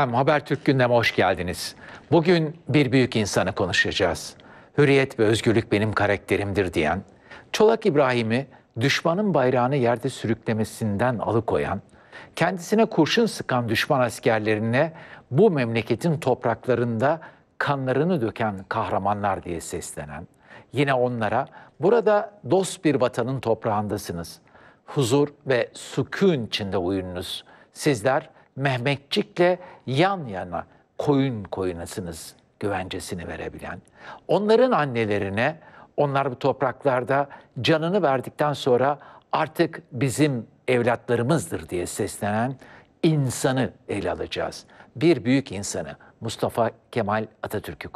Efendim Habertürk gündeme hoş geldiniz. Bugün bir büyük insanı konuşacağız. Hürriyet ve özgürlük benim karakterimdir diyen, Çolak İbrahim'i düşmanın bayrağını yerde sürüklemesinden alıkoyan, kendisine kurşun sıkan düşman askerlerine bu memleketin topraklarında kanlarını döken kahramanlar diye seslenen, yine onlara burada dost bir vatanın toprağındasınız. Huzur ve sükun içinde uyunuz. Sizler Mehmetçik'le yan yana koyun koyunasınız güvencesini verebilen, onların annelerine onlar bu topraklarda canını verdikten sonra artık bizim evlatlarımızdır diye seslenen insanı ele alacağız. Bir büyük insanı Mustafa Kemal Atatürk'ü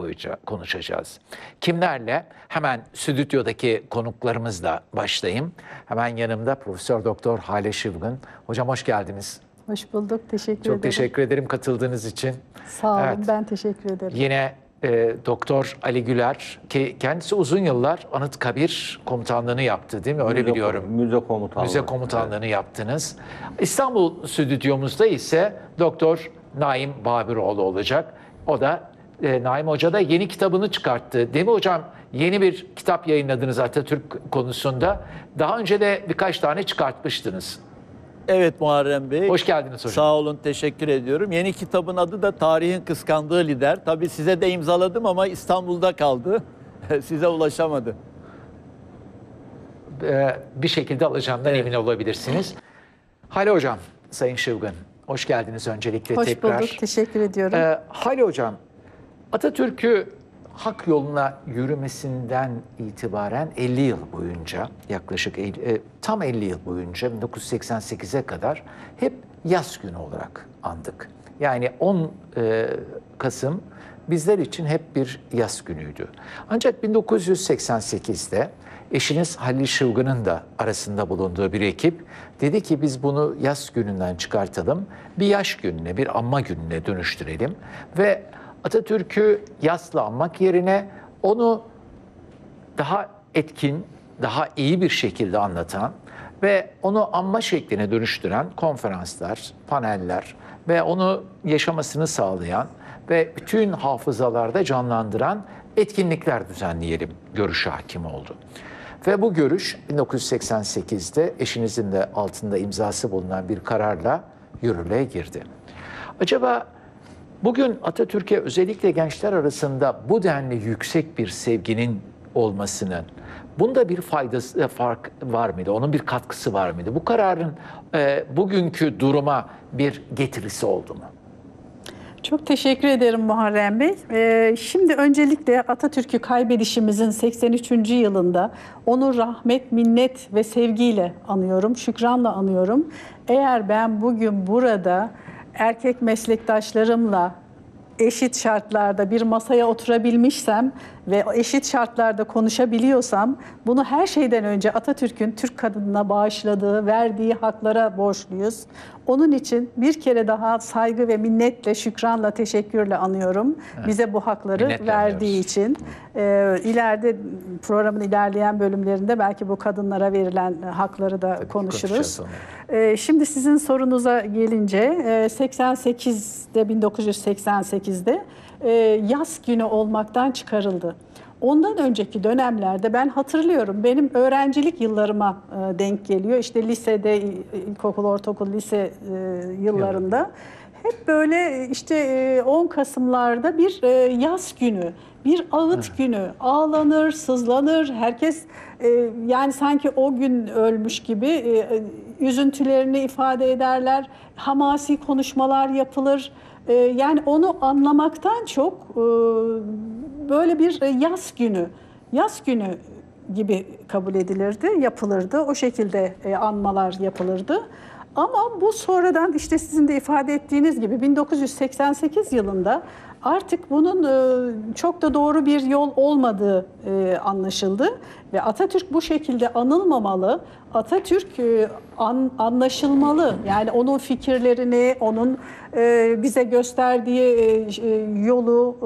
konuşacağız. Kimlerle? Hemen stüdyodaki konuklarımızla başlayayım. Hemen yanımda Profesör Doktor Hale Şıvgın. Hocam hoş geldiniz. Hoş bulduk. Teşekkür Çok ederim. Çok teşekkür ederim katıldığınız için. Sağ olun. Evet. Ben teşekkür ederim. Yine e, Doktor Ali Güler ki kendisi uzun yıllar Anıtkabir komutanlığını yaptı değil mi? Öyle müze, biliyorum. Müze komutanlığı. Müze komutanlığını evet. yaptınız. İstanbul stüdyomuzda ise Doktor Naim Babiroğlu olacak. O da e, Naim Hoca da yeni kitabını çıkarttı. Değil mi hocam? Yeni bir kitap yayınladınız Atatürk konusunda. Daha önce de birkaç tane çıkartmıştınız. Evet Muharrem Bey. Hoş geldiniz hocam. Sağ olun, teşekkür ediyorum. Yeni kitabın adı da Tarihin Kıskandığı Lider. Tabii size de imzaladım ama İstanbul'da kaldı. size ulaşamadı. Ee, bir şekilde alacağımdan evet. emin olabilirsiniz. Hale hocam, Sayın Şılgın. Hoş geldiniz öncelikle Hoş tekrar. Hoş bulduk, teşekkür ediyorum. Ee, Hale hocam, Atatürk'ü hak yoluna yürümesinden itibaren 50 yıl boyunca yaklaşık e, tam 50 yıl boyunca 1988'e kadar hep yaz günü olarak andık. Yani 10 e, Kasım bizler için hep bir yaz günüydü. Ancak 1988'de eşiniz Halil Şılgın'ın da arasında bulunduğu bir ekip dedi ki biz bunu yaz gününden çıkartalım, bir yaş gününe, bir anma gününe dönüştürelim ve Atatürk'ü yaslanmak yerine onu daha etkin, daha iyi bir şekilde anlatan ve onu anma şekline dönüştüren konferanslar, paneller ve onu yaşamasını sağlayan ve bütün hafızalarda canlandıran etkinlikler düzenleyelim görüşü hakim oldu. Ve bu görüş 1988'de eşinizin de altında imzası bulunan bir kararla yürürlüğe girdi. Acaba Bugün Atatürk'e özellikle gençler arasında bu denli yüksek bir sevginin olmasının bunda bir faydası e, fark var mıydı? Onun bir katkısı var mıydı? Bu kararın e, bugünkü duruma bir getirisi oldu mu? Çok teşekkür ederim Muharrem Bey. Ee, şimdi öncelikle Atatürk'ü kaybedişimizin 83. yılında onu rahmet, minnet ve sevgiyle anıyorum, şükranla anıyorum. Eğer ben bugün burada erkek meslektaşlarımla eşit şartlarda bir masaya oturabilmişsem ve eşit şartlarda konuşabiliyorsam bunu her şeyden önce Atatürk'ün Türk kadınına bağışladığı, verdiği haklara borçluyuz. Onun için bir kere daha saygı ve minnetle, şükranla, teşekkürle anıyorum. Evet. Bize bu hakları Minnetle verdiği anıyoruz. için. Ee, ileride programın ilerleyen bölümlerinde belki bu kadınlara verilen hakları da Tabii konuşuruz. Ee, şimdi sizin sorunuza gelince 88'de e, 1988'de e, yaz günü olmaktan çıkarıldı. Ondan önceki dönemlerde ben hatırlıyorum benim öğrencilik yıllarıma e, denk geliyor. İşte lisede, ilkokul, ortaokul, lise e, yıllarında. Hep böyle işte 10 Kasım'larda bir yaz günü, bir ağıt evet. günü ağlanır, sızlanır. Herkes yani sanki o gün ölmüş gibi üzüntülerini ifade ederler. Hamasi konuşmalar yapılır. E, yani onu anlamaktan çok e, böyle bir e, yaz günü, yaz günü gibi kabul edilirdi, yapılırdı. O şekilde e, anmalar yapılırdı. Ama bu sonradan işte sizin de ifade ettiğiniz gibi 1988 yılında Artık bunun e, çok da doğru bir yol olmadığı e, anlaşıldı ve Atatürk bu şekilde anılmamalı. Atatürk e, anlaşılmalı. Yani onun fikirlerini, onun bize gösterdiği yolu,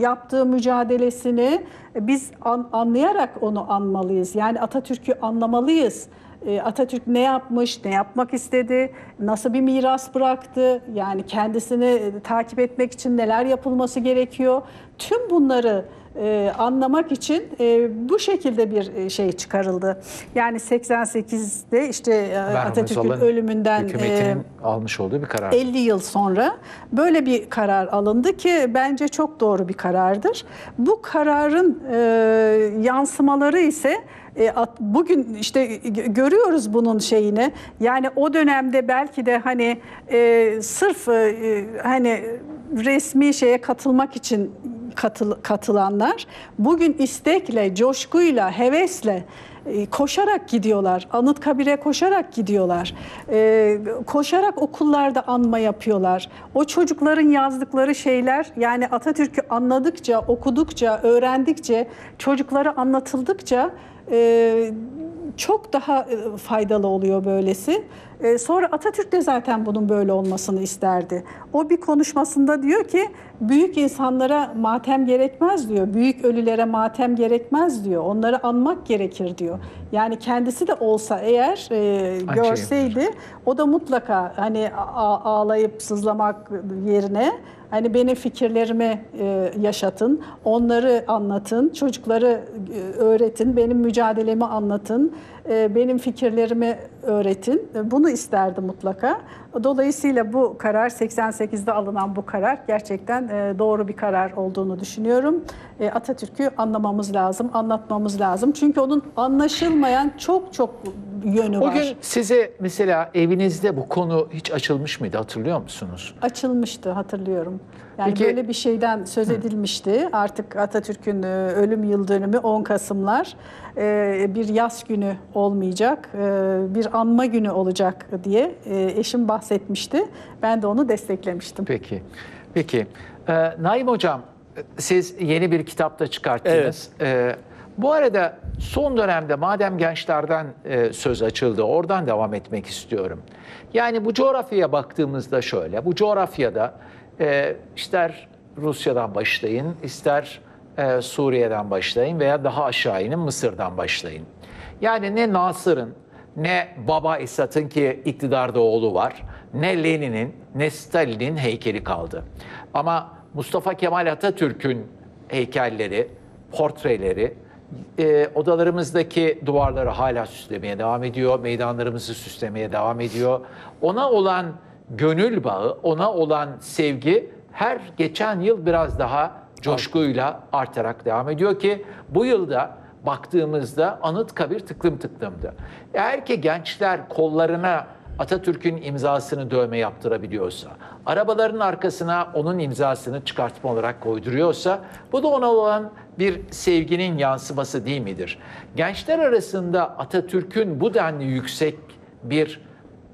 yaptığı mücadelesini biz anlayarak onu anmalıyız. Yani Atatürk'ü anlamalıyız. E, Atatürk ne yapmış, ne yapmak istedi, nasıl bir miras bıraktı, yani kendisini e, takip etmek için neler yapılması gerekiyor. Tüm bunları e, anlamak için e, bu şekilde bir e, şey çıkarıldı. Yani 88'de işte Merhum Atatürk'ün ölümünden e, almış olduğu bir karar. 50 yıl sonra böyle bir karar alındı ki bence çok doğru bir karardır. Bu kararın e, yansımaları ise e, at, bugün işte görüyoruz bunun şeyini. Yani o dönemde belki de hani e, sırf e, e hani resmi şeye katılmak için katıl, katılanlar bugün istekle, coşkuyla, hevesle e, koşarak gidiyorlar. Anıtkabir'e koşarak gidiyorlar. Ee, koşarak okullarda anma yapıyorlar. O çocukların yazdıkları şeyler yani Atatürk'ü anladıkça, okudukça, öğrendikçe, çocuklara anlatıldıkça e, çok daha e, faydalı oluyor böylesi. Ee, sonra Atatürk de zaten bunun böyle olmasını isterdi. O bir konuşmasında diyor ki büyük insanlara matem gerekmez diyor. Büyük ölülere matem gerekmez diyor. Onları anmak gerekir diyor. Yani kendisi de olsa eğer e, şey görseydi o da mutlaka hani ağlayıp sızlamak yerine Hani benim fikirlerimi e, yaşatın, onları anlatın, çocukları e, öğretin, benim mücadelemi anlatın. Ee, benim fikirlerimi öğretin. Bunu isterdi mutlaka. Dolayısıyla bu karar 88'de alınan bu karar gerçekten e, doğru bir karar olduğunu düşünüyorum. E, Atatürk'ü anlamamız lazım, anlatmamız lazım. Çünkü onun anlaşılmayan çok çok yönü o var. O gün size mesela evinizde bu konu hiç açılmış mıydı hatırlıyor musunuz? Açılmıştı hatırlıyorum. Yani Peki, böyle bir şeyden söz edilmişti. Artık Atatürk'ün e, ölüm yıl dönümü 10 Kasımlar e, bir yaz günü olmayacak, e, bir anma günü olacak diye eşim bahsetmişti. Ben de onu desteklemiştim. Peki, peki. Naim Hocam, siz yeni bir kitap da çıkarttınız. Evet. Bu arada son dönemde madem gençlerden e, söz açıldı, oradan devam etmek istiyorum. Yani bu coğrafyaya baktığımızda şöyle, bu coğrafyada e, ister Rusya'dan başlayın, ister e, Suriye'den başlayın veya daha aşağı inin Mısır'dan başlayın. Yani ne Nasır'ın, ne Baba İsat'ın ki iktidarda oğlu var, ne Lenin'in, ne Stalin'in heykeli kaldı. Ama Mustafa Kemal Atatürk'ün heykelleri, portreleri, e, odalarımızdaki duvarları hala süslemeye devam ediyor, meydanlarımızı süslemeye devam ediyor. Ona olan gönül bağı, ona olan sevgi her geçen yıl biraz daha coşkuyla artarak devam ediyor ki bu yılda baktığımızda anıt kabir tıklım tıklımdı. Eğer ki gençler kollarına Atatürk'ün imzasını dövme yaptırabiliyorsa, arabaların arkasına onun imzasını çıkartma olarak koyduruyorsa bu da ona olan bir sevginin yansıması değil midir? Gençler arasında Atatürk'ün bu denli yüksek bir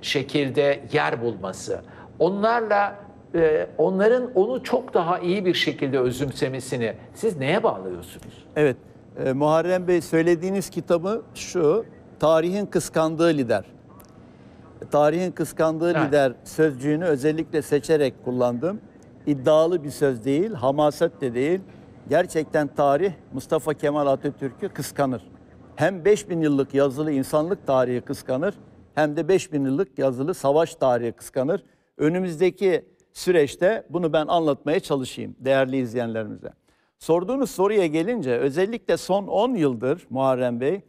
şekilde yer bulması, onlarla e, onların onu çok daha iyi bir şekilde özümsemesini siz neye bağlıyorsunuz? Evet, e, Muharrem Bey söylediğiniz kitabı şu, Tarihin Kıskandığı Lider. Tarihin Kıskandığı evet. Lider sözcüğünü özellikle seçerek kullandım. İddialı bir söz değil, hamaset de değil. Gerçekten tarih Mustafa Kemal Atatürk'ü kıskanır. Hem 5000 yıllık yazılı insanlık tarihi kıskanır hem de 5000 yıllık yazılı savaş tarihi kıskanır. Önümüzdeki süreçte bunu ben anlatmaya çalışayım değerli izleyenlerimize. Sorduğunuz soruya gelince özellikle son 10 yıldır Muharrem Bey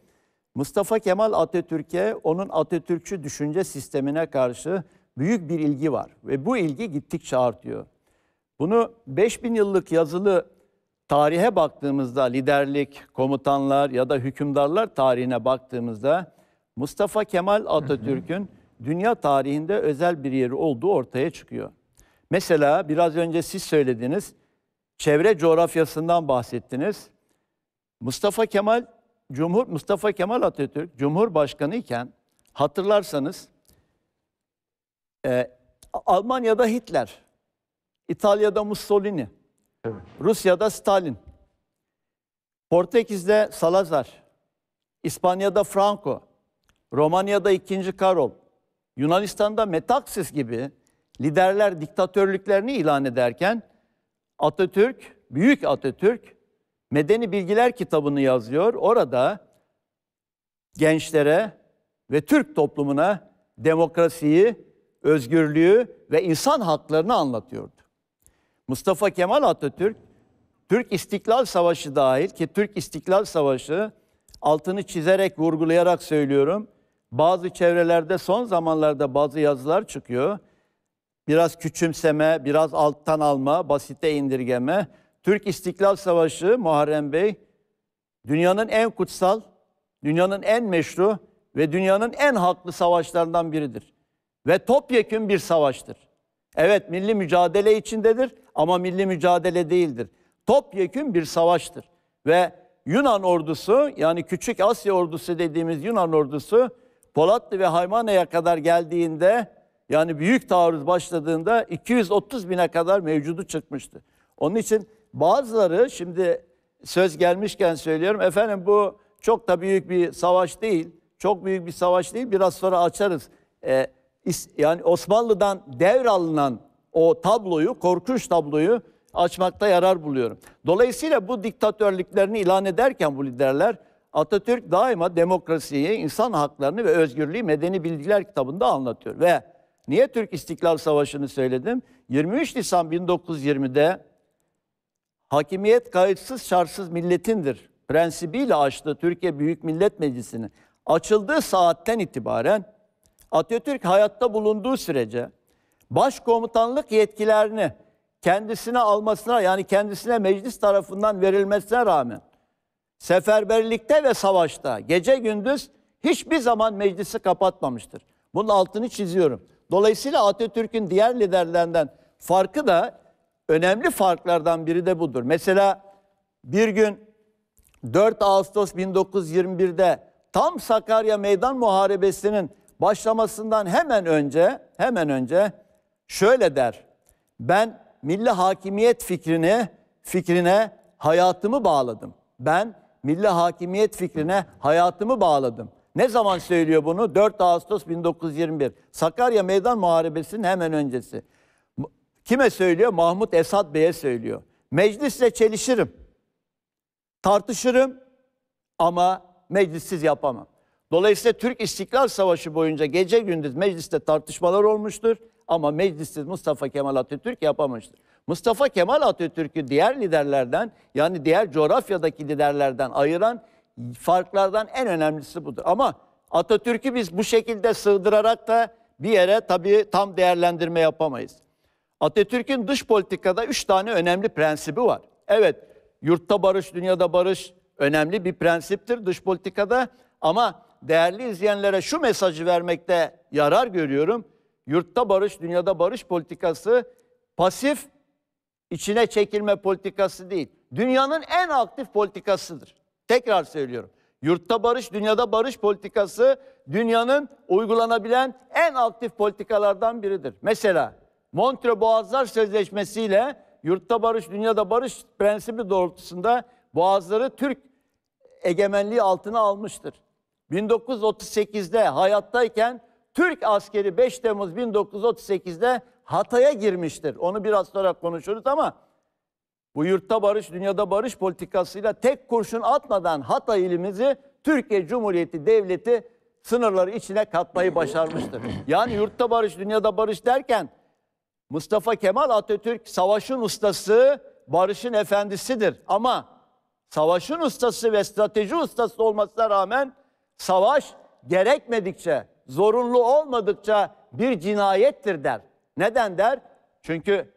Mustafa Kemal Atatürk'e onun Atatürkçü düşünce sistemine karşı büyük bir ilgi var ve bu ilgi gittikçe artıyor. Bunu 5000 yıllık yazılı tarihe baktığımızda liderlik, komutanlar ya da hükümdarlar tarihine baktığımızda Mustafa Kemal Atatürk'ün dünya tarihinde özel bir yeri olduğu ortaya çıkıyor. Mesela biraz önce siz söylediniz, çevre coğrafyasından bahsettiniz. Mustafa Kemal Cumhur Mustafa Kemal Atatürk Cumhurbaşkanı iken hatırlarsanız e, Almanya'da Hitler, İtalya'da Mussolini, evet. Rusya'da Stalin, Portekiz'de Salazar, İspanya'da Franco, Romanya'da ikinci Karol, Yunanistan'da Metaksis gibi liderler diktatörlüklerini ilan ederken Atatürk, Büyük Atatürk Medeni Bilgiler kitabını yazıyor. Orada gençlere ve Türk toplumuna demokrasiyi, özgürlüğü ve insan haklarını anlatıyordu. Mustafa Kemal Atatürk Türk İstiklal Savaşı dahil ki Türk İstiklal Savaşı altını çizerek vurgulayarak söylüyorum bazı çevrelerde son zamanlarda bazı yazılar çıkıyor. Biraz küçümseme, biraz alttan alma, basite indirgeme. Türk İstiklal Savaşı Muharrem Bey dünyanın en kutsal, dünyanın en meşru ve dünyanın en haklı savaşlarından biridir. Ve topyekün bir savaştır. Evet milli mücadele içindedir ama milli mücadele değildir. Topyekün bir savaştır. Ve Yunan ordusu yani Küçük Asya ordusu dediğimiz Yunan ordusu Polatlı ve Haymane'ye kadar geldiğinde yani büyük taarruz başladığında 230 bine kadar mevcudu çıkmıştı. Onun için bazıları şimdi söz gelmişken söylüyorum efendim bu çok da büyük bir savaş değil. Çok büyük bir savaş değil biraz sonra açarız. Ee, yani Osmanlı'dan devralınan o tabloyu, korkunç tabloyu açmakta yarar buluyorum. Dolayısıyla bu diktatörlüklerini ilan ederken bu liderler Atatürk daima demokrasiyi, insan haklarını ve özgürlüğü Medeni Bilgiler kitabında anlatıyor. Ve niye Türk İstiklal Savaşı'nı söyledim? 23 Nisan 1920'de hakimiyet kayıtsız şartsız milletindir prensibiyle açtığı Türkiye Büyük Millet Meclisi'ni açıldığı saatten itibaren Atatürk hayatta bulunduğu sürece başkomutanlık yetkilerini kendisine almasına yani kendisine meclis tarafından verilmesine rağmen seferberlikte ve savaşta gece gündüz hiçbir zaman meclisi kapatmamıştır. Bunun altını çiziyorum. Dolayısıyla Atatürk'ün diğer liderlerinden farkı da önemli farklardan biri de budur. Mesela bir gün 4 Ağustos 1921'de tam Sakarya Meydan Muharebesi'nin başlamasından hemen önce hemen önce şöyle der. Ben milli hakimiyet fikrini fikrine hayatımı bağladım. Ben milli hakimiyet fikrine hayatımı bağladım. Ne zaman söylüyor bunu? 4 Ağustos 1921. Sakarya Meydan Muharebesi'nin hemen öncesi. Kime söylüyor? Mahmut Esat Bey'e söylüyor. Meclisle çelişirim. Tartışırım ama meclissiz yapamam. Dolayısıyla Türk İstiklal Savaşı boyunca gece gündüz mecliste tartışmalar olmuştur ama mecliste Mustafa Kemal Atatürk yapamamıştır. Mustafa Kemal Atatürk'ü diğer liderlerden yani diğer coğrafyadaki liderlerden ayıran farklardan en önemlisi budur. Ama Atatürk'ü biz bu şekilde sığdırarak da bir yere tabii tam değerlendirme yapamayız. Atatürk'ün dış politikada üç tane önemli prensibi var. Evet, yurtta barış, dünyada barış önemli bir prensiptir dış politikada ama değerli izleyenlere şu mesajı vermekte yarar görüyorum. Yurtta barış, dünyada barış politikası pasif içine çekilme politikası değil. Dünyanın en aktif politikasıdır. Tekrar söylüyorum. Yurtta barış, dünyada barış politikası dünyanın uygulanabilen en aktif politikalardan biridir. Mesela Montre Boğazlar Sözleşmesi ile yurtta barış, dünyada barış prensibi doğrultusunda boğazları Türk egemenliği altına almıştır. 1938'de hayattayken Türk askeri 5 Temmuz 1938'de hataya girmiştir. Onu biraz sonra konuşuruz ama bu yurtta barış, dünyada barış politikasıyla tek kurşun atmadan Hatay ilimizi Türkiye Cumhuriyeti Devleti sınırları içine katmayı başarmıştır. Yani yurtta barış, dünyada barış derken Mustafa Kemal Atatürk savaşın ustası, barışın efendisidir. Ama savaşın ustası ve strateji ustası olmasına rağmen savaş gerekmedikçe, zorunlu olmadıkça bir cinayettir der. Neden der? Çünkü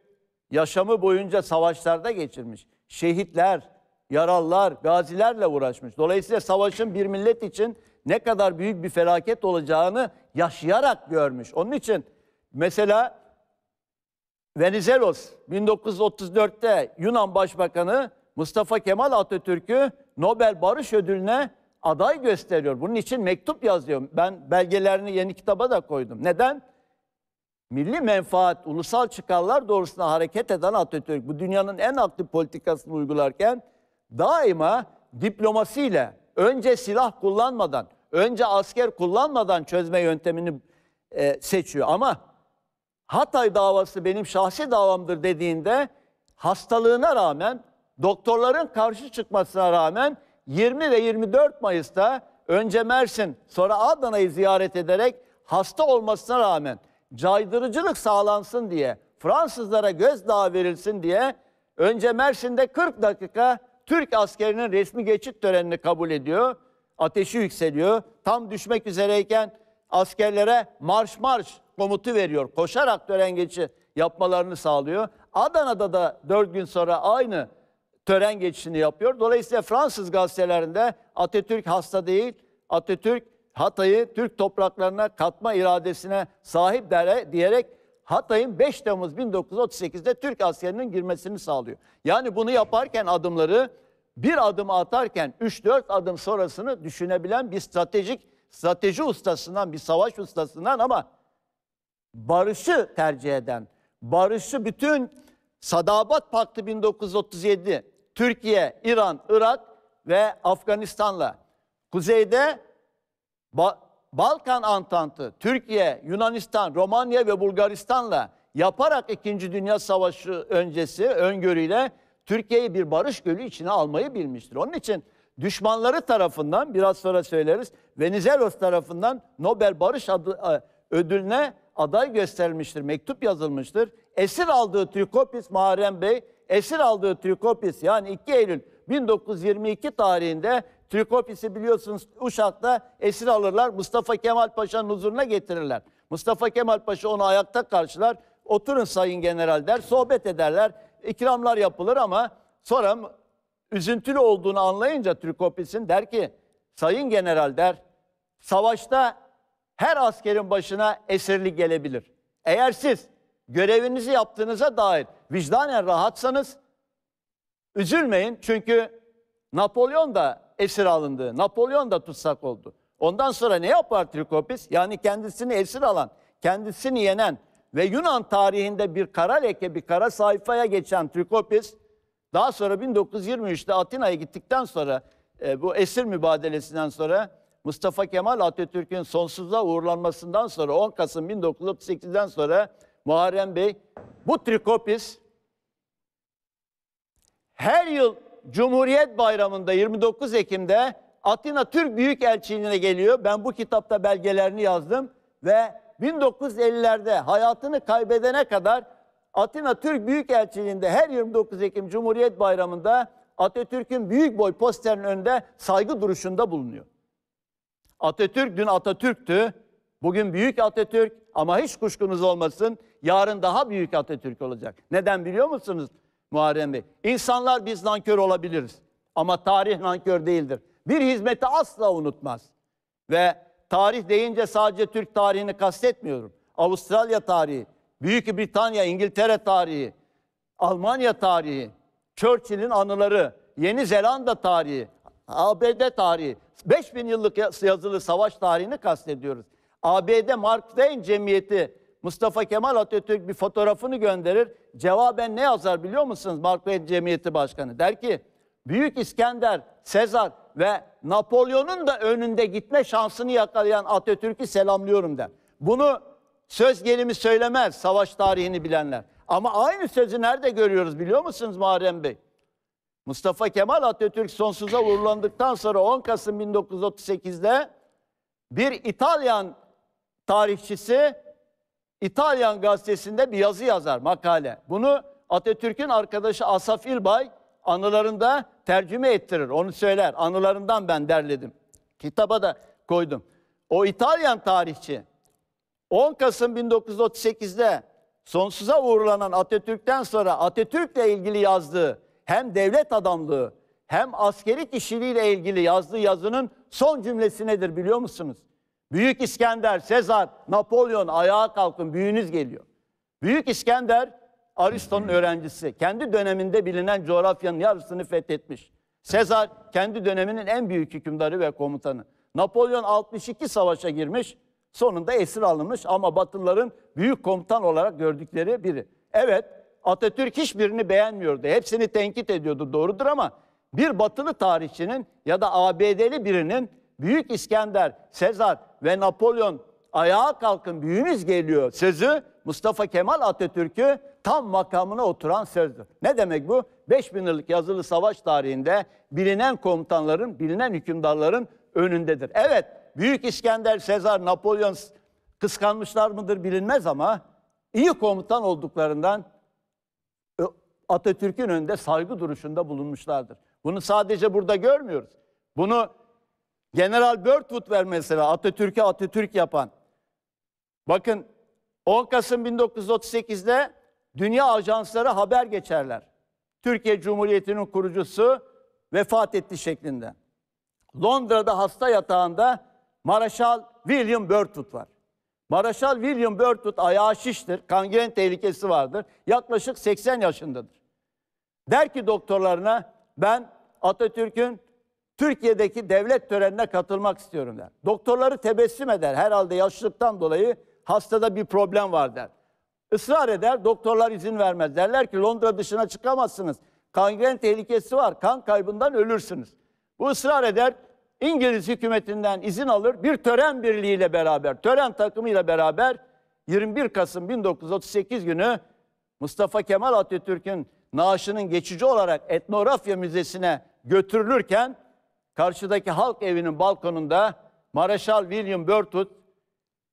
yaşamı boyunca savaşlarda geçirmiş. Şehitler, yaralılar, gazilerle uğraşmış. Dolayısıyla savaşın bir millet için ne kadar büyük bir felaket olacağını yaşayarak görmüş. Onun için mesela Venizelos 1934'te Yunan Başbakanı Mustafa Kemal Atatürk'ü Nobel Barış Ödülü'ne aday gösteriyor. Bunun için mektup yazıyor. Ben belgelerini yeni kitaba da koydum. Neden? milli menfaat, ulusal çıkarlar doğrusuna hareket eden Atatürk bu dünyanın en aktif politikasını uygularken daima diplomasiyle önce silah kullanmadan, önce asker kullanmadan çözme yöntemini e, seçiyor. Ama Hatay davası benim şahsi davamdır dediğinde hastalığına rağmen, doktorların karşı çıkmasına rağmen 20 ve 24 Mayıs'ta önce Mersin sonra Adana'yı ziyaret ederek hasta olmasına rağmen caydırıcılık sağlansın diye, Fransızlara gözdağı verilsin diye önce Mersin'de 40 dakika Türk askerinin resmi geçit törenini kabul ediyor. Ateşi yükseliyor. Tam düşmek üzereyken askerlere marş marş komutu veriyor. Koşarak tören geçi yapmalarını sağlıyor. Adana'da da 4 gün sonra aynı tören geçişini yapıyor. Dolayısıyla Fransız gazetelerinde Atatürk hasta değil, Atatürk Hatay'ı Türk topraklarına katma iradesine sahip dere, diyerek Hatay'ın 5 Temmuz 1938'de Türk askerinin girmesini sağlıyor. Yani bunu yaparken adımları bir adım atarken 3-4 adım sonrasını düşünebilen bir stratejik strateji ustasından, bir savaş ustasından ama barışı tercih eden, barışı bütün Sadabat Paktı 1937, Türkiye, İran, Irak ve Afganistan'la. Kuzeyde ba Balkan Antantı, Türkiye, Yunanistan, Romanya ve Bulgaristan'la yaparak 2. Dünya Savaşı öncesi öngörüyle Türkiye'yi bir barış gölü içine almayı bilmiştir. Onun için düşmanları tarafından biraz sonra söyleriz Venizelos tarafından Nobel Barış adı, e, ödülüne aday gösterilmiştir. Mektup yazılmıştır. Esir aldığı Trikopis Muharrem Bey esir aldığı Trikopis yani 2 Eylül 1922 tarihinde Trikopis'i biliyorsunuz Uşak'ta esir alırlar. Mustafa Kemal Paşa'nın huzuruna getirirler. Mustafa Kemal Paşa onu ayakta karşılar. Oturun sayın general der. Sohbet ederler. İkramlar yapılır ama sonra üzüntülü olduğunu anlayınca Trikopis'in der ki sayın general der savaşta her askerin başına esirlik gelebilir. Eğer siz görevinizi yaptığınıza dair vicdanen rahatsanız üzülmeyin çünkü Napolyon da esir alındı. Napolyon da tutsak oldu. Ondan sonra ne yapar Trikopis? Yani kendisini esir alan, kendisini yenen ve Yunan tarihinde bir kara leke, bir kara sayfaya geçen Trikopis daha sonra 1923'te Atina'ya gittikten sonra e, bu esir mübadelesinden sonra Mustafa Kemal Atatürk'ün sonsuzluğa uğurlanmasından sonra 10 Kasım 1938'den sonra Muharrem Bey bu Trikopis her yıl Cumhuriyet Bayramı'nda 29 Ekim'de Atina Türk Büyükelçiliğine geliyor. Ben bu kitapta belgelerini yazdım ve 1950'lerde hayatını kaybedene kadar Atina Türk Büyükelçiliğinde her 29 Ekim Cumhuriyet Bayramı'nda Atatürk'ün büyük boy posterinin önünde saygı duruşunda bulunuyor. Atatürk dün Atatürk'tü, bugün büyük Atatürk ama hiç kuşkunuz olmasın yarın daha büyük Atatürk olacak. Neden biliyor musunuz? Muharrem Bey. İnsanlar biz nankör olabiliriz ama tarih nankör değildir. Bir hizmeti asla unutmaz. Ve tarih deyince sadece Türk tarihini kastetmiyorum. Avustralya tarihi, Büyük Britanya, İngiltere tarihi, Almanya tarihi, Churchill'in anıları, Yeni Zelanda tarihi, ABD tarihi, 5000 yıllık yazılı savaş tarihini kastediyoruz. ABD Mark Twain Cemiyeti Mustafa Kemal Atatürk bir fotoğrafını gönderir. Cevaben ne yazar biliyor musunuz Markvet Cemiyeti Başkanı? Der ki Büyük İskender, Sezar ve Napolyon'un da önünde gitme şansını yakalayan Atatürk'ü selamlıyorum der. Bunu söz gelimi söylemez savaş tarihini bilenler. Ama aynı sözü nerede görüyoruz biliyor musunuz Muharrem Bey? Mustafa Kemal Atatürk sonsuza uğurlandıktan sonra 10 Kasım 1938'de bir İtalyan tarihçisi İtalyan gazetesinde bir yazı yazar, makale. Bunu Atatürk'ün arkadaşı Asaf İlbay anılarında tercüme ettirir. Onu söyler. Anılarından ben derledim. Kitaba da koydum. O İtalyan tarihçi 10 Kasım 1938'de sonsuza uğurlanan Atatürk'ten sonra Atatürk'le ilgili yazdığı hem devlet adamlığı hem askeri kişiliğiyle ilgili yazdığı yazının son cümlesi nedir biliyor musunuz? Büyük İskender, Sezar, Napolyon ayağa kalkın büyünüz geliyor. Büyük İskender Aristo'nun öğrencisi. Kendi döneminde bilinen coğrafyanın yarısını fethetmiş. Sezar kendi döneminin en büyük hükümdarı ve komutanı. Napolyon 62 savaşa girmiş. Sonunda esir alınmış ama Batılıların büyük komutan olarak gördükleri biri. Evet Atatürk hiçbirini beğenmiyordu. Hepsini tenkit ediyordu doğrudur ama bir batılı tarihçinin ya da ABD'li birinin Büyük İskender, Sezar ve Napolyon ayağa kalkın büyünüz geliyor sözü Mustafa Kemal Atatürk'ü tam makamına oturan sözdür. Ne demek bu? 5000 yıllık yazılı savaş tarihinde bilinen komutanların, bilinen hükümdarların önündedir. Evet, Büyük İskender, Sezar, Napolyon kıskanmışlar mıdır bilinmez ama iyi komutan olduklarından e, Atatürk'ün önünde saygı duruşunda bulunmuşlardır. Bunu sadece burada görmüyoruz. Bunu General Birdwood ver mesela Atatürk'e Atatürk yapan. Bakın 10 Kasım 1938'de dünya ajansları haber geçerler. Türkiye Cumhuriyeti'nin kurucusu vefat etti şeklinde. Londra'da hasta yatağında Maraşal William Birdwood var. Maraşal William Birdwood ayağı şiştir, kangren tehlikesi vardır. Yaklaşık 80 yaşındadır. Der ki doktorlarına ben Atatürk'ün Türkiye'deki devlet törenine katılmak istiyorum der. Doktorları tebessüm eder herhalde yaşlılıktan dolayı hastada bir problem var der. Israr eder doktorlar izin vermez. Derler ki Londra dışına çıkamazsınız. Kangren tehlikesi var kan kaybından ölürsünüz. Bu ısrar eder İngiliz hükümetinden izin alır bir tören birliğiyle beraber tören takımıyla beraber 21 Kasım 1938 günü Mustafa Kemal Atatürk'ün naaşının geçici olarak Etnografya Müzesi'ne götürülürken karşıdaki halk evinin balkonunda Mareşal William Burtwood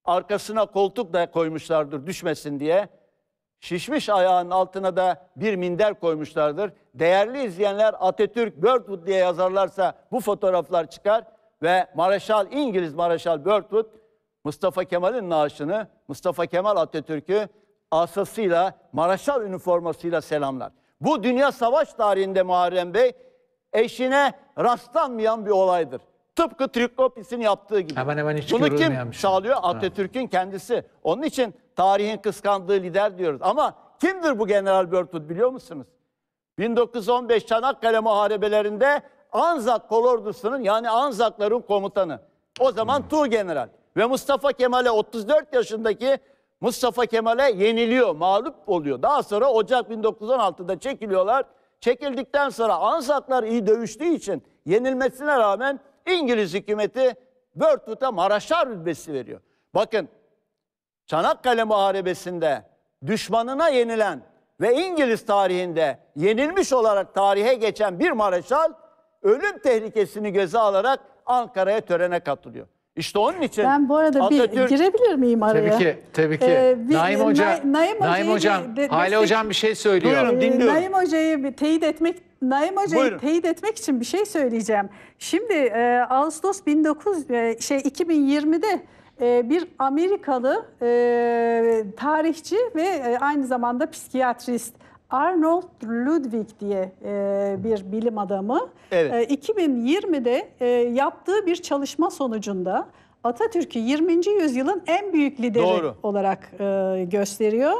arkasına koltuk da koymuşlardır düşmesin diye. Şişmiş ayağının altına da bir minder koymuşlardır. Değerli izleyenler Atatürk Birdwood diye yazarlarsa bu fotoğraflar çıkar ve Mareşal İngiliz Mareşal Birdwood Mustafa Kemal'in naaşını Mustafa Kemal Atatürk'ü asasıyla Mareşal üniformasıyla selamlar. Bu dünya savaş tarihinde Muharrem Bey eşine rastlanmayan bir olaydır. Tıpkı Trikopis'in yaptığı gibi. Hemen hemen hiç Bunu kim şey. sağlıyor? Atatürk'ün kendisi. Onun için tarihin kıskandığı lider diyoruz. Ama kimdir bu General Börtut biliyor musunuz? 1915 Çanakkale muharebelerinde Anzak kolordusunun yani Anzakların komutanı. O zaman hmm. Tu General. Ve Mustafa Kemal'e 34 yaşındaki Mustafa Kemal'e yeniliyor, mağlup oluyor. Daha sonra Ocak 1916'da çekiliyorlar çekildikten sonra Anzaklar iyi dövüştüğü için yenilmesine rağmen İngiliz hükümeti Wörthut'a Maraşar rütbesi veriyor. Bakın Çanakkale Muharebesi'nde düşmanına yenilen ve İngiliz tarihinde yenilmiş olarak tarihe geçen bir Maraşal ölüm tehlikesini göze alarak Ankara'ya törene katılıyor. İşte onun için Ben bu arada Atatürk... bir girebilir miyim araya? Tabii ki, tabii ki. Ee, bir, Naim Hoca, Na, Naim, Naim Hocam, de, Hale Hocam bir şey söylüyor. Buyurun dinliyorum. Ee, Naim Hoca'yı teyit etmek Naim Hoca'yı teyit etmek için bir şey söyleyeceğim. Şimdi e, Ağustos 19 e, şey 2020'de e, bir Amerikalı e, tarihçi ve e, aynı zamanda psikiyatrist Arnold Ludwig diye e, bir bilim adamı evet. e, 2020'de e, yaptığı bir çalışma sonucunda Atatürk'ü 20. yüzyılın en büyük lideri Doğru. olarak e, gösteriyor.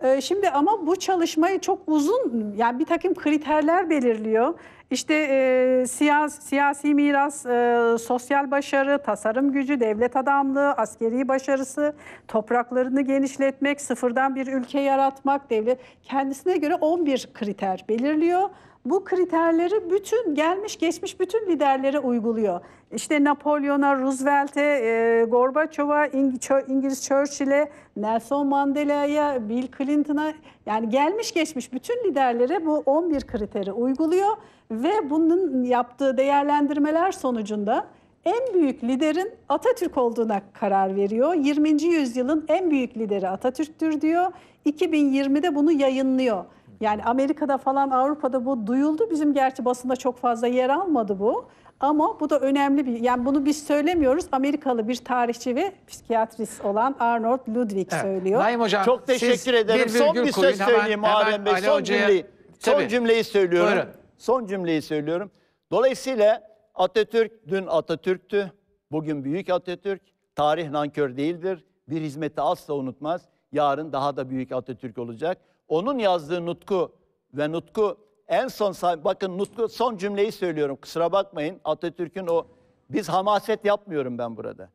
E, şimdi ama bu çalışmayı çok uzun yani bir takım kriterler belirliyor. İşte e, siyas, siyasi miras, e, sosyal başarı, tasarım gücü, devlet adamlığı, askeri başarısı, topraklarını genişletmek, sıfırdan bir ülke yaratmak, devlet kendisine göre 11 kriter belirliyor bu kriterleri bütün gelmiş geçmiş bütün liderlere uyguluyor. İşte Napolyon'a, Roosevelt'e, e, Gorbaçov'a, İngiliz Churchill'e, Nelson Mandela'ya, Bill Clinton'a yani gelmiş geçmiş bütün liderlere bu 11 kriteri uyguluyor ve bunun yaptığı değerlendirmeler sonucunda en büyük liderin Atatürk olduğuna karar veriyor. 20. yüzyılın en büyük lideri Atatürk'tür diyor. 2020'de bunu yayınlıyor. Yani Amerika'da falan Avrupa'da bu duyuldu. Bizim gerçi basında çok fazla yer almadı bu. Ama bu da önemli bir, yani bunu biz söylemiyoruz. Amerikalı bir tarihçi ve psikiyatrist olan Arnold Ludwig evet. söylüyor. Naim Hocam, Çok teşekkür ederim. Bir son bir söz söyleyeyim Muharrem Bey. Son cümleyi, son cümleyi söylüyorum. Buyurun. Son cümleyi söylüyorum. Dolayısıyla Atatürk dün Atatürk'tü, bugün büyük Atatürk. Tarih nankör değildir. Bir hizmeti asla unutmaz. Yarın daha da büyük Atatürk olacak. Onun yazdığı Nutku ve Nutku en son bakın Nutku son cümleyi söylüyorum. Kusura bakmayın. Atatürk'ün o biz hamaset yapmıyorum ben burada.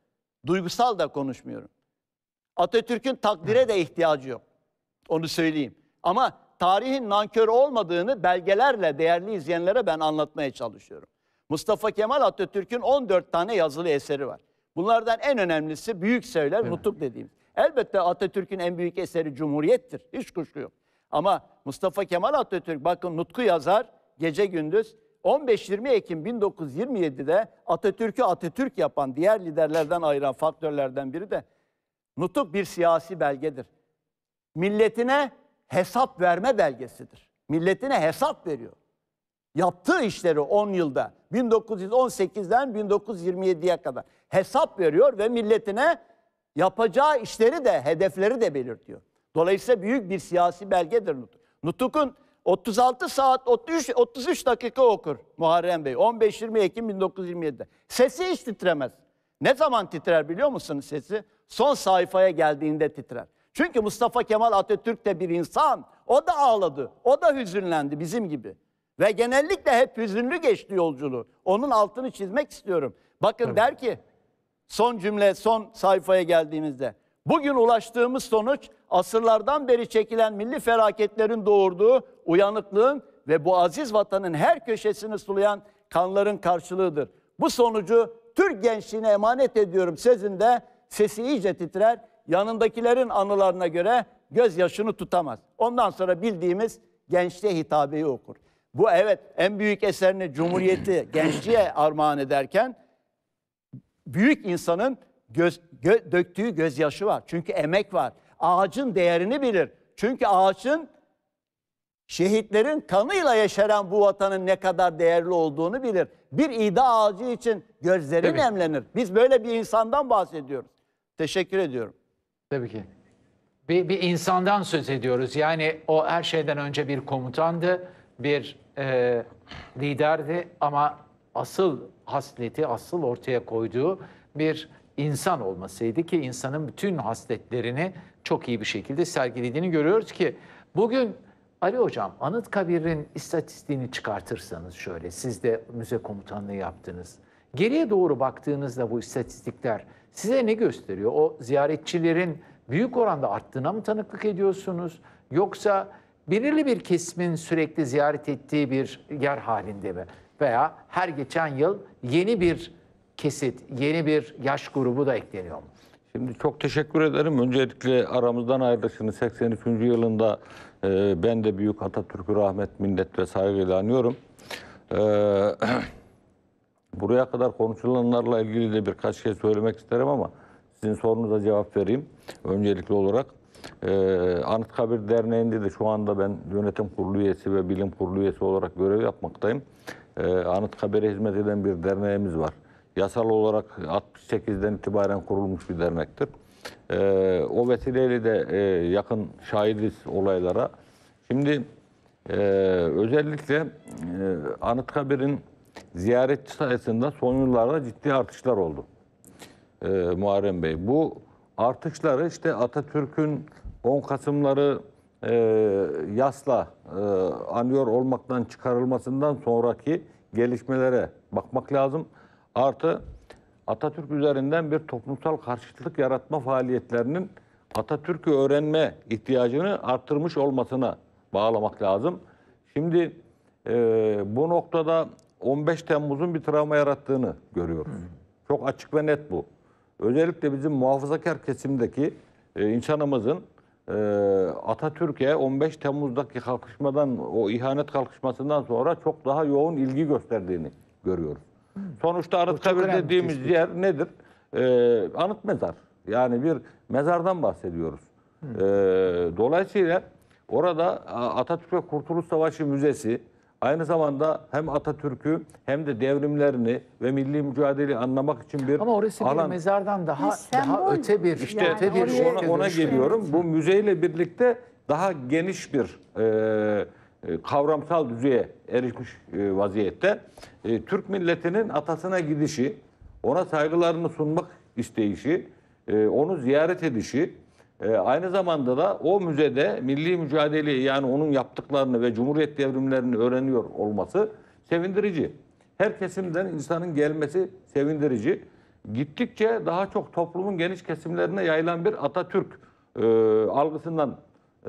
Duygusal da konuşmuyorum. Atatürk'ün takdire de ihtiyacı yok. Onu söyleyeyim. Ama tarihin nankör olmadığını belgelerle değerli izleyenlere ben anlatmaya çalışıyorum. Mustafa Kemal Atatürk'ün 14 tane yazılı eseri var. Bunlardan en önemlisi büyük söyler, evet. nutuk dediğim Elbette Atatürk'ün en büyük eseri Cumhuriyet'tir. Hiç kuşku yok. Ama Mustafa Kemal Atatürk bakın Nutku yazar gece gündüz 15-20 Ekim 1927'de Atatürk'ü Atatürk yapan diğer liderlerden ayıran faktörlerden biri de nutuk bir siyasi belgedir. Milletine hesap verme belgesidir. Milletine hesap veriyor. Yaptığı işleri 10 yılda 1918'den 1927'ye kadar hesap veriyor ve milletine yapacağı işleri de hedefleri de belirtiyor. Dolayısıyla büyük bir siyasi belgedir Nutuk. Nutuk'un 36 saat 33, 33 dakika okur Muharrem Bey 15-20 Ekim 1927'de. Sesi hiç titremez. Ne zaman titrer biliyor musunuz sesi? Son sayfaya geldiğinde titrer. Çünkü Mustafa Kemal Atatürk de bir insan. O da ağladı. O da hüzünlendi bizim gibi. Ve genellikle hep hüzünlü geçti yolculuğu. Onun altını çizmek istiyorum. Bakın evet. der ki son cümle son sayfaya geldiğimizde. Bugün ulaştığımız sonuç asırlardan beri çekilen milli felaketlerin doğurduğu uyanıklığın ve bu aziz vatanın her köşesini sulayan kanların karşılığıdır. Bu sonucu Türk gençliğine emanet ediyorum sözünde sesi iyice titrer. Yanındakilerin anılarına göre gözyaşını tutamaz. Ondan sonra bildiğimiz gençliğe hitabeyi okur. Bu evet en büyük eserini Cumhuriyeti gençliğe armağan ederken büyük insanın göz, gö, döktüğü gözyaşı var. Çünkü emek var ağacın değerini bilir. Çünkü ağaçın şehitlerin kanıyla yeşeren bu vatanın ne kadar değerli olduğunu bilir. Bir ida ağacı için gözleri Tabii. nemlenir. Biz böyle bir insandan bahsediyoruz. Teşekkür ediyorum. Tabii ki. Bir, bir insandan söz ediyoruz. Yani o her şeyden önce bir komutandı, bir e, liderdi ama asıl hasleti, asıl ortaya koyduğu bir insan olmasaydı ki insanın bütün hasletlerini çok iyi bir şekilde sergilediğini görüyoruz ki bugün Ali Hocam Anıtkabir'in istatistiğini çıkartırsanız şöyle siz de müze komutanlığı yaptınız. Geriye doğru baktığınızda bu istatistikler size ne gösteriyor? O ziyaretçilerin büyük oranda arttığına mı tanıklık ediyorsunuz? Yoksa belirli bir kesimin sürekli ziyaret ettiği bir yer halinde mi? Veya her geçen yıl yeni bir kesit, yeni bir yaş grubu da ekleniyor mu? Şimdi çok teşekkür ederim. Öncelikle aramızdan ayrılışının 83. yılında e, ben de büyük Atatürk'ü rahmet, minnet ve saygıyla anıyorum. E, buraya kadar konuşulanlarla ilgili de birkaç şey söylemek isterim ama sizin sorunuza cevap vereyim öncelikli olarak. E, Anıtkabir Derneği'nde de şu anda ben yönetim kurulu üyesi ve bilim kurulu üyesi olarak görev yapmaktayım. E, Anıtkabir'e hizmet eden bir derneğimiz var yasal olarak 68'den itibaren kurulmuş bir dernektir. E, o vesileyle de e, yakın şahidiz olaylara. Şimdi e, özellikle e, Anıtkabir'in ziyaretçi sayısında son yıllarda ciddi artışlar oldu. E, Muharrem Bey. Bu artışları işte Atatürk'ün 10 Kasımları e, yasla e, anıyor olmaktan çıkarılmasından sonraki gelişmelere bakmak lazım. Artı Atatürk üzerinden bir toplumsal karşıtlık yaratma faaliyetlerinin Atatürk'ü öğrenme ihtiyacını arttırmış olmasına bağlamak lazım. Şimdi e, bu noktada 15 Temmuz'un bir travma yarattığını görüyoruz. Çok açık ve net bu. Özellikle bizim muhafazakar kesimdeki e, insanımızın e, Atatürk'e 15 Temmuz'daki kalkışmadan, o ihanet kalkışmasından sonra çok daha yoğun ilgi gösterdiğini görüyoruz. Sonuçta Anıtkabir dediğimiz tespit. yer nedir? Ee, anıt mezar. Yani bir mezardan bahsediyoruz. Ee, dolayısıyla orada Atatürk ve Kurtuluş Savaşı Müzesi aynı zamanda hem Atatürk'ü hem de devrimlerini ve milli mücadeleyi anlamak için bir Ama orası alan. bir mezardan daha daha öte bir işte yani öte bir ona, ona geliyorum. Bu müzeyle birlikte daha geniş bir e, e, kavramsal düzeye erişmiş e, vaziyette. E, Türk milletinin atasına gidişi, ona saygılarını sunmak isteyişi, onu ziyaret edişi, aynı zamanda da o müzede milli mücadeleyi yani onun yaptıklarını ve Cumhuriyet devrimlerini öğreniyor olması sevindirici. Her kesimden insanın gelmesi sevindirici. Gittikçe daha çok toplumun geniş kesimlerine yayılan bir Atatürk e, algısından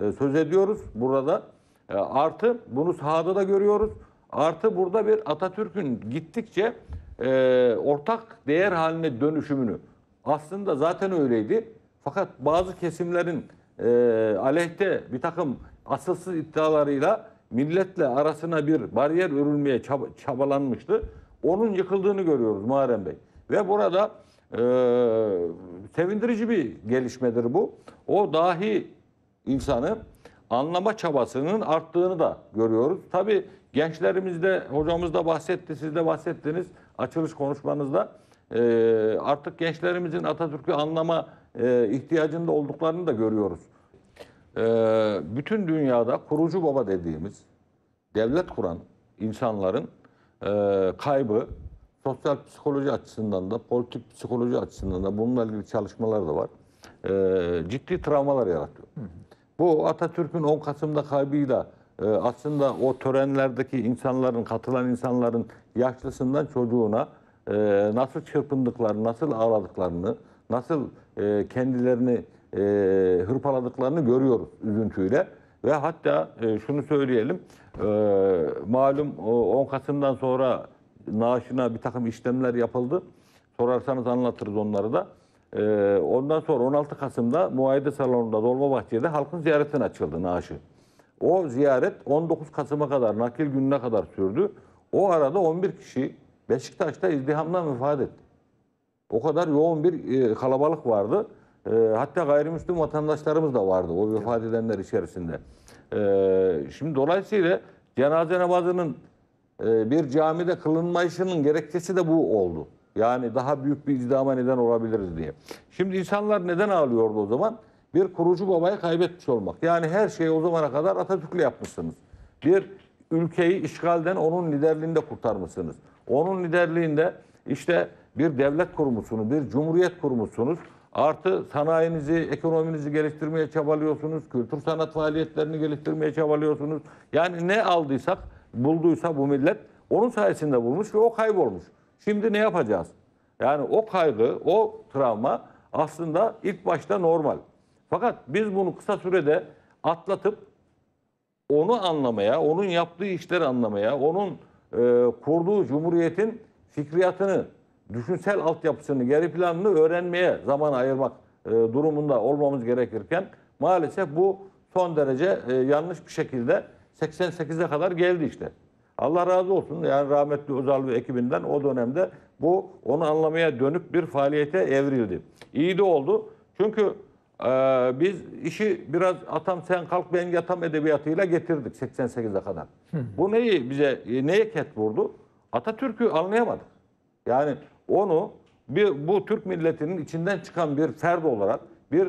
e, söz ediyoruz burada. E, artı bunu sahada da görüyoruz. Artı burada bir Atatürk'ün gittikçe e, ortak değer haline dönüşümünü aslında zaten öyleydi. Fakat bazı kesimlerin e, aleyhte bir takım asılsız iddialarıyla milletle arasına bir bariyer örülmeye çab çabalanmıştı. Onun yıkıldığını görüyoruz Muharrem Bey. Ve burada e, sevindirici bir gelişmedir bu. O dahi insanı anlama çabasının arttığını da görüyoruz. Tabii gençlerimizde, hocamız da bahsetti, siz de bahsettiniz açılış konuşmanızda. E, artık gençlerimizin Atatürk'ü anlama e, ihtiyacında olduklarını da görüyoruz. E, bütün dünyada kurucu baba dediğimiz devlet kuran insanların e, kaybı sosyal psikoloji açısından da politik psikoloji açısından da bununla ilgili çalışmalar da var. E, ciddi travmalar yaratıyor. Hı hı. Bu Atatürk'ün 10 Kasım'da kaybıyla e, aslında o törenlerdeki insanların, katılan insanların yaşlısından çocuğuna e, nasıl çırpındıklarını, nasıl ağladıklarını, nasıl e, kendilerini e, hırpaladıklarını görüyoruz üzüntüyle. Ve hatta e, şunu söyleyelim, e, malum o 10 Kasım'dan sonra naaşına bir takım işlemler yapıldı. Sorarsanız anlatırız onları da. Ee, ondan sonra 16 Kasım'da Muayede Salonu'nda Dolmabahçe'de halkın ziyaretine açıldı naaşı. O ziyaret 19 Kasım'a kadar, nakil gününe kadar sürdü. O arada 11 kişi Beşiktaş'ta izdihamdan vefat etti. O kadar yoğun bir e, kalabalık vardı. E, hatta gayrimüslim vatandaşlarımız da vardı o vefat edenler içerisinde. E, şimdi dolayısıyla cenaze namazının bir camide kılınmayışının gerekçesi de bu oldu. Yani daha büyük bir idama neden olabiliriz diye. Şimdi insanlar neden ağlıyordu o zaman? Bir kurucu babayı kaybetmiş olmak. Yani her şeyi o zamana kadar Atatürk'le yapmışsınız. Bir ülkeyi işgalden onun liderliğinde kurtarmışsınız. Onun liderliğinde işte bir devlet kurmuşsunuz, bir cumhuriyet kurmuşsunuz. Artı sanayinizi, ekonominizi geliştirmeye çabalıyorsunuz. Kültür sanat faaliyetlerini geliştirmeye çabalıyorsunuz. Yani ne aldıysak, bulduysa bu millet onun sayesinde bulmuş ve o kaybolmuş. Şimdi ne yapacağız? Yani o kaygı, o travma aslında ilk başta normal. Fakat biz bunu kısa sürede atlatıp onu anlamaya, onun yaptığı işleri anlamaya, onun e, kurduğu cumhuriyetin fikriyatını, düşünsel altyapısını, geri planını öğrenmeye zaman ayırmak e, durumunda olmamız gerekirken maalesef bu son derece e, yanlış bir şekilde 88'e kadar geldi işte. Allah razı olsun yani rahmetli Özal ekibinden o dönemde bu onu anlamaya dönük bir faaliyete evrildi. İyi de oldu. Çünkü e, biz işi biraz atam sen kalk ben yatam edebiyatıyla getirdik 88'e kadar. Bu neyi bize e, neye ket vurdu? Atatürk'ü anlayamadık. Yani onu bir, bu Türk milletinin içinden çıkan bir ferd olarak, bir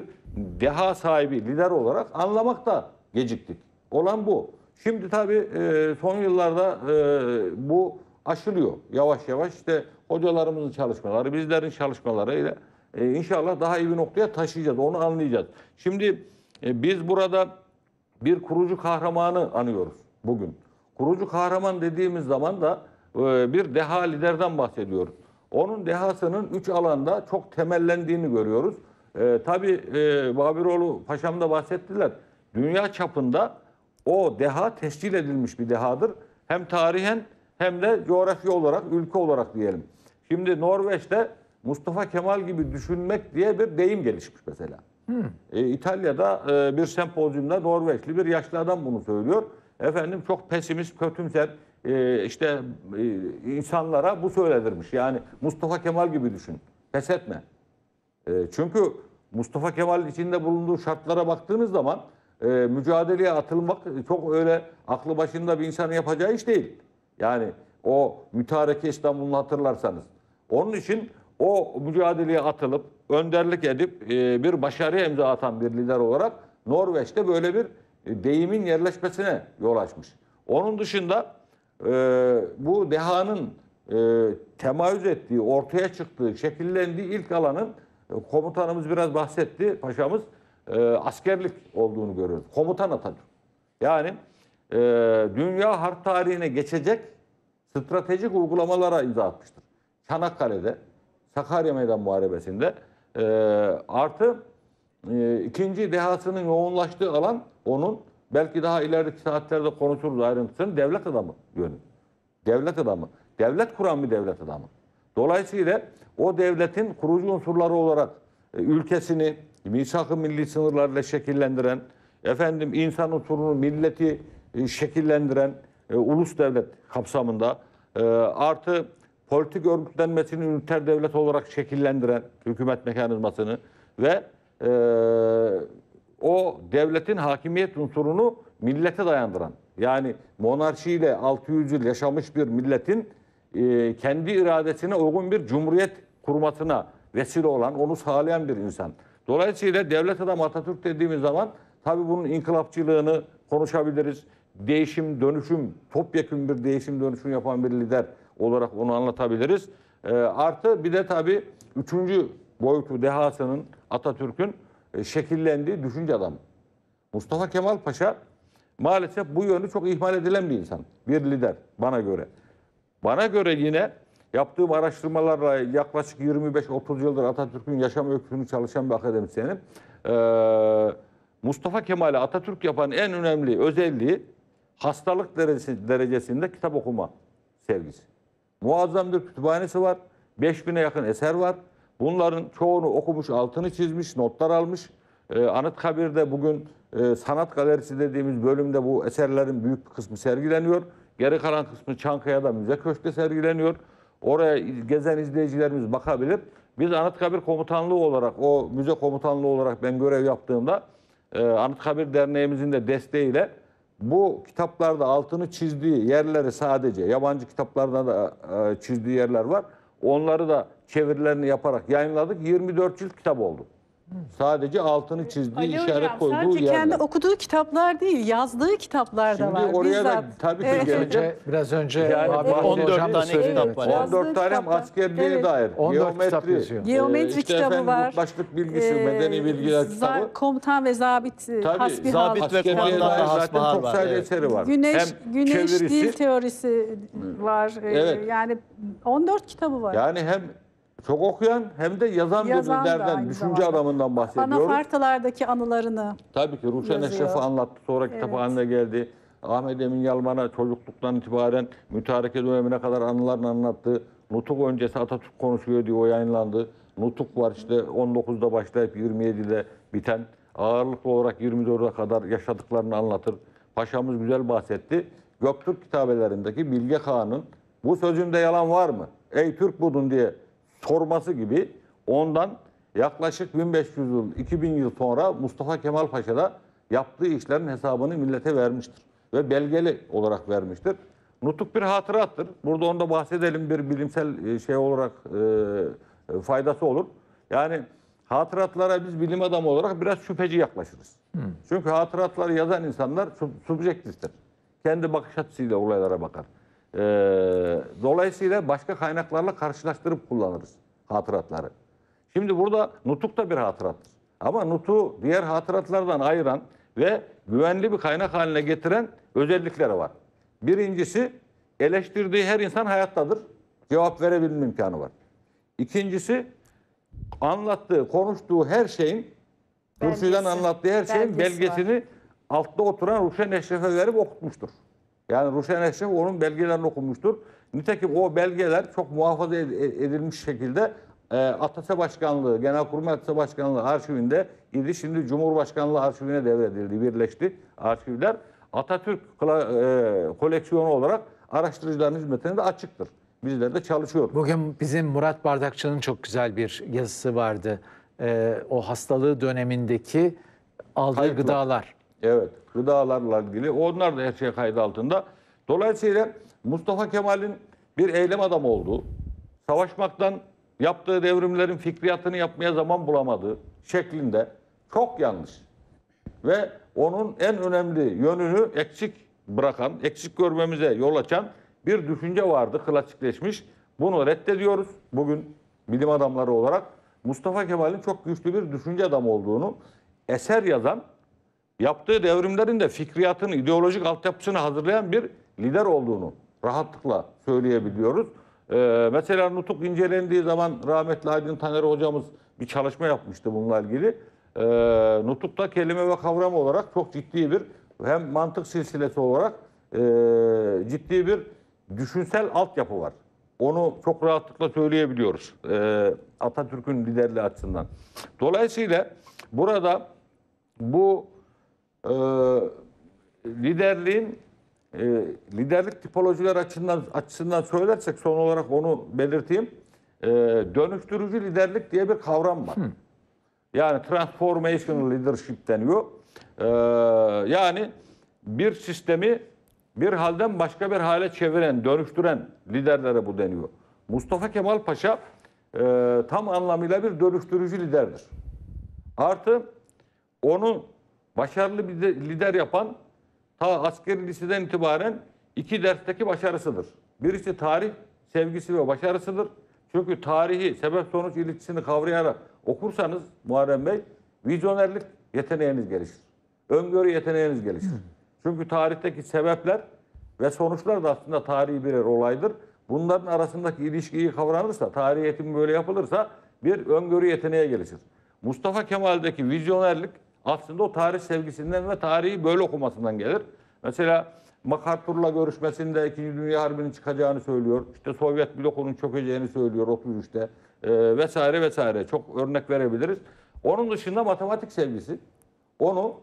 deha sahibi, lider olarak anlamakta geciktik. Olan bu. Şimdi tabii e, son yıllarda e, bu aşılıyor. Yavaş yavaş işte hocalarımızın çalışmaları, bizlerin çalışmalarıyla e, inşallah daha iyi bir noktaya taşıyacağız. Onu anlayacağız. Şimdi e, biz burada bir kurucu kahramanı anıyoruz bugün. Kurucu kahraman dediğimiz zaman da bir deha liderden bahsediyoruz. Onun dehasının üç alanda çok temellendiğini görüyoruz. E, tabii e, Babiroğlu Paşam da bahsettiler. Dünya çapında o deha tescil edilmiş bir dehadır. Hem tarihen hem de coğrafya olarak, ülke olarak diyelim. Şimdi Norveç'te Mustafa Kemal gibi düşünmek diye bir deyim gelişmiş mesela. Hmm. E, İtalya'da e, bir sempozyumda Norveçli bir yaşlı adam bunu söylüyor. Efendim çok pesimist, kötümser e, işte e, insanlara bu söyledirmiş. Yani Mustafa Kemal gibi düşün, pes etme. E, çünkü Mustafa Kemal içinde bulunduğu şartlara baktığınız zaman e, mücadeleye atılmak çok öyle aklı başında bir insanın yapacağı iş değil. Yani o mütareke İstanbul'unu hatırlarsanız. Onun için o mücadeleye atılıp önderlik edip e, bir başarıya imza atan bir lider olarak Norveç'te böyle bir e, deyimin yerleşmesine yol açmış. Onun dışında e, bu dehanın e, temayüz ettiği, ortaya çıktığı, şekillendiği ilk alanın e, komutanımız biraz bahsetti, paşamız e, askerlik olduğunu görüyoruz. Komutan Atatürk. Yani e, dünya harp tarihine geçecek stratejik uygulamalara imza atmıştır. Çanakkale'de, Sakarya Meydan Muharebesi'nde e, artı e, ikinci dehasının yoğunlaştığı alan onun belki daha ileriki saatlerde konuşuruz ayrıntısını devlet adamı yönü. Devlet adamı. Devlet kuran bir devlet adamı. Dolayısıyla o devletin kurucu unsurları olarak e, ülkesini, misak milli sınırlarla şekillendiren, efendim insan oturunu, milleti e, şekillendiren e, ulus devlet kapsamında e, artı politik örgütlenmesini üniter devlet olarak şekillendiren hükümet mekanizmasını ve e, o devletin hakimiyet unsurunu millete dayandıran yani monarşiyle 600 yıl yaşamış bir milletin e, kendi iradesine uygun bir cumhuriyet kurmasına vesile olan, onu sağlayan bir insan. Dolayısıyla devlet adam Atatürk dediğimiz zaman tabi bunun inkılapçılığını konuşabiliriz. Değişim, dönüşüm, topyekun bir değişim dönüşüm yapan bir lider olarak onu anlatabiliriz. E, artı bir de tabi üçüncü boyutu dehasının Atatürk'ün e, şekillendiği düşünce adamı. Mustafa Kemal Paşa maalesef bu yönü çok ihmal edilen bir insan. Bir lider bana göre. Bana göre yine Yaptığım araştırmalarla yaklaşık 25-30 yıldır Atatürk'ün yaşam öyküsünü çalışan bir akademisyenim. Ee, Mustafa Kemal'e Atatürk yapan en önemli özelliği hastalık derecesi, derecesinde kitap okuma sevgisi. Muazzam bir kütüphanesi var. 5000'e yakın eser var. Bunların çoğunu okumuş, altını çizmiş, notlar almış. Ee, Anıtkabir'de bugün e, sanat galerisi dediğimiz bölümde bu eserlerin büyük bir kısmı sergileniyor. Geri kalan kısmı Çankaya'da Müze Köşk'te sergileniyor. Oraya gezen izleyicilerimiz bakabilir. Biz Anıtkabir Komutanlığı olarak, o müze komutanlığı olarak ben görev yaptığımda e, Anıtkabir Derneğimizin de desteğiyle bu kitaplarda altını çizdiği yerleri sadece, yabancı kitaplarda da e, çizdiği yerler var. Onları da çevirilerini yaparak yayınladık. 24 yıl kitap oldu. Sadece altını çizdiği, Ali işaret hocam, koyduğu sadece yerler. kendi okuduğu kitaplar değil, yazdığı kitaplar Şimdi da var. oraya da tabii ki Evet. geleceğim. biraz önce Yani abi, 14 tane kitap var. 14 tane kitaplar. askerliğe Evet. dair. 14 kitap yazıyor. Geometri Ee, işte kitabı var. Yurttaşlık bilgisi, Ee, medeni bilgiler zar- Komutan ve zabit e, Tabii, hasbihal. zabit ve Askerliğe ve zaten Hasbihal çok sayıda evet. eseri var. Güneş, Hem güneş çevirisi, dil teorisi var. Ee, evet. Yani 14 kitabı var. Yani hem çok okuyan hem de yazan, Yazan da aynı birilerden, düşünce zamanda. adamından bahsediyorum. Bana fartalardaki anılarını. Tabii ki Ruşen Yazıyor. Eşref'i anlattı. Sonra kitap Evet. haline geldi. Ahmet Emin Yalman'a çocukluktan itibaren mütareke dönemine kadar anılarını anlattı. Nutuk öncesi Atatürk konuşuyor diye o yayınlandı. Nutuk var işte 19'da başlayıp 27'de biten. Ağırlıklı olarak 24'e kadar yaşadıklarını anlatır. Paşamız güzel bahsetti. Göktürk kitabelerindeki Bilge Kağan'ın bu sözünde yalan var mı? Ey Türk budun diye çorbası gibi ondan yaklaşık 1500 yıl, 2000 yıl sonra Mustafa Kemal Paşa da yaptığı işlerin hesabını millete vermiştir. Ve belgeli olarak vermiştir. Nutuk bir hatırattır. Burada onu da bahsedelim bir bilimsel e, şey olarak e, e, faydası olur. Yani hatıratlara biz bilim adamı olarak biraz şüpheci yaklaşırız. Hmm. Çünkü hatıratları yazan insanlar sub subjektiftir. Kendi bakış açısıyla olaylara bakar. E, dolayısıyla başka kaynaklarla karşılaştırıp kullanırız hatıratları. Şimdi burada nutuk da bir hatırattır. Ama nutu diğer hatıratlardan ayıran ve güvenli bir kaynak haline getiren özellikleri var. Birincisi eleştirdiği her insan hayattadır. Cevap verebilme imkanı var. İkincisi anlattığı, konuştuğu her şeyin Kürsüden anlattığı her şeyin belgesini var. altta oturan Ruşen Eşref'e verip okutmuştur. Yani Ruşen Eşref onun belgelerini okumuştur. Nitekim o belgeler çok muhafaza edilmiş şekilde e, Atase Başkanlığı, Genelkurmay Atatürk Başkanlığı arşivinde idi. Şimdi Cumhurbaşkanlığı arşivine devredildi, birleşti arşivler. Atatürk e, koleksiyonu olarak araştırıcıların hizmetine de açıktır. Bizler de çalışıyoruz. Bugün bizim Murat Bardakçı'nın çok güzel bir yazısı vardı. E, o hastalığı dönemindeki aldığı Kayıtlar. gıdalar. Evet. Gıdalarla ilgili. Onlar da her şey kaydı altında. Dolayısıyla Mustafa Kemal'in bir eylem adamı olduğu, savaşmaktan yaptığı devrimlerin fikriyatını yapmaya zaman bulamadığı şeklinde çok yanlış. Ve onun en önemli yönünü eksik bırakan, eksik görmemize yol açan bir düşünce vardı klasikleşmiş. Bunu reddediyoruz bugün bilim adamları olarak. Mustafa Kemal'in çok güçlü bir düşünce adamı olduğunu, eser yazan yaptığı devrimlerin de fikriyatını, ideolojik altyapısını hazırlayan bir lider olduğunu rahatlıkla söyleyebiliyoruz. Ee, mesela Nutuk incelendiği zaman rahmetli Aydın Taner hocamız bir çalışma yapmıştı bununla ilgili. Ee, Nutuk'ta kelime ve kavram olarak çok ciddi bir hem mantık silsilesi olarak e, ciddi bir düşünsel altyapı var. Onu çok rahatlıkla söyleyebiliyoruz e, Atatürk'ün liderliği açısından. Dolayısıyla burada bu e, liderliğin e, liderlik tipolojiler açısından, açısından söylersek son olarak onu belirteyim. E, dönüştürücü liderlik diye bir kavram var. Hı. Hmm. Yani transformational leadership deniyor. E, yani bir sistemi bir halden başka bir hale çeviren, dönüştüren liderlere bu deniyor. Mustafa Kemal Paşa e, tam anlamıyla bir dönüştürücü liderdir. Artı onun başarılı bir lider yapan ta askeri liseden itibaren iki dersteki başarısıdır. Birisi tarih sevgisi ve başarısıdır. Çünkü tarihi sebep sonuç ilişkisini kavrayarak okursanız Muharrem Bey vizyonerlik yeteneğiniz gelişir. Öngörü yeteneğiniz gelişir. Çünkü tarihteki sebepler ve sonuçlar da aslında tarihi birer olaydır. Bunların arasındaki ilişkiyi kavranırsa, tarih eğitimi böyle yapılırsa bir öngörü yeteneğe gelişir. Mustafa Kemal'deki vizyonerlik aslında o tarih sevgisinden ve tarihi böyle okumasından gelir. Mesela MacArthur'la görüşmesinde 2. Dünya Harbi'nin çıkacağını söylüyor. İşte Sovyet blokunun çökeceğini söylüyor 33'te e, vesaire vesaire. Çok örnek verebiliriz. Onun dışında matematik sevgisi onu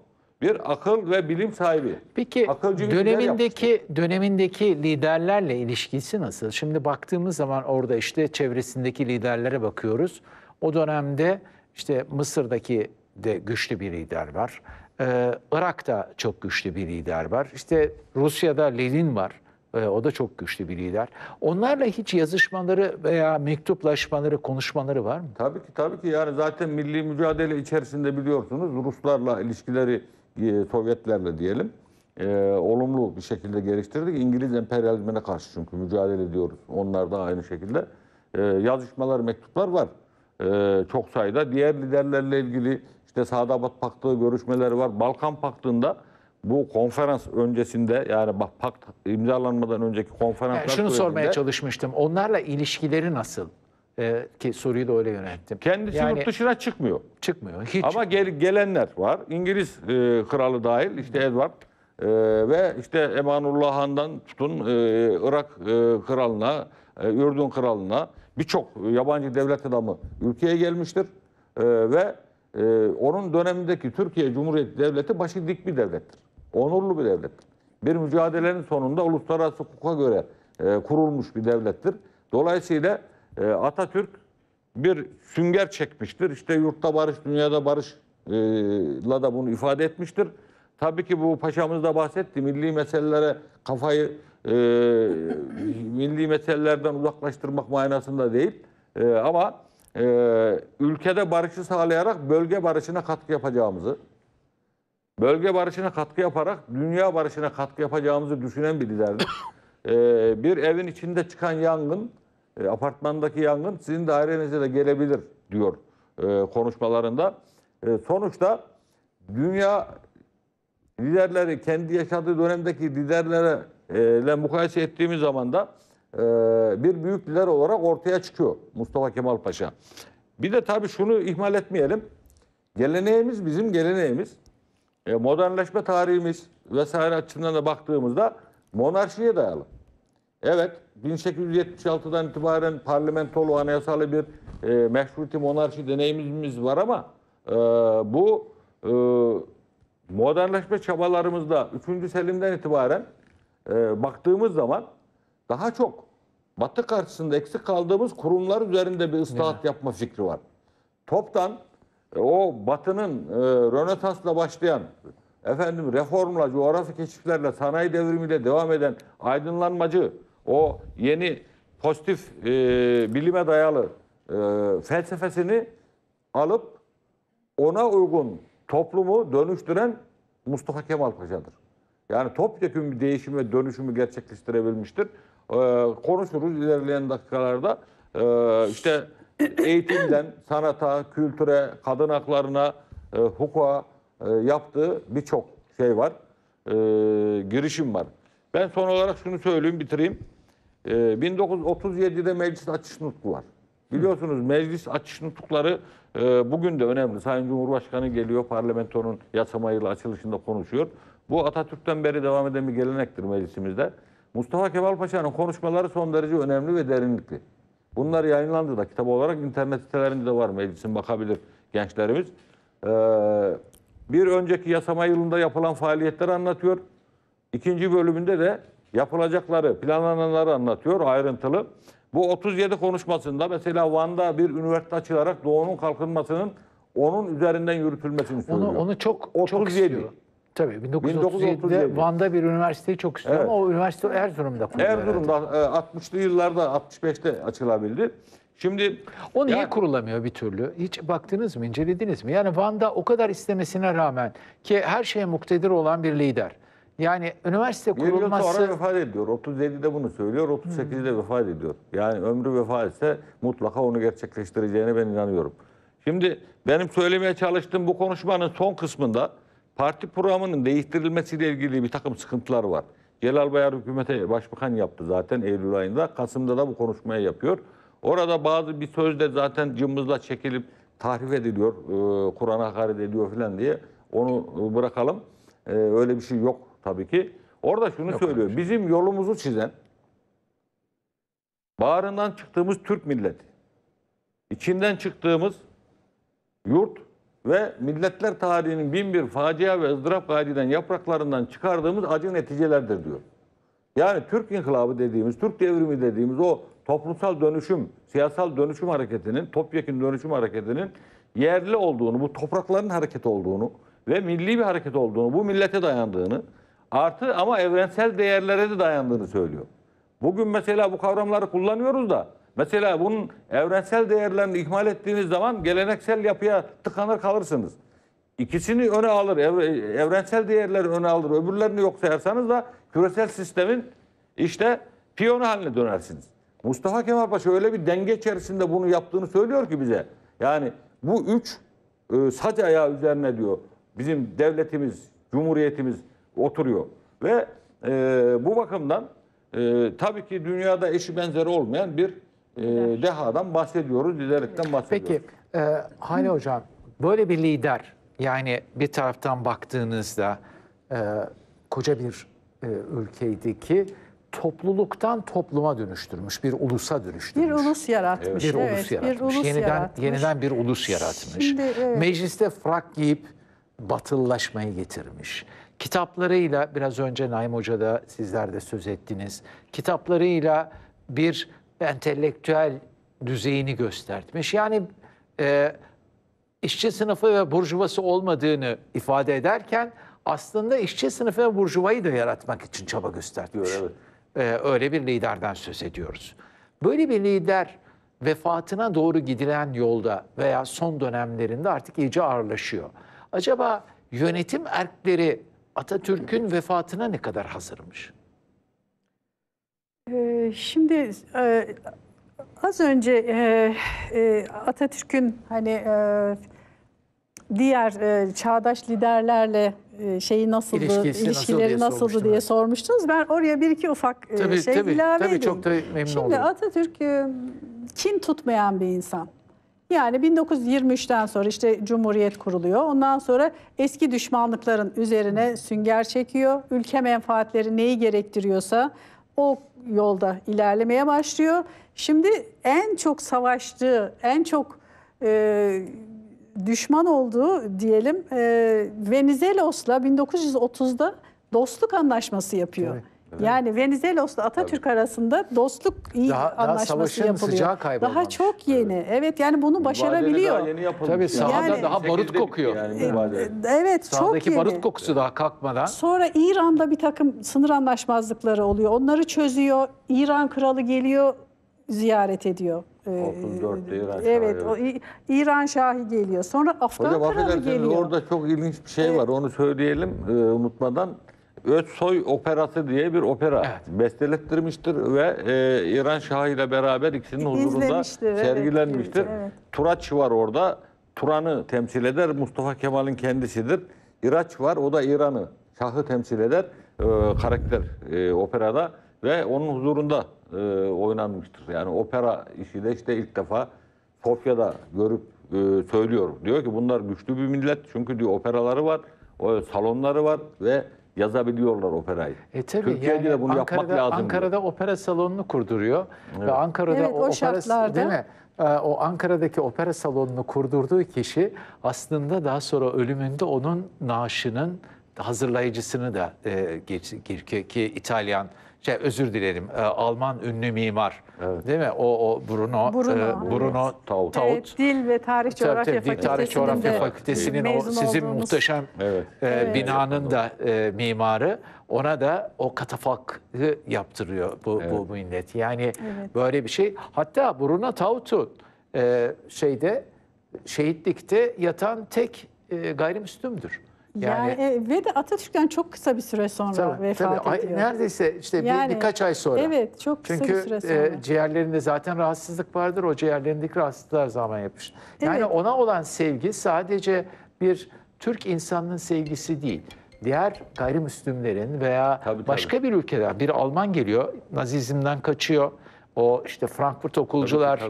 bir akıl ve bilim sahibi. Peki Akılcı dönemindeki dönemindeki liderlerle ilişkisi nasıl? Şimdi baktığımız zaman orada işte çevresindeki liderlere bakıyoruz. O dönemde işte Mısır'daki de güçlü bir lider var. Ee, Irak'ta çok güçlü bir lider var. İşte Rusya'da Lenin var. Ee, o da çok güçlü bir lider. Onlarla hiç yazışmaları veya mektuplaşmaları, konuşmaları var mı? Tabii ki tabii ki yani zaten milli mücadele içerisinde biliyorsunuz Ruslarla ilişkileri e, Sovyetlerle diyelim e, olumlu bir şekilde geliştirdik. İngiliz emperyalizmine karşı çünkü mücadele ediyoruz. Onlar da aynı şekilde e, yazışmalar, mektuplar var. E, çok sayıda. Diğer liderlerle ilgili işte Sadabat Paktı görüşmeleri var. Balkan Paktı'nda bu konferans öncesinde yani bak pakt imzalanmadan önceki konferanslar yani şunu sormaya çalışmıştım. Onlarla ilişkileri nasıl? Ee, ki soruyu da öyle yönelttim. Kendisi yani, yurt dışına çıkmıyor. Çıkmıyor. Hiç Ama Gel, gelenler var. İngiliz e, kralı dahil işte Edward e, ve işte Emanullah Han'dan tutun e, Irak e, kralına, e, Ürdün kralına birçok e, yabancı devlet adamı ülkeye gelmiştir. E, ve e, onun dönemindeki Türkiye Cumhuriyeti Devleti başı dik bir devlettir. Onurlu bir devlettir. Bir mücadelenin sonunda uluslararası hukuka göre e, kurulmuş bir devlettir. Dolayısıyla e, Atatürk bir sünger çekmiştir. İşte yurtta barış, dünyada barışla e, da bunu ifade etmiştir. Tabii ki bu paşamız da bahsetti. Milli meselelere kafayı e, milli meselelerden uzaklaştırmak manasında değil. E, ama e, ülkede barışı sağlayarak bölge barışına katkı yapacağımızı, bölge barışına katkı yaparak dünya barışına katkı yapacağımızı düşünen bir liderdi. E, ee, bir evin içinde çıkan yangın, e, apartmandaki yangın sizin dairenize de gelebilir diyor e, konuşmalarında. E, sonuçta dünya liderleri kendi yaşadığı dönemdeki liderlere e, mukayese ettiğimiz zaman da e, bir büyük lider olarak ortaya çıkıyor Mustafa Kemal Paşa. Bir de tabii şunu ihmal etmeyelim. Geleneğimiz bizim geleneğimiz. E, modernleşme tarihimiz vesaire açısından da baktığımızda monarşiye dayalı. Evet 1876'dan itibaren parlamentolu anayasalı bir e, meşruti monarşi deneyimimiz var ama e, bu e, modernleşme çabalarımızda 3. Selim'den itibaren e, baktığımız zaman daha çok Batı karşısında eksik kaldığımız kurumlar üzerinde bir ıslahat yapma fikri var. Toptan e, o Batı'nın e, Rönesans'la başlayan efendim reformla, coğrafi keşiflerle, sanayi devrimiyle devam eden aydınlanmacı, o yeni pozitif e, bilime dayalı e, felsefesini alıp ona uygun toplumu dönüştüren Mustafa Kemal Paşa'dır. Yani topyekun bir değişimi ve dönüşümü gerçekleştirebilmiştir. Ee, konuşuruz ilerleyen dakikalarda. Ee, işte eğitimden sanata, kültüre, kadın haklarına, e, hukuka e, yaptığı birçok şey var. Ee, girişim var. Ben son olarak şunu söyleyeyim, bitireyim. 1937'de meclis açış nutku var. Biliyorsunuz meclis açış nutukları e, bugün de önemli. Sayın Cumhurbaşkanı geliyor, parlamentonun yasamayla açılışında konuşuyor. Bu Atatürk'ten beri devam eden bir gelenektir meclisimizde. Mustafa Kemal Paşa'nın konuşmaları son derece önemli ve derinlikli. Bunlar yayınlandı da kitap olarak internet sitelerinde de var meclisin bakabilir gençlerimiz. Ee, bir önceki yasama yılında yapılan faaliyetleri anlatıyor. İkinci bölümünde de yapılacakları, planlananları anlatıyor ayrıntılı. Bu 37 konuşmasında mesela Van'da bir üniversite açılarak doğunun kalkınmasının onun üzerinden yürütülmesini söylüyor. Onu, onu çok 37. çok istiyor. Tabii 1937'de Van'da bir üniversiteyi çok istiyor evet. ama o üniversite Erzurum'da kuruluyor. Erzurum'da evet. 60'lı e, yıllarda 65'te açılabildi. Şimdi o niye yani, kurulamıyor bir türlü? Hiç baktınız mı, incelediniz mi? Yani Van'da o kadar istemesine rağmen ki her şeye muktedir olan bir lider. Yani üniversite kurulması... sonra vefat ediyor. 37'de bunu söylüyor, 38'de hmm. vefat ediyor. Yani ömrü vefat etse mutlaka onu gerçekleştireceğine ben inanıyorum. Şimdi benim söylemeye çalıştığım bu konuşmanın son kısmında Parti programının değiştirilmesiyle ilgili bir takım sıkıntılar var. Celal Bayar hükümete başbakan yaptı zaten Eylül ayında. Kasım'da da bu konuşmayı yapıyor. Orada bazı bir sözde zaten cımbızla çekilip tahrif ediliyor. E, Kur'an'a hakaret ediyor falan diye. Onu bırakalım. E, öyle bir şey yok tabii ki. Orada şunu yok söylüyor. Şey. Bizim yolumuzu çizen bağrından çıktığımız Türk milleti. içinden çıktığımız yurt ve milletler tarihinin bin bir facia ve ızdırap gayriden yapraklarından çıkardığımız acı neticelerdir diyor. Yani Türk inkılabı dediğimiz, Türk devrimi dediğimiz o toplumsal dönüşüm, siyasal dönüşüm hareketinin, topyekun dönüşüm hareketinin yerli olduğunu, bu toprakların hareket olduğunu ve milli bir hareket olduğunu, bu millete dayandığını, artı ama evrensel değerlere de dayandığını söylüyor. Bugün mesela bu kavramları kullanıyoruz da Mesela bunun evrensel değerlerini ihmal ettiğiniz zaman geleneksel yapıya tıkanır kalırsınız. İkisini öne alır, evrensel değerleri öne alır, öbürlerini yok sayarsanız da küresel sistemin işte piyonu haline dönersiniz. Mustafa Kemal Paşa öyle bir denge içerisinde bunu yaptığını söylüyor ki bize. Yani bu üç e, saç ayağı üzerine diyor bizim devletimiz, cumhuriyetimiz oturuyor. Ve e, bu bakımdan e, tabii ki dünyada eşi benzeri olmayan bir e, dehadan bahsediyoruz, liderlikten bahsediyoruz. Peki e, Hani Hocam böyle bir lider yani bir taraftan baktığınızda e, koca bir e, ülkeydi ki topluluktan topluma dönüştürmüş, bir ulusa dönüştürmüş. Bir ulus yaratmış. Evet. Bir ulus yaratmış. Bir ulus yeniden, yaratmış. yeniden bir ulus yaratmış. Şimdi, evet. Mecliste frak giyip batıllaşmayı getirmiş. Kitaplarıyla biraz önce Naim Hoca da sizler de söz ettiniz. Kitaplarıyla bir entelektüel düzeyini göstermiş. Yani e, işçi sınıfı ve burjuvası olmadığını ifade ederken aslında işçi sınıfı ve burjuvayı da yaratmak için çaba göstermiş. Evet. E, öyle bir liderden söz ediyoruz. Böyle bir lider vefatına doğru gidilen yolda veya son dönemlerinde artık iyice ağırlaşıyor. Acaba yönetim erkleri Atatürk'ün vefatına ne kadar hazırmış? Ee, şimdi e, az önce e, e, Atatürk'ün hani diğer çağdaş liderlerle şeyi nasıldı, İlişkisi ilişkileri nasıl nasıldı diye, diye sormuştunuz. Ben oraya bir iki ufak tabii, şey tabii, ilave tabii, edeyim. Çok da memnun Şimdi oluyorum. Atatürk kim tutmayan bir insan. Yani 1923'ten sonra işte Cumhuriyet kuruluyor. Ondan sonra eski düşmanlıkların üzerine sünger çekiyor. Ülke menfaatleri neyi gerektiriyorsa o yolda ilerlemeye başlıyor. Şimdi en çok savaştığı, en çok e, düşman olduğu diyelim e, Venizelos'la 1930'da dostluk anlaşması yapıyor. Evet. Yani Venizelos ile Atatürk arasında dostluk iyi Daha- daha anlaşması savaşın yapılıyor. sıcağı Daha çok yeni. Evet, yani bunu başarabiliyor. Daha yeni Tabii sahada Yani- daha barut kokuyor. Yani mübadele. Evet çok Sağdaki yeni. barut kokusu daha kalkmadan. Sonra İran'da bir takım sınır anlaşmazlıkları oluyor. Onları çözüyor. İran kralı geliyor, ziyaret ediyor. Ee, evet, o İran şahi geliyor. Sonra Afgan Hocam kralı geliyor. orada çok ilginç bir şey var onu söyleyelim e, unutmadan. Ötsoy Operası diye bir opera evet. bestelettirmiştir ve e, İran Şahı ile beraber ikisinin huzurunda sergilenmiştir. Evet. Turaç var orada. Turan'ı temsil eder. Mustafa Kemal'in kendisidir. İraç var. O da İran'ı, Şah'ı temsil eder. E, karakter e, operada ve onun huzurunda e, oynanmıştır. Yani opera işi de işte ilk defa Sofya'da görüp e, söylüyor. Diyor ki bunlar güçlü bir millet çünkü diyor operaları var, o, salonları var ve yazabiliyorlar operayı. E tabii Türkiye'de yani de bunu Ankara'da, yapmak lazım. Ankara'da diyor. opera salonunu kurduruyor evet. ve Ankara'da evet, o, o opera değil mi? Ee, o Ankara'daki opera salonunu kurdurduğu kişi aslında daha sonra ölümünde onun naaşının hazırlayıcısını da e, ki İtalyan şey özür dilerim e, Alman ünlü mimar Evet. değil mi? O, o Bruno Bruno. e, Bruno Taut. Evet, dil ve tarih Tabii, coğrafya tabii, Dil Tarih Coğrafya Fakültesi'nin o sizin olduğumuz- muhteşem e, Evet. e, binanın da e, mimarı ona da o katafakı yaptırıyor bu, bu millet. Yani böyle bir şey. Hatta Bruno Taut'un e, şeyde şehitlikte yatan tek e, gayrimüslimdir. Yani, yani e, ve de Atatürk'ten çok kısa bir süre sonra tabii, vefat tabii. ediyor. Ay, neredeyse işte yani, bir, birkaç ay sonra. Evet, çok kısa Çünkü, bir süre e, sonra. Çünkü ciğerlerinde zaten rahatsızlık vardır. O ciğerlerindeki rahatsızlıklar zaman yapış. Yani evet. ona olan sevgi sadece bir Türk insanının sevgisi değil diğer gayrimüslimlerin veya tabii, başka tabii. bir ülkeden bir Alman geliyor, Nazizm'den kaçıyor. O işte Frankfurt okulcular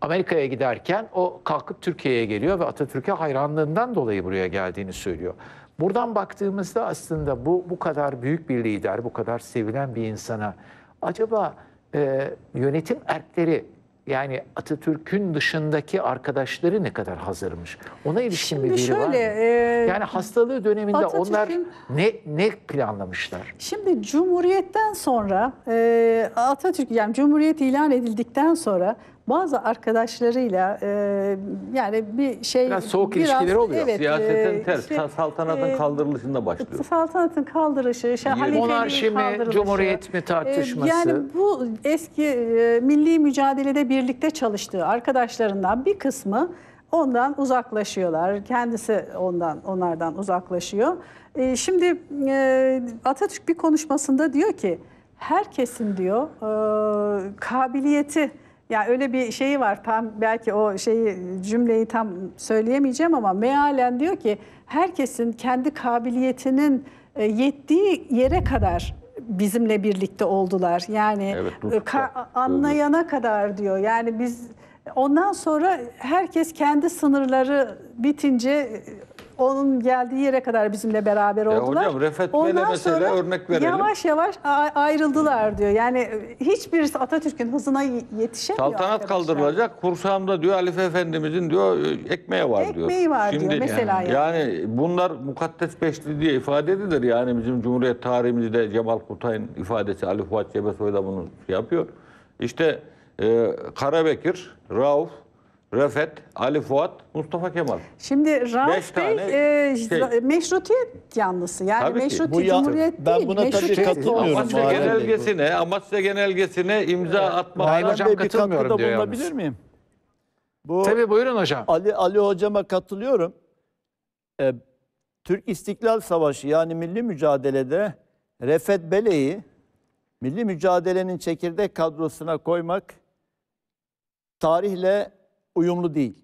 Amerika'ya giderken o kalkıp Türkiye'ye geliyor ve Atatürk'e hayranlığından dolayı buraya geldiğini söylüyor. Buradan baktığımızda aslında bu bu kadar büyük bir lider, bu kadar sevilen bir insana acaba e, yönetim erkleri yani Atatürk'ün dışındaki arkadaşları ne kadar hazırmış? Ona ilişkin bir biri şöyle, var mı? E, yani hastalığı döneminde onlar ne ne planlamışlar? Şimdi Cumhuriyet'ten sonra e, Atatürk yani Cumhuriyet ilan edildikten sonra bazı arkadaşlarıyla e, yani bir şey... Biraz soğuk biraz, ilişkileri oluyor. Evet, Siyasetin e, ters, işte, saltanatın e, kaldırılışında başlıyor. Saltanatın kaldırışı, şey, monarşi mi, cumhuriyet mi e, tartışması? E, yani bu eski e, milli mücadelede birlikte çalıştığı arkadaşlarından bir kısmı ondan uzaklaşıyorlar. Kendisi ondan onlardan uzaklaşıyor. E, şimdi e, Atatürk bir konuşmasında diyor ki herkesin diyor e, kabiliyeti ya öyle bir şeyi var tam belki o şeyi cümleyi tam söyleyemeyeceğim ama mealen diyor ki herkesin kendi kabiliyetinin e, yettiği yere kadar bizimle birlikte oldular. Yani evet, Nurçuk'ta. E, anlayana evet. kadar diyor. Yani biz ondan sonra herkes kendi sınırları bitince onun geldiği yere kadar bizimle beraber oldular. hocam Refet Ondan mesela sonra örnek verelim. Yavaş yavaş ayrıldılar diyor. Yani hiçbir Atatürk'ün hızına yetişemiyor. Saltanat kaldırılacak. Kursağımda diyor Halife Efendimizin diyor e, ekmeği var diyor. Ekmeği var diyor, mesela yani. yani. bunlar mukaddes beşli diye ifade edilir. Yani bizim Cumhuriyet tarihimizde Cemal Kutay'ın ifadesi Ali Fuat Cebesoy da bunu şey yapıyor. İşte e, Karabekir, Rauf, Refet, Ali Fuat, Mustafa Kemal. Şimdi Rauf Bey e, şey. meşrutiyet yanlısı. Yani tabii meşrutiyet Bu cumhuriyet ben değil. buna tabii meşrutiyet katılmıyorum. olsun. Amasya genelgesine, Amasya genelgesine imza atma. Hayır hocam, Bey bir katılmıyorum katkıda diyor bulunabilir miyim? Bu Tabii buyurun hocam. Ali Ali hocama katılıyorum. Ee, Türk İstiklal Savaşı yani milli mücadelede Refet Bele'yi milli mücadelenin çekirdek kadrosuna koymak tarihle uyumlu değil.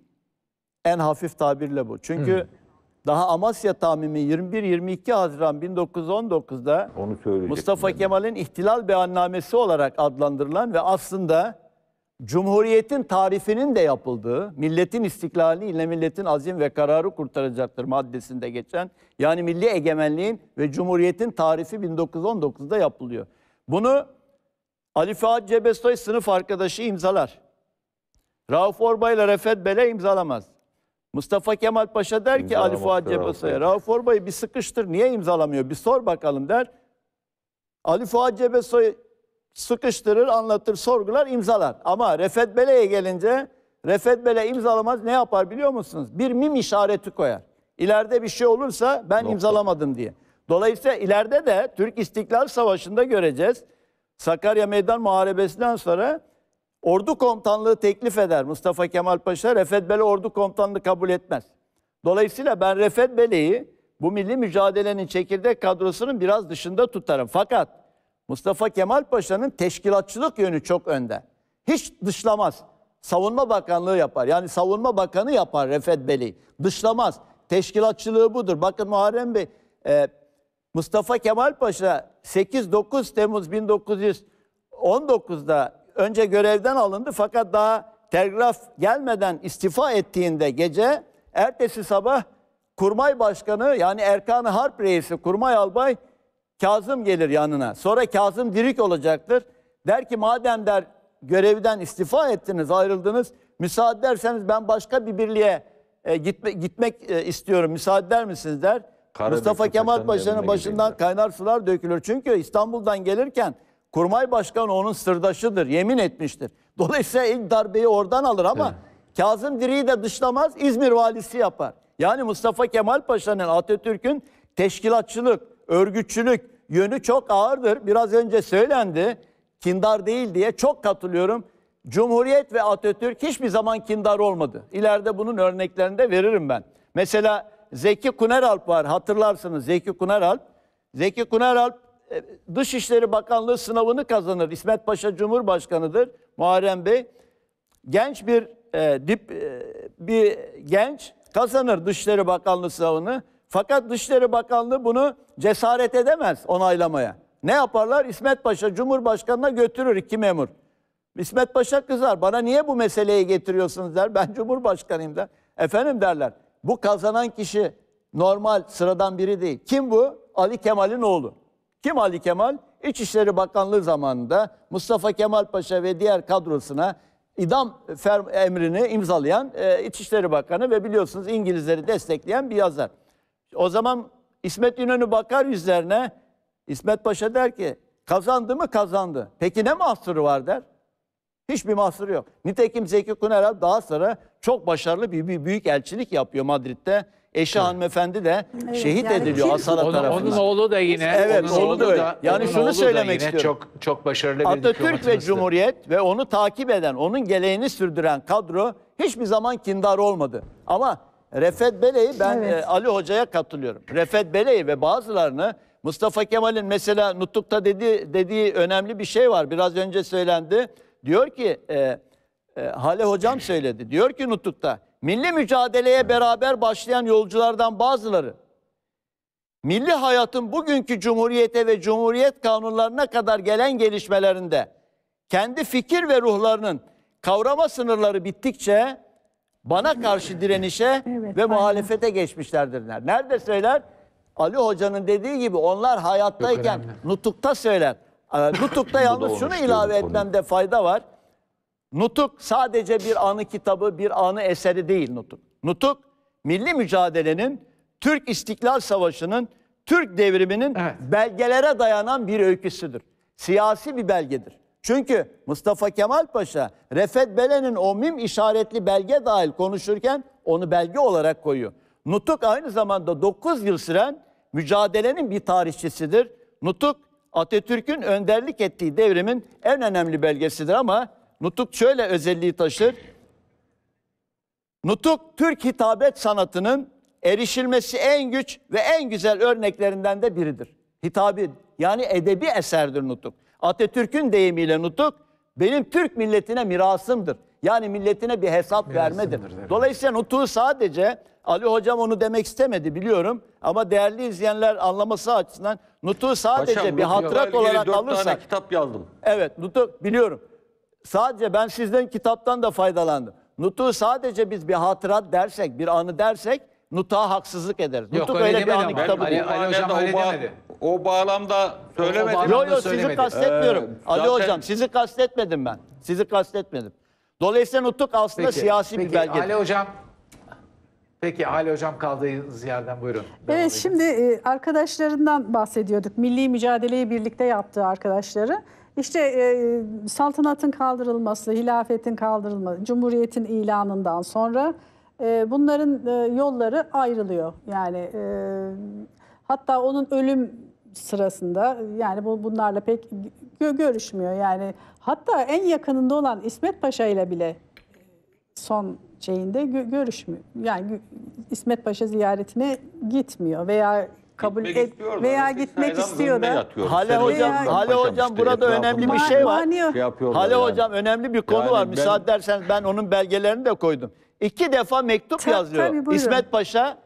En hafif tabirle bu. Çünkü Hı. Hmm. daha Amasya tamimi 21-22 Haziran 1919'da Onu Mustafa yani. Kemal'in ihtilal beyannamesi olarak adlandırılan ve aslında Cumhuriyetin tarifinin de yapıldığı, milletin istiklali ile milletin azim ve kararı kurtaracaktır maddesinde geçen, yani milli egemenliğin ve cumhuriyetin tarifi 1919'da yapılıyor. Bunu Ali Fuat Cebesoy sınıf arkadaşı imzalar. Rauf Orbay'la Refet Bele imzalamaz. Mustafa Kemal Paşa der ki Ali Fuat Cebesoy'a Rauf Orbay'ı bir sıkıştır niye imzalamıyor bir sor bakalım der. Ali Fuat Cebesoy sıkıştırır anlatır sorgular imzalar. Ama Refet Bele'ye gelince Refet Bele imzalamaz ne yapar biliyor musunuz? Bir mim işareti koyar. İleride bir şey olursa ben Nokta. imzalamadım diye. Dolayısıyla ileride de Türk İstiklal Savaşı'nda göreceğiz. Sakarya Meydan Muharebesi'nden sonra Ordu komutanlığı teklif eder Mustafa Kemal Paşa. Refet Bey ordu komutanlığı kabul etmez. Dolayısıyla ben Refet Bey'i bu milli mücadelenin çekirdek kadrosunun biraz dışında tutarım. Fakat Mustafa Kemal Paşa'nın teşkilatçılık yönü çok önde. Hiç dışlamaz. Savunma Bakanlığı yapar. Yani Savunma Bakanı yapar Refet Bey'i. Dışlamaz. Teşkilatçılığı budur. Bakın Muharrem Bey, e, Mustafa Kemal Paşa 8-9 Temmuz 1919'da önce görevden alındı fakat daha telgraf gelmeden istifa ettiğinde gece ertesi sabah kurmay başkanı yani Erkan Harp reisi kurmay albay Kazım gelir yanına. Sonra Kazım dirik olacaktır. Der ki madem der görevden istifa ettiniz ayrıldınız müsaade ederseniz ben başka bir birliğe e, gitme, gitmek e, istiyorum müsaade eder misiniz der. Karabük Mustafa Kemal Paşa'nın başından kaynar sular dökülür. Çünkü İstanbul'dan gelirken Kurmay Başkanı onun sırdaşıdır, yemin etmiştir. Dolayısıyla ilk darbeyi oradan alır ama evet. Kazım Diri'yi de dışlamaz, İzmir valisi yapar. Yani Mustafa Kemal Paşa'nın Atatürk'ün teşkilatçılık, örgütçülük yönü çok ağırdır. Biraz önce söylendi. Kindar değil diye çok katılıyorum. Cumhuriyet ve Atatürk hiçbir zaman kindar olmadı. İleride bunun örneklerini de veririm ben. Mesela Zeki Kuneralp var hatırlarsınız Zeki Kuneralp. Zeki Kuneralp e, Dışişleri Bakanlığı sınavını kazanır. İsmet Paşa Cumhurbaşkanı'dır Muharrem Bey. Genç bir e, dip e, bir genç kazanır Dışişleri Bakanlığı sınavını. Fakat Dışişleri Bakanlığı bunu cesaret edemez onaylamaya. Ne yaparlar? İsmet Paşa Cumhurbaşkanı'na götürür iki memur. İsmet Paşa kızar. Bana niye bu meseleyi getiriyorsunuz der. Ben Cumhurbaşkanıyım der. Efendim derler. Bu kazanan kişi normal sıradan biri değil. Kim bu? Ali Kemal'in oğlu. Kim Ali Kemal? İçişleri Bakanlığı zamanında Mustafa Kemal Paşa ve diğer kadrosuna idam emrini imzalayan e, İçişleri Bakanı ve biliyorsunuz İngilizleri destekleyen bir yazar. O zaman İsmet İnönü bakar yüzlerine İsmet Paşa der ki kazandı mı kazandı. Peki ne mahsuru var der. Hiçbir mahsuru yok. Nitekim Zeki Kuneral daha sonra çok başarılı bir, bir büyük elçilik yapıyor Madrid'de. Eşi hanımefendi de Evet, şehit yani ediliyor Asala Onun, tarafından. onun oğlu da yine. Evet, onun oğlu da öyle. Yani şunu söylemek istiyorum. Çok çok başarılı bir Atatürk ve Cumhuriyet ve onu takip eden, onun geleğini sürdüren kadro hiçbir zaman kindar olmadı. Ama Refet Bele'yi ben Evet. E, Ali Hoca'ya katılıyorum. Refet Bele'yi ve bazılarını Mustafa Kemal'in mesela Nutuk'ta dediği, dediği önemli bir şey var. Biraz önce söylendi. Diyor ki, e, e, Hale Hocam söyledi. Diyor ki Nutuk'ta, milli mücadeleye beraber başlayan yolculardan bazıları milli hayatın bugünkü cumhuriyete ve cumhuriyet kanunlarına kadar gelen gelişmelerinde kendi fikir ve ruhlarının kavrama sınırları bittikçe bana karşı direnişe evet, ve aynen. geçmişlerdirler. Nerede söyler? Ali Hoca'nın dediği gibi onlar hayattayken nutukta söyler. Ee, nutukta yalnız şunu ilave etmemde fayda var. Nutuk sadece bir anı kitabı, bir anı eseri değil Nutuk. Nutuk, milli mücadelenin, Türk İstiklal Savaşı'nın, Türk devriminin evet. belgelere dayanan bir öyküsüdür. Siyasi bir belgedir. Çünkü Mustafa Kemal Paşa, Refet Belen'in o mim işaretli belge dahil konuşurken onu belge olarak koyuyor. Nutuk aynı zamanda 9 yıl süren mücadelenin bir tarihçisidir. Nutuk Atatürk'ün önderlik ettiği devrimin en önemli belgesidir ama Nutuk şöyle özelliği taşır. Nutuk Türk hitabet sanatının erişilmesi en güç ve en güzel örneklerinden de biridir. Hitabi yani edebi eserdir nutuk. Atatürk'ün deyimiyle nutuk benim Türk milletine mirasımdır. Yani milletine bir hesap vermedir. Dolayısıyla nutuğu sadece Ali hocam onu demek istemedi biliyorum ama değerli izleyenler anlaması açısından nutuğu sadece Paşam, bir hatırat olarak alırsak. kitap yazdım. Evet nutuk biliyorum. Sadece ben sizden kitaptan da faydalandım. Nutu sadece biz bir hatıra dersek, bir anı dersek Nuta haksızlık ederiz. Yok, Nutuk öyle, öyle bir anı kitabı değil. Ali, Ali Hocam öyle o, ba demedi. o bağlamda söylemedi. Yok yok sizi kastetmiyorum. Ee, Ali zaten... Hocam sizi kastetmedim ben. Sizi kastetmedim. Dolayısıyla Nutuk aslında peki, siyasi peki, bir belge. Ali Hocam Peki Ali Hocam kaldığınız yerden buyurun. Evet şimdi e, arkadaşlarından bahsediyorduk. Milli mücadeleyi birlikte yaptığı arkadaşları. İşte e, saltanatın kaldırılması, hilafetin kaldırılması, cumhuriyetin ilanından sonra e, bunların e, yolları ayrılıyor. Yani e, hatta onun ölüm sırasında yani bu bunlarla pek gö görüşmüyor. Yani hatta en yakınında olan İsmet Paşa ile bile son şeyinde gö görüşmüyor. Yani İsmet Paşa ziyaretine gitmiyor veya kabul Gitmek et istiyor veya gitmek istiyor da. Hale hocam, Hale hocam işte, burada önemli bir şey var. Şey Hale yani. hocam önemli bir konu Yani var. ben- Müsaade ederseniz ben onun belgelerini de koydum. İki defa mektup Ta- yazıyor. tabii, İsmet Paşa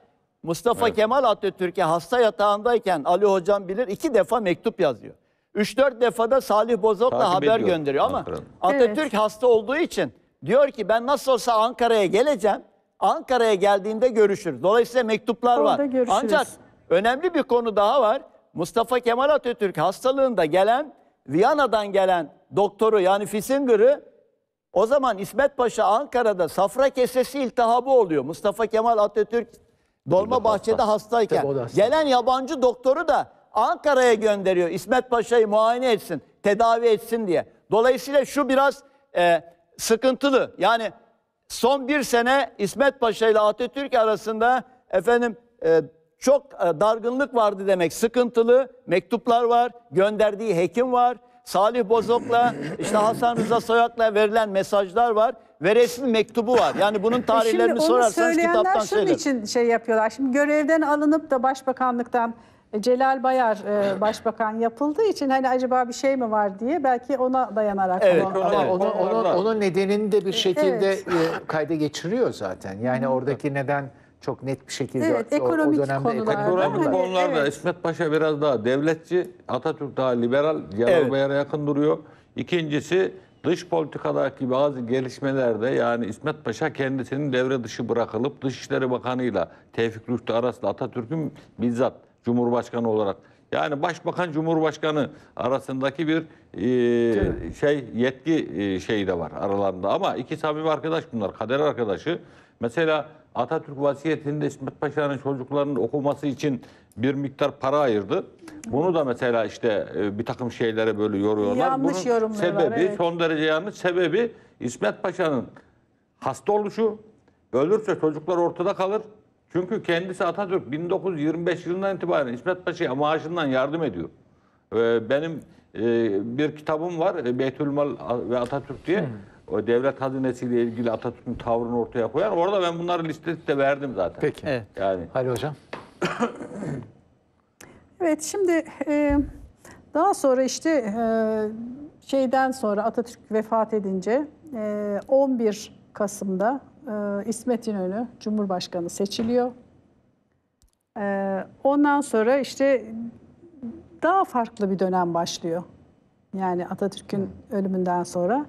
Mustafa Kemal Atatürk'e hasta yatağındayken Ali hocam bilir iki defa mektup yazıyor. Üç dört defada Salih Bozok'la haber ediyor gönderiyor ama Ankara'nın. Atatürk hasta olduğu için diyor ki ben nasıl olsa Ankara'ya geleceğim. Ankara'ya geldiğinde görüşürüz. Dolayısıyla mektuplar Orada var. görüşürüz. Ancak Önemli bir konu daha var. Mustafa Kemal Atatürk hastalığında gelen, Viyana'dan gelen doktoru yani Fisinger'ı o zaman İsmet Paşa Ankara'da safra kesesi iltihabı oluyor. Mustafa Kemal Atatürk Dolmabahçe'de hasta. hastayken. Gelen yabancı doktoru da Ankara'ya gönderiyor. İsmet Paşa'yı muayene etsin, tedavi etsin diye. Dolayısıyla şu biraz e, sıkıntılı. Yani son bir sene İsmet Paşa ile Atatürk arasında efendim e, çok e, dargınlık vardı demek sıkıntılı. Mektuplar var, gönderdiği hekim var. Salih Bozok'la işte Hasan Rıza Soyak'la verilen mesajlar var ve resmi mektubu var. Yani bunun e, tarihlerini Şimdi onu sorarsanız kitaptan şunun söylerim. için şey yapıyorlar. Şimdi görevden alınıp da başbakanlıktan e, Celal Bayar e, başbakan yapıldığı için hani acaba bir şey mi var diye belki ona dayanarak. Evet, onu, ama evet. Onun, onun, onun nedenini de bir şekilde evet. e, kayda geçiriyor zaten. Yani oradaki neden çok net bir şekilde evet, ekonomik o dönemde konular. ekonomik konularda. konularda evet. İsmet Paşa biraz daha devletçi, Atatürk daha liberal, Celal evet. Bayar'a yakın duruyor. İkincisi dış politikadaki bazı gelişmelerde yani İsmet Paşa kendisinin devre dışı bırakılıp Dışişleri Bakanı'yla Tevfik Rüştü arasında Atatürk'ün bizzat Cumhurbaşkanı olarak yani Başbakan Cumhurbaşkanı arasındaki bir e, şey yetki e, şeyi de var aralarında ama iki samimi arkadaş bunlar kader arkadaşı. Mesela Atatürk vasiyetinde İsmet Paşa'nın çocuklarının okuması için bir miktar para ayırdı. Bunu da mesela işte e, bir takım şeylere böyle yoruyorlar. Yanlış Bunun yorumluyorlar. Sebebi evet. son derece yanlış. Sebebi İsmet Paşa'nın hasta oluşu. Ölürse çocuklar ortada kalır. Çünkü kendisi Atatürk 1925 yılından itibaren İsmet Paşa'ya maaşından yardım ediyor. Benim e, bir kitabım var Beytülmal ve Atatürk diye. Hmm o devlet hazinesiyle ilgili Atatürk'ün tavrını ortaya koyan orada ben bunları listesi de verdim zaten. Peki. Evet. Yani. Hayır hocam. evet şimdi e, daha sonra işte e, şeyden sonra Atatürk vefat edince e, 11 Kasım'da e, İsmet İnönü Cumhurbaşkanı seçiliyor. E, ondan sonra işte daha farklı bir dönem başlıyor. Yani Atatürk'ün ölümünden sonra.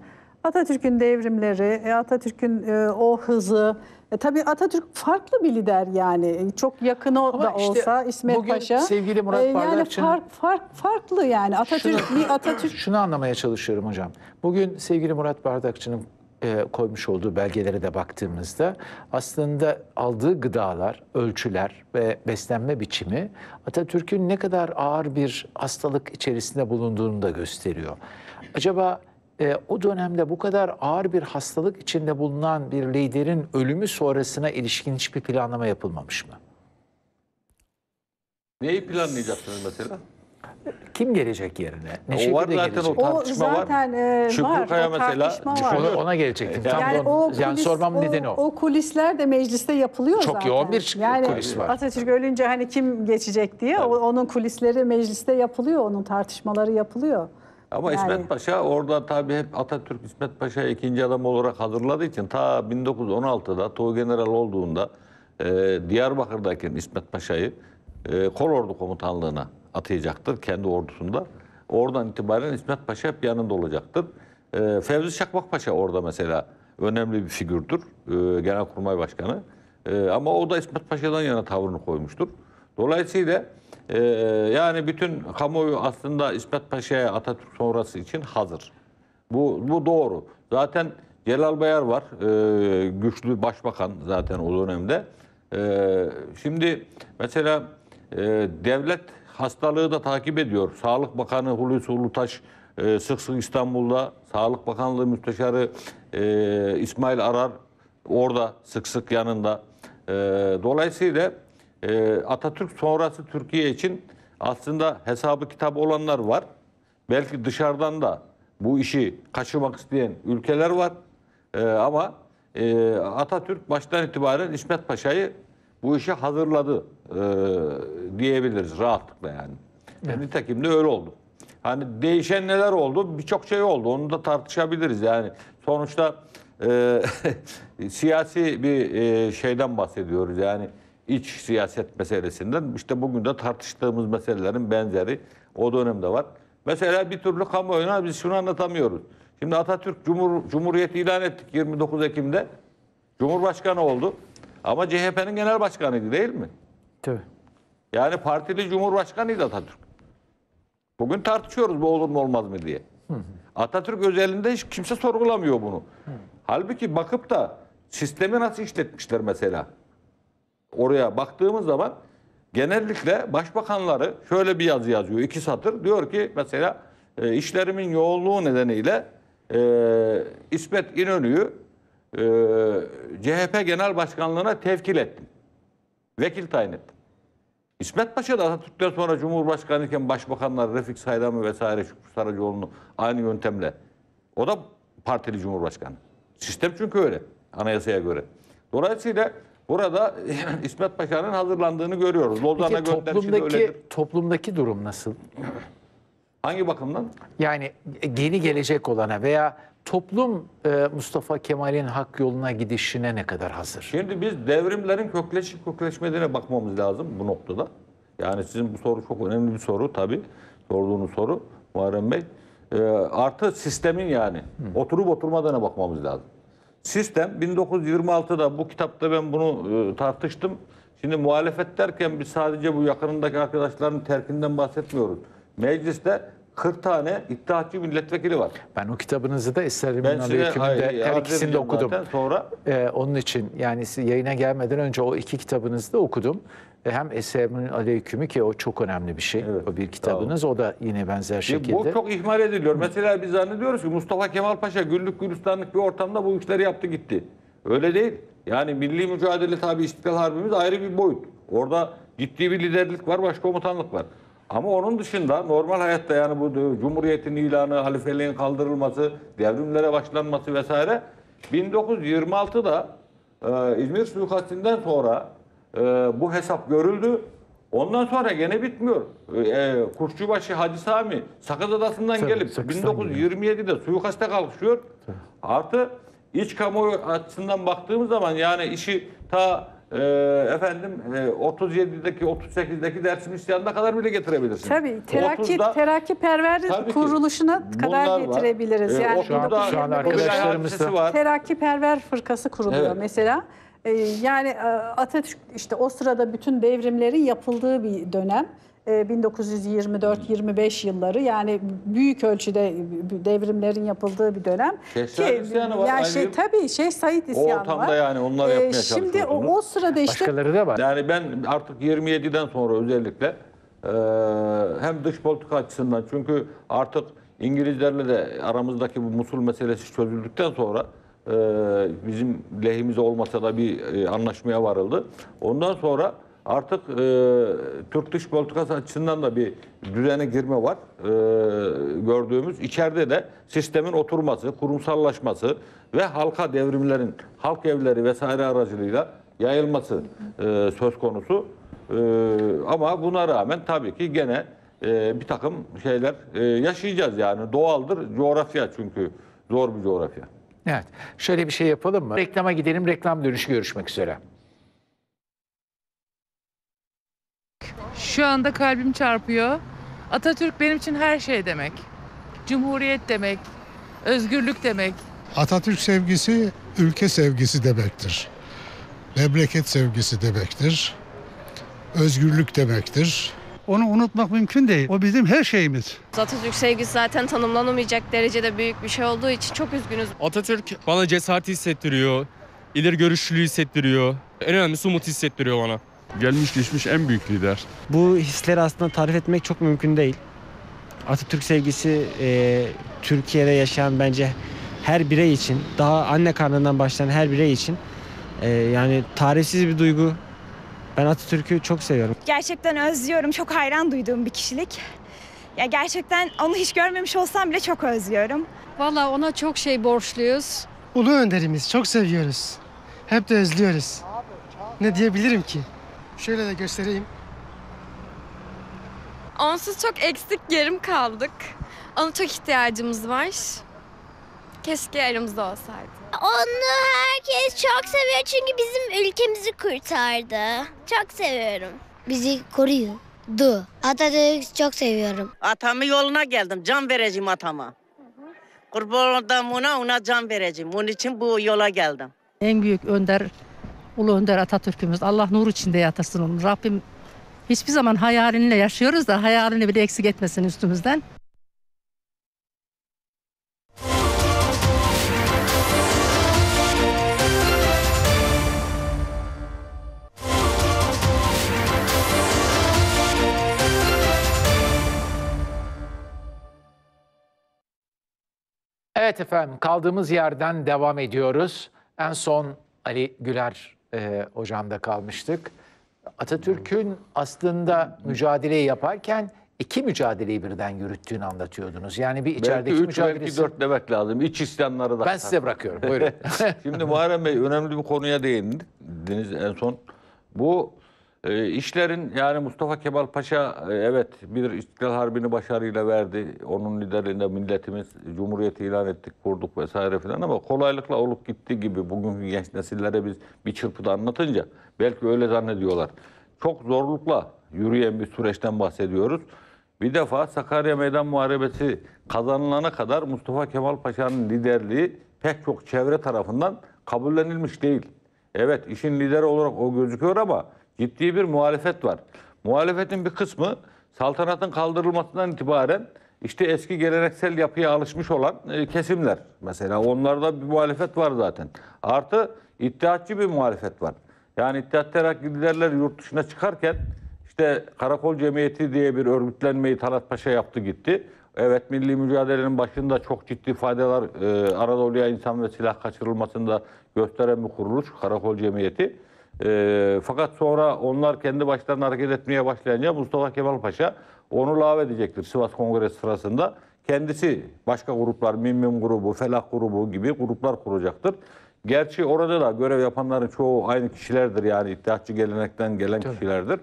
Atatürk'ün devrimleri, e, Atatürk'ün e, o hızı, e tabii Atatürk farklı bir lider yani. Çok yakın Ama da işte olsa İsmet bugün Paşa. sevgili Murat e, Yani fark, fark, farklı yani. Atatürk şunu, bir Atatürk. Şunu anlamaya çalışıyorum hocam. Bugün sevgili Murat Bardakçı'nın e, koymuş olduğu belgelere de baktığımızda aslında aldığı gıdalar, ölçüler ve beslenme biçimi Atatürk'ün ne kadar ağır bir hastalık içerisinde bulunduğunu da gösteriyor. Acaba e, o dönemde bu kadar ağır bir hastalık içinde bulunan bir liderin ölümü sonrasına ilişkin hiçbir planlama yapılmamış mı? Neyi planlayacaksınız mesela? Kim gelecek yerine? Ne o var zaten o tartışma o zaten, e, var. E, Şükrükaya mesela var. Ona, ona gelecektim. Yani, Tam yani, o kulis, yani sormam o, nedeni o. O kulisler de mecliste yapılıyor Çok zaten. Çok yoğun bir yani, kulis var. Atatürk ölünce hani kim geçecek diye evet. onun kulisleri mecliste yapılıyor. Onun tartışmaları yapılıyor. Ama yani... İsmet Paşa orada tabii hep Atatürk İsmet Paşa ikinci adam olarak hazırladığı için ta 1916'da Tuğ General olduğunda e, Diyarbakır'daki İsmet Paşa'yı e, Kolordu Komutanlığı'na atayacaktır kendi ordusunda. Oradan itibaren İsmet Paşa hep yanında olacaktır. E, Fevzi Şakmak Paşa orada mesela önemli bir figürdür. E, Genelkurmay Başkanı. E, ama o da İsmet Paşa'dan yana tavrını koymuştur. Dolayısıyla ee, yani bütün kamuoyu aslında İsmet Paşa'ya Atatürk sonrası için hazır. Bu, bu doğru. Zaten Celal Bayar var. Ee, güçlü başbakan zaten o dönemde. Ee, şimdi mesela e, devlet hastalığı da takip ediyor. Sağlık Bakanı Hulusi Ulutaş e, sık sık İstanbul'da. Sağlık Bakanlığı Müsteşarı e, İsmail Arar orada sık sık yanında. E, dolayısıyla e, Atatürk sonrası Türkiye için aslında hesabı kitabı olanlar var. Belki dışarıdan da bu işi kaçırmak isteyen ülkeler var. E, ama e, Atatürk baştan itibaren İsmet Paşa'yı bu işi hazırladı e, diyebiliriz rahatlıkla yani. Evet. Nitekim de öyle oldu. Hani değişen neler oldu? Birçok şey oldu. Onu da tartışabiliriz yani. Sonuçta e, siyasi bir e, şeyden bahsediyoruz yani iç siyaset meselesinden işte bugün de tartıştığımız meselelerin benzeri o dönemde var. Mesela bir türlü kamuoyuna biz şunu anlatamıyoruz. Şimdi Atatürk Cumhur, Cumhuriyeti ilan ettik 29 Ekim'de. Cumhurbaşkanı oldu. Ama CHP'nin genel başkanıydı değil mi? Tabii. Yani partili cumhurbaşkanıydı Atatürk. Bugün tartışıyoruz bu olur mu olmaz mı diye. Hı hı. Atatürk özelinde hiç kimse sorgulamıyor bunu. Hı. Halbuki bakıp da sistemi nasıl işletmişler mesela oraya baktığımız zaman genellikle başbakanları şöyle bir yazı yazıyor. iki satır. Diyor ki mesela e, işlerimin yoğunluğu nedeniyle e, İsmet İnönü'yü e, CHP Genel Başkanlığı'na tevkil ettim. Vekil tayin ettim. İsmet Paşa da Atatürk'ten sonra Cumhurbaşkanı iken başbakanlar Refik Saydamı vesaire Şükrü Saracoğlu'nu aynı yöntemle. O da partili Cumhurbaşkanı. Sistem çünkü öyle anayasaya göre. Dolayısıyla Burada İsmet Paşa'nın hazırlandığını görüyoruz. Lozan'a gönderişi de Toplumdaki durum nasıl? Hangi bakımdan? Yani yeni gelecek olana veya toplum e, Mustafa Kemal'in hak yoluna gidişine ne kadar hazır? Şimdi biz devrimlerin kökleşip kökleşmediğine bakmamız lazım bu noktada. Yani sizin bu soru çok önemli bir soru tabii. Sorduğunuz soru Muharrem Bey. E, artı sistemin yani. Oturup oturmadığına bakmamız lazım. Sistem 1926'da bu kitapta ben bunu e, tartıştım. Şimdi muhalefet derken biz sadece bu yakınındaki arkadaşların terkinden bahsetmiyoruz. Mecliste 40 tane iddiatçı milletvekili var. Ben o kitabınızı da Esra-i her ikisini de okudum. Sonra... Ee, onun için yani yayına gelmeden önce o iki kitabınızı da okudum. E, hem Esemin Aleyküm'ü ki o çok önemli bir şey. Evet, o bir kitabınız. O da yine benzer şekilde. Bu çok ihmal ediliyor. Mesela biz zannediyoruz ki Mustafa Kemal Paşa günlük gülistanlık bir ortamda bu işleri yaptı gitti. Öyle değil. Yani milli mücadele tabi İstiklal Harbimiz ayrı bir boyut. Orada ciddi bir liderlik var, başka komutanlık var. Ama onun dışında normal hayatta yani bu cumhuriyetin ilanı, halifeliğin kaldırılması, devrimlere başlanması vesaire 1926'da e, İzmir suikastinden sonra e, bu hesap görüldü. Ondan sonra gene bitmiyor. Ee, e, Kuşçubaşı Hacı Sami Sakız Adası'ndan gelip 1927'de suikaste kalkışıyor. Tabii. Artı iç kamuoyu açısından baktığımız zaman yani işi ta e, efendim e, 37'deki 38'deki Dersim İsyanı'na kadar bile getirebilirsiniz. Tabii terakki, terakki perver kuruluşuna kadar getirebiliriz. Var. E, yani e, 30'da, şu şu an arkadaşlarımız var. Terakki perver fırkası kuruluyor evet. mesela. Ee, yani e, Atatürk işte o sırada bütün devrimlerin yapıldığı bir dönem. 1924-25 ee, yılları yani büyük ölçüde devrimlerin yapıldığı bir dönem. Şehzade ki, isyanı var. Yani şey, tabii şey Said isyanı var. O ortamda var. yani onlar ee, yapmaya ee, Şimdi o, o sırada işte. Başkaları da var. Yani ben artık 27'den sonra özellikle e, hem dış politika açısından çünkü artık İngilizlerle de aramızdaki bu Musul meselesi çözüldükten sonra ee, bizim lehimiz olmasa da bir e, anlaşmaya varıldı. Ondan sonra artık e, Türk dış politikası açısından da bir düzene girme var. Ee, gördüğümüz içeride de sistemin oturması, kurumsallaşması ve halka devrimlerin, halk evleri vesaire aracılığıyla yayılması e, söz konusu. Ee, ama buna rağmen tabii ki gene bir takım şeyler yaşayacağız yani. Doğaldır coğrafya çünkü zor bir coğrafya. Evet. Şöyle bir şey yapalım mı? Reklama gidelim. Reklam dönüşü görüşmek üzere. Şu anda kalbim çarpıyor. Atatürk benim için her şey demek. Cumhuriyet demek, özgürlük demek. Atatürk sevgisi ülke sevgisi demektir. Memleket sevgisi demektir. Özgürlük demektir. Onu unutmak mümkün değil. O bizim her şeyimiz. Atatürk sevgisi zaten tanımlanamayacak derecede büyük bir şey olduğu için çok üzgünüz. Atatürk bana cesaret hissettiriyor. İleri görüşlülüğü hissettiriyor. En önemlisi umut hissettiriyor bana. Gelmiş geçmiş en büyük lider. Bu hisleri aslında tarif etmek çok mümkün değil. Atatürk sevgisi e, Türkiye'de yaşayan bence her birey için, daha anne karnından başlayan her birey için e, yani tarifsiz bir duygu, ben Atatürk'ü çok seviyorum. Gerçekten özlüyorum. Çok hayran duyduğum bir kişilik. Ya gerçekten onu hiç görmemiş olsam bile çok özlüyorum. Valla ona çok şey borçluyuz. Ulu önderimiz çok seviyoruz. Hep de özlüyoruz. Ne diyebilirim ki? Şöyle de göstereyim. Onsuz çok eksik yarım kaldık. Ona çok ihtiyacımız var. Keşke aramızda olsaydı. Onu herkes çok seviyor çünkü bizim ülkemizi kurtardı. Çok seviyorum. Bizi koruyor. Du. Atatürk'ü çok seviyorum. Atamı yoluna geldim. Can vereceğim atama. Kurban oldum ona, ona can vereceğim. Onun için bu yola geldim. En büyük önder, ulu önder Atatürk'ümüz. Allah nur içinde yatasın onu. Rabbim hiçbir zaman hayalinle yaşıyoruz da hayalini bile eksik etmesin üstümüzden. Evet efendim kaldığımız yerden devam ediyoruz. En son Ali Güler e, hocamda kalmıştık. Atatürk'ün aslında mücadeleyi yaparken iki mücadeleyi birden yürüttüğünü anlatıyordunuz. Yani bir içerideki belki üç, mücadelesi... Belki dört demek lazım. İç isyanları da. Ben size bırakıyorum. Buyurun. Şimdi Muharrem Bey önemli bir konuya değindiniz en son. Bu ee, işlerin yani Mustafa Kemal Paşa e, evet bir İstiklal Harbi'ni başarıyla verdi. Onun liderliğinde milletimiz Cumhuriyeti ilan ettik, kurduk vesaire filan ama kolaylıkla olup gitti gibi bugünkü genç nesillere biz bir çırpıda anlatınca belki öyle zannediyorlar. Çok zorlukla yürüyen bir süreçten bahsediyoruz. Bir defa Sakarya Meydan Muharebesi kazanılana kadar Mustafa Kemal Paşa'nın liderliği pek çok çevre tarafından kabullenilmiş değil. Evet işin lideri olarak o gözüküyor ama ciddi bir muhalefet var. Muhalefetin bir kısmı saltanatın kaldırılmasından itibaren işte eski geleneksel yapıya alışmış olan e, kesimler. Mesela onlarda bir muhalefet var zaten. Artı iddiatçı bir muhalefet var. Yani İttihat Terakkilerler yurt dışına çıkarken işte Karakol Cemiyeti diye bir örgütlenmeyi Talat Paşa yaptı gitti. Evet milli mücadelenin başında çok ciddi faydalar e, Anadolu'ya insan ve silah kaçırılmasında gösteren bir kuruluş Karakol Cemiyeti. E, fakat sonra onlar kendi başlarına hareket etmeye başlayınca Mustafa Kemal Paşa onu lave edecektir Sivas Kongresi sırasında. Kendisi başka gruplar, Mimmim grubu, Felah grubu gibi gruplar kuracaktır. Gerçi orada da görev yapanların çoğu aynı kişilerdir yani iddiatçı gelenekten gelen Tabii. kişilerdir.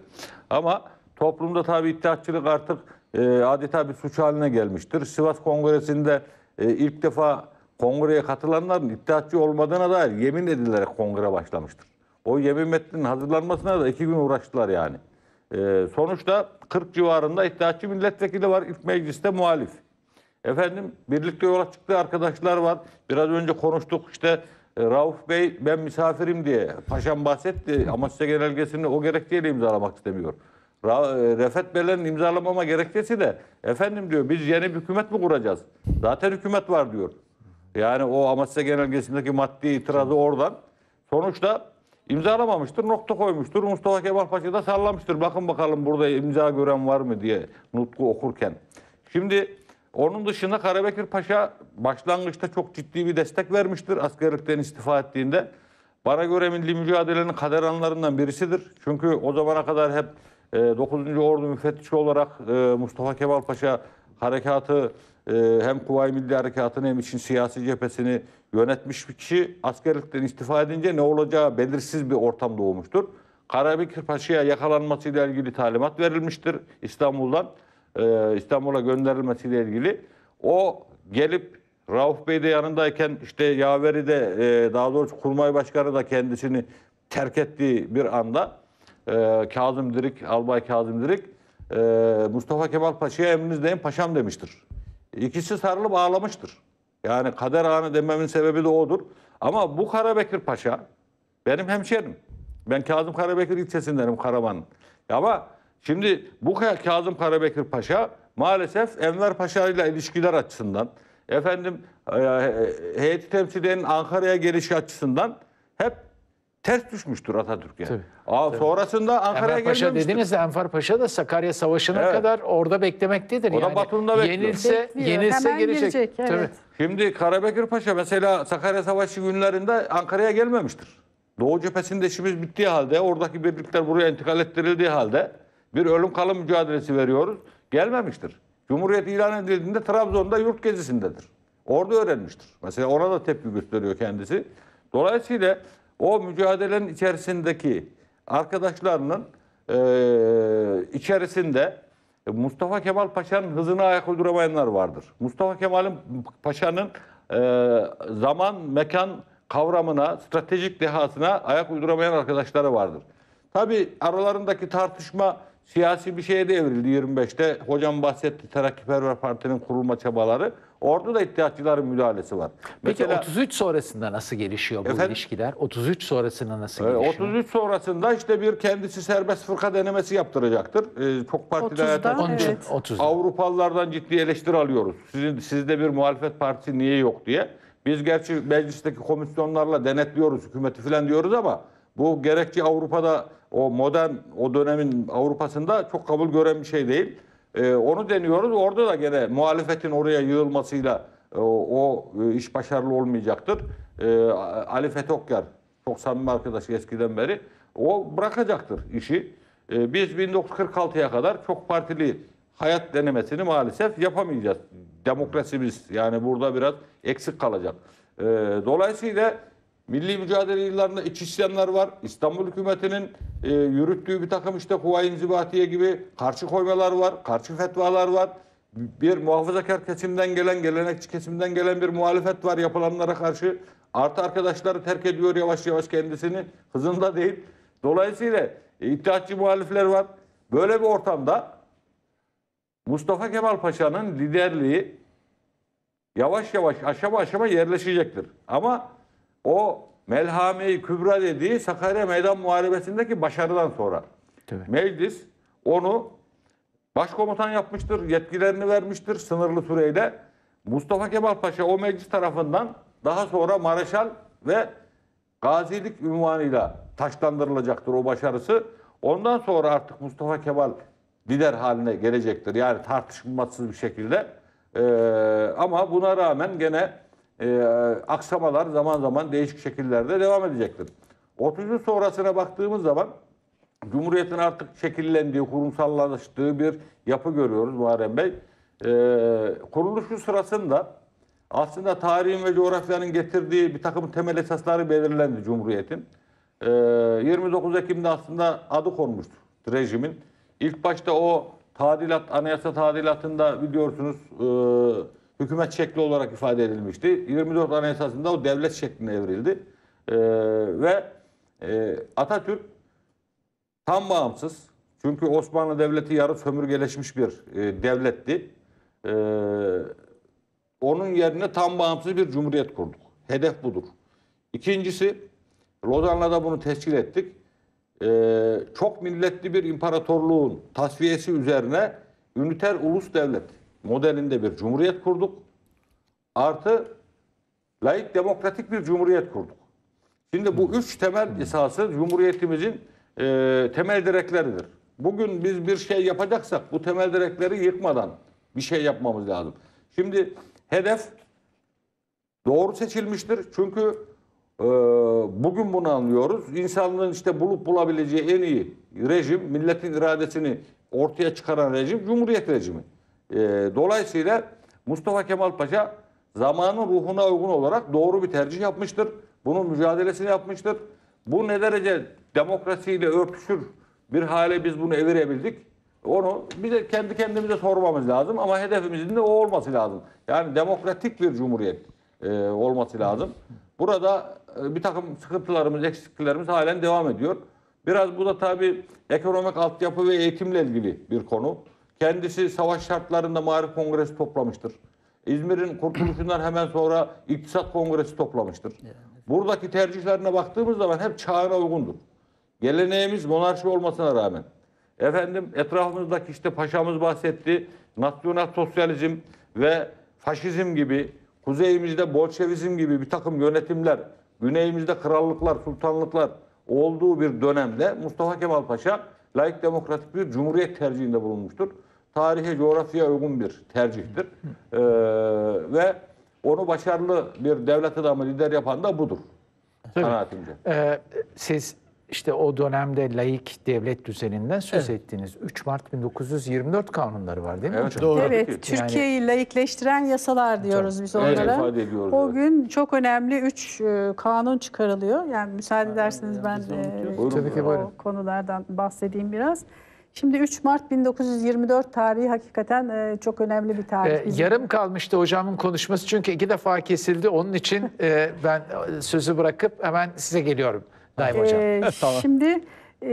Ama toplumda tabii iddiatçılık artık e, adeta bir suç haline gelmiştir. Sivas Kongresi'nde e, ilk defa kongreye katılanların iddiatçı olmadığına dair yemin edilerek kongre başlamıştır. O yemin metninin hazırlanmasına da iki gün uğraştılar yani. Ee, sonuçta 40 civarında iddiaçı milletvekili var ilk mecliste muhalif. Efendim birlikte yola çıktığı arkadaşlar var. Biraz önce konuştuk işte e, Rauf Bey ben misafirim diye paşam bahsetti ama size genelgesini o gerekçeyle imzalamak istemiyor. Ra e, Refet Bey'lerin imzalamama gerekçesi de efendim diyor biz yeni bir hükümet mi kuracağız? Zaten hükümet var diyor. Yani o Amasya Genelgesi'ndeki maddi itirazı oradan. Sonuçta imzalamamıştır, nokta koymuştur. Mustafa Kemal Paşa da sallamıştır. Bakın bakalım burada imza gören var mı diye nutku okurken. Şimdi onun dışında Karabekir Paşa başlangıçta çok ciddi bir destek vermiştir askerlikten istifa ettiğinde. Bana göre milli mücadelenin kader anlarından birisidir. Çünkü o zamana kadar hep 9. E, ordu müfettişi olarak e, Mustafa Kemal Paşa harekatı ee, hem Kuvayi Milli Harekatı'nı hem için siyasi cephesini yönetmiş bir kişi askerlikten istifa edince ne olacağı belirsiz bir ortam doğmuştur. Karabekir Paşa'ya yakalanmasıyla ilgili talimat verilmiştir İstanbul'dan. Ee, İstanbul'a gönderilmesiyle ilgili. O gelip Rauf Bey de yanındayken işte Yaveri de e, daha doğrusu kurmay başkanı da kendisini terk ettiği bir anda e, Kazım Dirik, Albay Kazım Dirik e, Mustafa Kemal Paşa'ya emrinizdeyim paşam demiştir. İkisi sarılıp ağlamıştır. Yani kader anı dememin sebebi de odur. Ama bu Karabekir Paşa benim hemşerim. Ben Kazım Karabekir ilçesindenim Karaman. Ama şimdi bu Kazım Karabekir Paşa maalesef Enver Paşa ile ilişkiler açısından efendim e, e, heyeti temsil Ankara'ya gelişi açısından hep ters düşmüştür Atatürk'e. Tabii. Aa, tabii. Sonrasında Ankara'ya gelmemiştir. Paşa dediniz de Enver Paşa da Sakarya Savaşı'na evet. kadar orada beklemektedir. O yani. Batum'da bekliyor. Yenilse, bekliyor. yenilse Hemen gelecek. gelecek evet. Tabii. Şimdi Karabekir Paşa mesela Sakarya Savaşı günlerinde Ankara'ya gelmemiştir. Doğu cephesinde işimiz bittiği halde, oradaki birlikler buraya intikal ettirildiği halde bir ölüm kalım mücadelesi veriyoruz. Gelmemiştir. Cumhuriyet ilan edildiğinde Trabzon'da yurt gezisindedir. Orada öğrenmiştir. Mesela ona da tepki gösteriyor kendisi. Dolayısıyla o mücadelenin içerisindeki arkadaşlarının e, içerisinde Mustafa Kemal Paşa'nın hızını ayak uyduramayanlar vardır. Mustafa Kemal'in Paşa'nın e, zaman, mekan kavramına, stratejik dehasına ayak uyduramayan arkadaşları vardır. Tabi aralarındaki tartışma siyasi bir şeye devrildi 25'te. Hocam bahsetti Terakkiperver Parti'nin kurulma çabaları. Orada da iddiatçıların müdahalesi var. Peki Mesela, 33 sonrasında nasıl gelişiyor bu efendim? ilişkiler? 33 sonrasında nasıl gelişiyor? 33 sonrasında işte bir kendisi serbest fırka denemesi yaptıracaktır. Ee, çok partili hayatı. için evet. Avrupalılardan ciddi eleştiri alıyoruz. Sizin, sizde bir muhalefet partisi niye yok diye. Biz gerçi meclisteki komisyonlarla denetliyoruz hükümeti filan diyoruz ama bu gerekçe Avrupa'da o modern o dönemin Avrupa'sında çok kabul gören bir şey değil. E, onu deniyoruz. Orada da gene muhalefetin oraya yığılmasıyla e, o e, iş başarılı olmayacaktır. E, Ali Fetokyar çok samimi arkadaş eskiden beri o bırakacaktır işi. E, biz 1946'ya kadar çok partili hayat denemesini maalesef yapamayacağız. Demokrasimiz yani burada biraz eksik kalacak. E, dolayısıyla Milli mücadele yıllarında iç isyanlar var. İstanbul hükümetinin e, yürüttüğü bir takım işte Huvayin Zibatiye gibi karşı koymalar var, karşı fetvalar var. Bir muhafazakar kesimden gelen, gelenekçi kesimden gelen bir muhalefet var yapılanlara karşı. Artı arkadaşları terk ediyor yavaş yavaş kendisini. Hızında değil. Dolayısıyla e, iddiatçı muhalifler var. Böyle bir ortamda Mustafa Kemal Paşa'nın liderliği yavaş yavaş aşama aşama yerleşecektir. Ama o Melhame-i Kübra dediği Sakarya Meydan Muharebesi'ndeki başarıdan sonra. Tabii. Meclis onu başkomutan yapmıştır, yetkilerini vermiştir sınırlı süreyle. Mustafa Kemal Paşa o meclis tarafından daha sonra Mareşal ve gazilik ünvanıyla taşlandırılacaktır o başarısı. Ondan sonra artık Mustafa Kemal lider haline gelecektir. Yani tartışmasız bir şekilde. Ee, ama buna rağmen gene e, aksamalar zaman zaman değişik şekillerde devam edecektir. 30 sonrasına baktığımız zaman Cumhuriyet'in artık şekillendiği, kurumsallaştığı bir yapı görüyoruz Muharrem Bey. E, ee, kuruluşu sırasında aslında tarihin ve coğrafyanın getirdiği bir takım temel esasları belirlendi Cumhuriyet'in. E, ee, 29 Ekim'de aslında adı konmuştu rejimin. İlk başta o tadilat, anayasa tadilatında biliyorsunuz e, hükümet şekli olarak ifade edilmişti. 24 Anayasası'nda o devlet şekline evrildi. E, ve e, Atatürk tam bağımsız, çünkü Osmanlı Devleti yarı sömürgeleşmiş bir e, devletti. E, onun yerine tam bağımsız bir cumhuriyet kurduk. Hedef budur. İkincisi, Lozan'la da bunu teşkil ettik. E, çok milletli bir imparatorluğun tasfiyesi üzerine üniter ulus devlet modelinde bir cumhuriyet kurduk. Artı layık demokratik bir cumhuriyet kurduk. Şimdi bu üç temel esası cumhuriyetimizin e, temel direkleridir. Bugün biz bir şey yapacaksak bu temel direkleri yıkmadan bir şey yapmamız lazım. Şimdi hedef doğru seçilmiştir. Çünkü e, bugün bunu anlıyoruz. İnsanlığın işte bulup bulabileceği en iyi rejim, milletin iradesini ortaya çıkaran rejim Cumhuriyet rejimi. E, dolayısıyla Mustafa Kemal Paşa zamanın ruhuna uygun olarak doğru bir tercih yapmıştır. Bunun mücadelesini yapmıştır. Bu ne derece demokrasiyle örtüşür bir hale biz bunu evirebildik. Onu bize kendi kendimize sormamız lazım ama hedefimizin de o olması lazım. Yani demokratik bir cumhuriyet e, olması lazım. Burada e, bir takım sıkıntılarımız, eksikliklerimiz halen devam ediyor. Biraz bu da tabii ekonomik altyapı ve eğitimle ilgili bir konu. Kendisi savaş şartlarında Maarif Kongresi toplamıştır. İzmir'in kurtuluşundan hemen sonra İktisat Kongresi toplamıştır. Buradaki tercihlerine baktığımız zaman hep çağına uygundur. Geleneğimiz monarşi olmasına rağmen. Efendim etrafımızdaki işte paşamız bahsetti. Nasyonal sosyalizm ve faşizm gibi, kuzeyimizde bolşevizm gibi bir takım yönetimler, güneyimizde krallıklar, sultanlıklar olduğu bir dönemde Mustafa Kemal Paşa laik demokratik bir cumhuriyet tercihinde bulunmuştur tarihe, coğrafyaya uygun bir tercihtir. Ee, ve onu başarılı bir devlet adamı lider yapan da budur. Kanaatimce. Ee, siz işte o dönemde laik devlet düzeninden söz evet. ettiniz. 3 Mart 1924 kanunları var değil mi evet, hocam? Doğru. Evet, yani, Türkiye'yi laikleştiren yasalar diyoruz biz onlara. Evet, ediyoruz, o gün çok önemli 3 e, kanun çıkarılıyor. Yani müsaade ederseniz yani, ben de, e, tabii ki o konulardan bahsedeyim biraz. Şimdi 3 Mart 1924 tarihi hakikaten e, çok önemli bir tarih. E, yarım kalmıştı hocamın konuşması çünkü iki defa kesildi. Onun için e, ben e, sözü bırakıp hemen size geliyorum Daim e, Hocam. E, tamam. Şimdi e,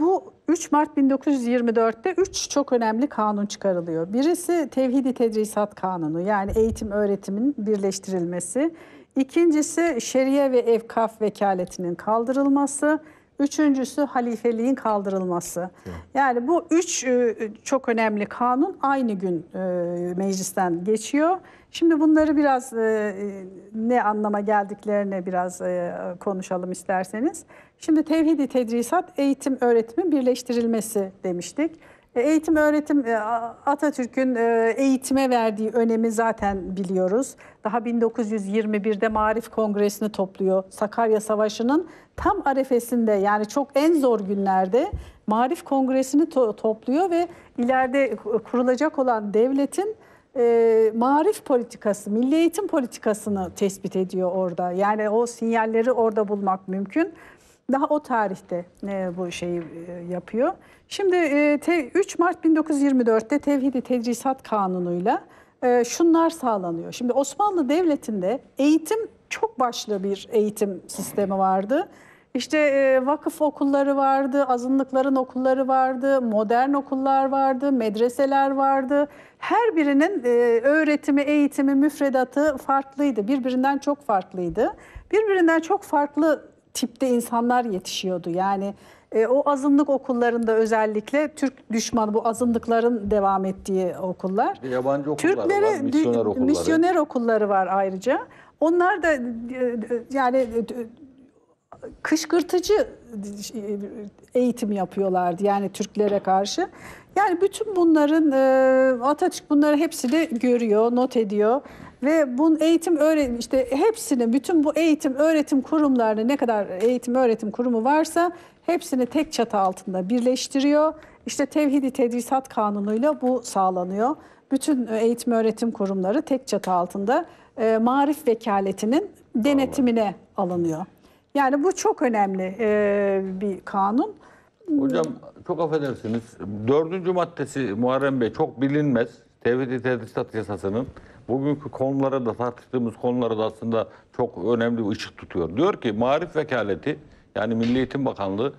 bu 3 Mart 1924'te 3 çok önemli kanun çıkarılıyor. Birisi Tevhid-i Tedrisat Kanunu yani eğitim öğretimin birleştirilmesi. İkincisi şeriye ve evkaf vekaletinin kaldırılması. Üçüncüsü halifeliğin kaldırılması. Yani bu üç e, çok önemli kanun aynı gün e, meclisten geçiyor. Şimdi bunları biraz e, ne anlama geldiklerine biraz konuşalım isterseniz. Şimdi tevhidi tedrisat, eğitim öğretimin birleştirilmesi demiştik. Eğitim öğretim Atatürk'ün eğitime verdiği önemi zaten biliyoruz. Daha 1921'de Marif Kongresi'ni topluyor. Sakarya Savaşı'nın tam arefesinde yani çok en zor günlerde Marif Kongresi'ni to topluyor ve ileride kurulacak olan devletin e, marif politikası, milli eğitim politikasını tespit ediyor orada. Yani o sinyalleri orada bulmak mümkün. Daha o tarihte e, bu şeyi e, yapıyor. Şimdi e, te, 3 Mart 1924'te Tevhidi Tedrisat Kanunu'yla e, şunlar sağlanıyor. Şimdi Osmanlı Devleti'nde eğitim çok başlı bir eğitim sistemi vardı. İşte e, vakıf okulları vardı, azınlıkların okulları vardı, modern okullar vardı, medreseler vardı. Her birinin e, öğretimi, eğitimi, müfredatı farklıydı. Birbirinden çok farklıydı. Birbirinden çok farklı tipte insanlar yetişiyordu. Yani e, o azınlık okullarında özellikle Türk düşmanı bu azınlıkların devam ettiği okullar. Yabancı okullar Türklere, var, misyoner okulları. Misyoner okulları var ayrıca. Onlar da e, e, yani e, kışkırtıcı eğitim yapıyorlardı yani Türklere karşı. Yani bütün bunların Atatürk bunları hepsini görüyor, not ediyor ve bu eğitim öğretim işte hepsini bütün bu eğitim öğretim kurumlarını ne kadar eğitim öğretim kurumu varsa hepsini tek çatı altında birleştiriyor. İşte Tevhidi Tedrisat Kanunu'yla bu sağlanıyor. Bütün eğitim öğretim kurumları tek çatı altında e, marif vekaletinin denetimine alınıyor. Yani bu çok önemli e, bir kanun. Hocam çok affedersiniz. Dördüncü maddesi Muharrem Bey çok bilinmez. Tevhid-i Tedrisat Yasası'nın bugünkü konulara da tartıştığımız konulara da aslında çok önemli bir ışık tutuyor. Diyor ki marif vekaleti yani Milli Eğitim Bakanlığı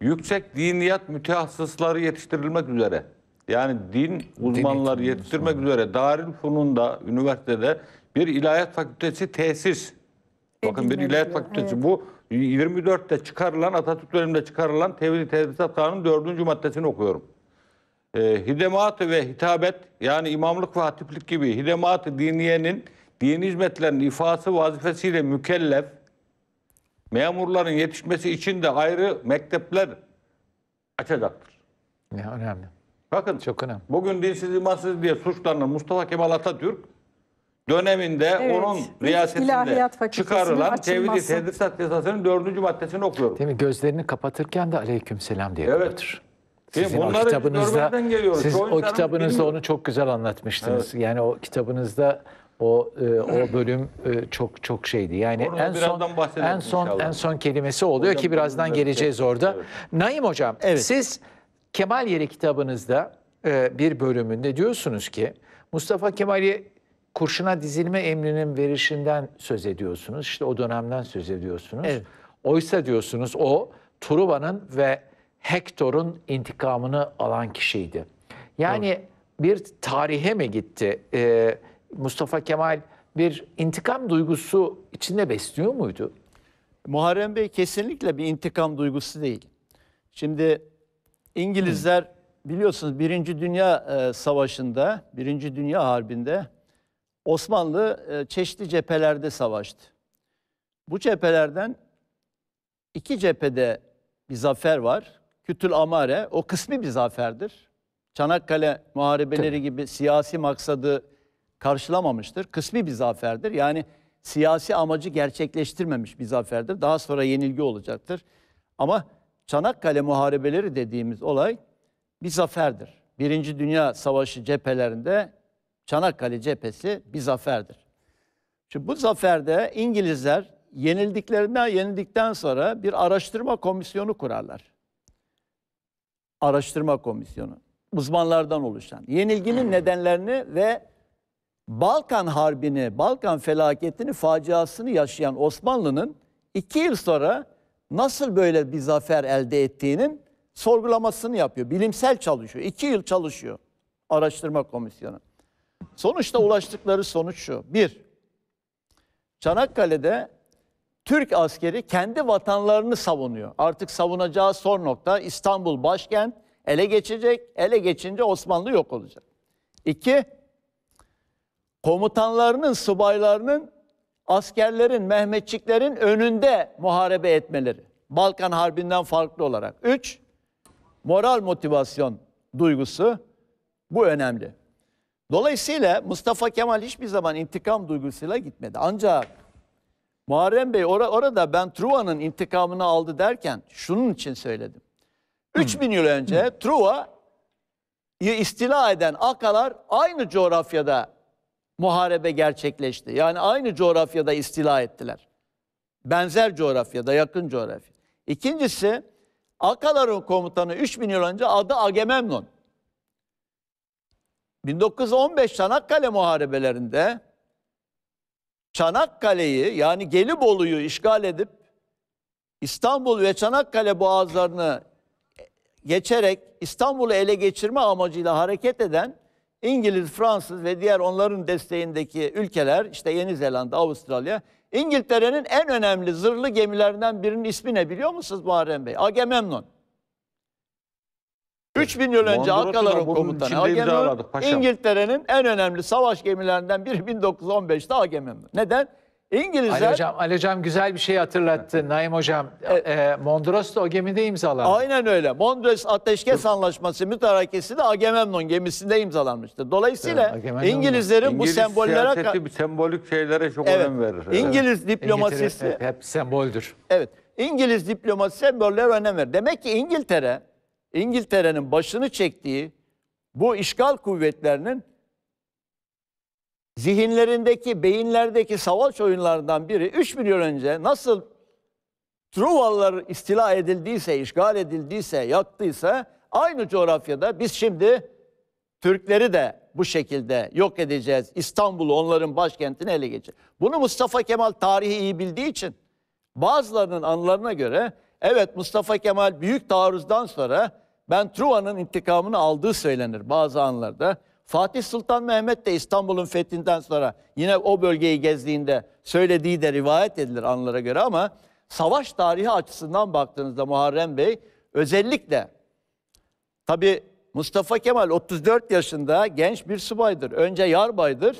yüksek diniyat mütehassısları yetiştirilmek üzere yani din uzmanları yetiştirmek üzere Darül Funun'da üniversitede bir ilahiyat fakültesi tesis. Bakın bir ilahiyat fakültesi evet. bu 24'te çıkarılan Atatürk döneminde çıkarılan Tevhid-i Tedrisat Kanunun 4. maddesini okuyorum. E, hidemat ve hitabet yani imamlık ve hatiplik gibi hidemat-ı diniyenin dini hizmetlerin ifası vazifesiyle mükellef memurların yetişmesi için de ayrı mektepler açacaktır. Ne önemli. Bakın çok önemli. Bugün dinsiz imansız diye suçlanan Mustafa Kemal Atatürk döneminde Evet, onun riyasetinde çıkarılan tevhid-i tedrisat yasasının dördüncü maddesini okuyorum. Değil mi? Gözlerini kapatırken de aleyküm selam diye Evet. kapatır. Sizin o kitabınızda, siz o kitabınızda onu çok güzel anlatmıştınız. Yani o kitabınızda o e, o bölüm e, çok çok şeydi. Yani Oradan en son en son inşallah. en son kelimesi oluyor Hocam, ki birazdan evet, geleceğiz orada. evet. Naim hocam, Evet. siz Kemal Yeri kitabınızda e, bir bölümünde diyorsunuz ki Mustafa Kemal'i kurşuna dizilme emrinin verişinden söz ediyorsunuz. İşte o dönemden söz ediyorsunuz. Evet. Oysa diyorsunuz o Truva'nın ve Hector'un intikamını alan kişiydi. Yani evet. bir tarihe mi gitti? Ee, Mustafa Kemal bir intikam duygusu içinde besliyor muydu? Muharrem Bey kesinlikle bir intikam duygusu değil. Şimdi İngilizler Hı. Hmm. biliyorsunuz Birinci Dünya e, Savaşı'nda, Birinci Dünya Harbi'nde Osmanlı e, çeşitli cephelerde savaştı. Bu cephelerden iki cephede bir zafer var. Kütül Amare o kısmi bir zaferdir. Çanakkale muharebeleri gibi siyasi maksadı karşılamamıştır. Kısmi bir zaferdir. Yani siyasi amacı gerçekleştirmemiş bir zaferdir. Daha sonra yenilgi olacaktır. Ama Çanakkale muharebeleri dediğimiz olay bir zaferdir. Birinci Dünya Savaşı cephelerinde Çanakkale cephesi bir zaferdir. Şimdi bu zaferde İngilizler yenildiklerinden yenildikten sonra bir araştırma komisyonu kurarlar. Araştırma komisyonu. Uzmanlardan oluşan. Yenilginin hmm. nedenlerini ve Balkan Harbi'ni, Balkan felaketini, faciasını yaşayan Osmanlı'nın iki yıl sonra nasıl böyle bir zafer elde ettiğinin sorgulamasını yapıyor. Bilimsel çalışıyor. İki yıl çalışıyor araştırma komisyonu. Sonuçta ulaştıkları sonuç şu. Bir, Çanakkale'de Türk askeri kendi vatanlarını savunuyor. Artık savunacağı son nokta İstanbul başkent ele geçecek. Ele geçince Osmanlı yok olacak. İki, komutanlarının, subaylarının, askerlerin, Mehmetçiklerin önünde muharebe etmeleri. Balkan Harbi'nden farklı olarak. Üç, moral motivasyon duygusu. Bu önemli. Dolayısıyla Mustafa Kemal hiçbir zaman intikam duygusuyla gitmedi. Ancak Muharrem Bey or orada ben Truva'nın intikamını aldı derken şunun için söyledim. 3000 yıl önce Truva'yı istila eden Akalar aynı coğrafyada muharebe gerçekleşti. Yani aynı coğrafyada istila ettiler. Benzer coğrafyada, yakın coğrafya. İkincisi Akaların komutanı 3000 yıl önce adı Agamemnon. 1915 Çanakkale muharebelerinde Çanakkale'yi yani Gelibolu'yu işgal edip İstanbul ve Çanakkale boğazlarını geçerek İstanbul'u ele geçirme amacıyla hareket eden İngiliz, Fransız ve diğer onların desteğindeki ülkeler işte Yeni Zelanda, Avustralya İngiltere'nin en önemli zırhlı gemilerinden birinin ismi ne biliyor musunuz Muharrem Bey? Agamemnon. 3000 yıl önce Akalar'ın komutanı Agamemnon İngiltere'nin en önemli savaş gemilerinden biri 1915'te Agamemnon. Neden? İngilizler... Ali Hocam, Ali Hocam güzel bir şey hatırlattı. Naim Hocam, e, e, Mondros da o gemide imzalandı. Aynen öyle. Mondros Ateşkes Anlaşması mütarakesi de Agamemnon gemisinde imzalanmıştı. Dolayısıyla evet, İngilizlerin İngiliz bu sembollere... İngiliz sembolik şeylere çok evet, önem verir. İngiliz evet. diplomasisi... Hep, hep semboldür. Evet. İngiliz diplomasi sembollere önem verir. Demek ki İngiltere İngiltere'nin başını çektiği bu işgal kuvvetlerinin zihinlerindeki, beyinlerdeki savaş oyunlarından biri 3 milyon önce nasıl Truvalılar istila edildiyse, işgal edildiyse, yaktıysa aynı coğrafyada biz şimdi Türkleri de bu şekilde yok edeceğiz. İstanbul'u onların başkentini ele geçir. Bunu Mustafa Kemal tarihi iyi bildiği için bazılarının anılarına göre evet Mustafa Kemal büyük taarruzdan sonra ben Truva'nın intikamını aldığı söylenir bazı anlarda. Fatih Sultan Mehmet de İstanbul'un fethinden sonra yine o bölgeyi gezdiğinde söylediği de rivayet edilir anlara göre ama savaş tarihi açısından baktığınızda Muharrem Bey özellikle tabi Mustafa Kemal 34 yaşında genç bir subaydır. Önce yarbaydır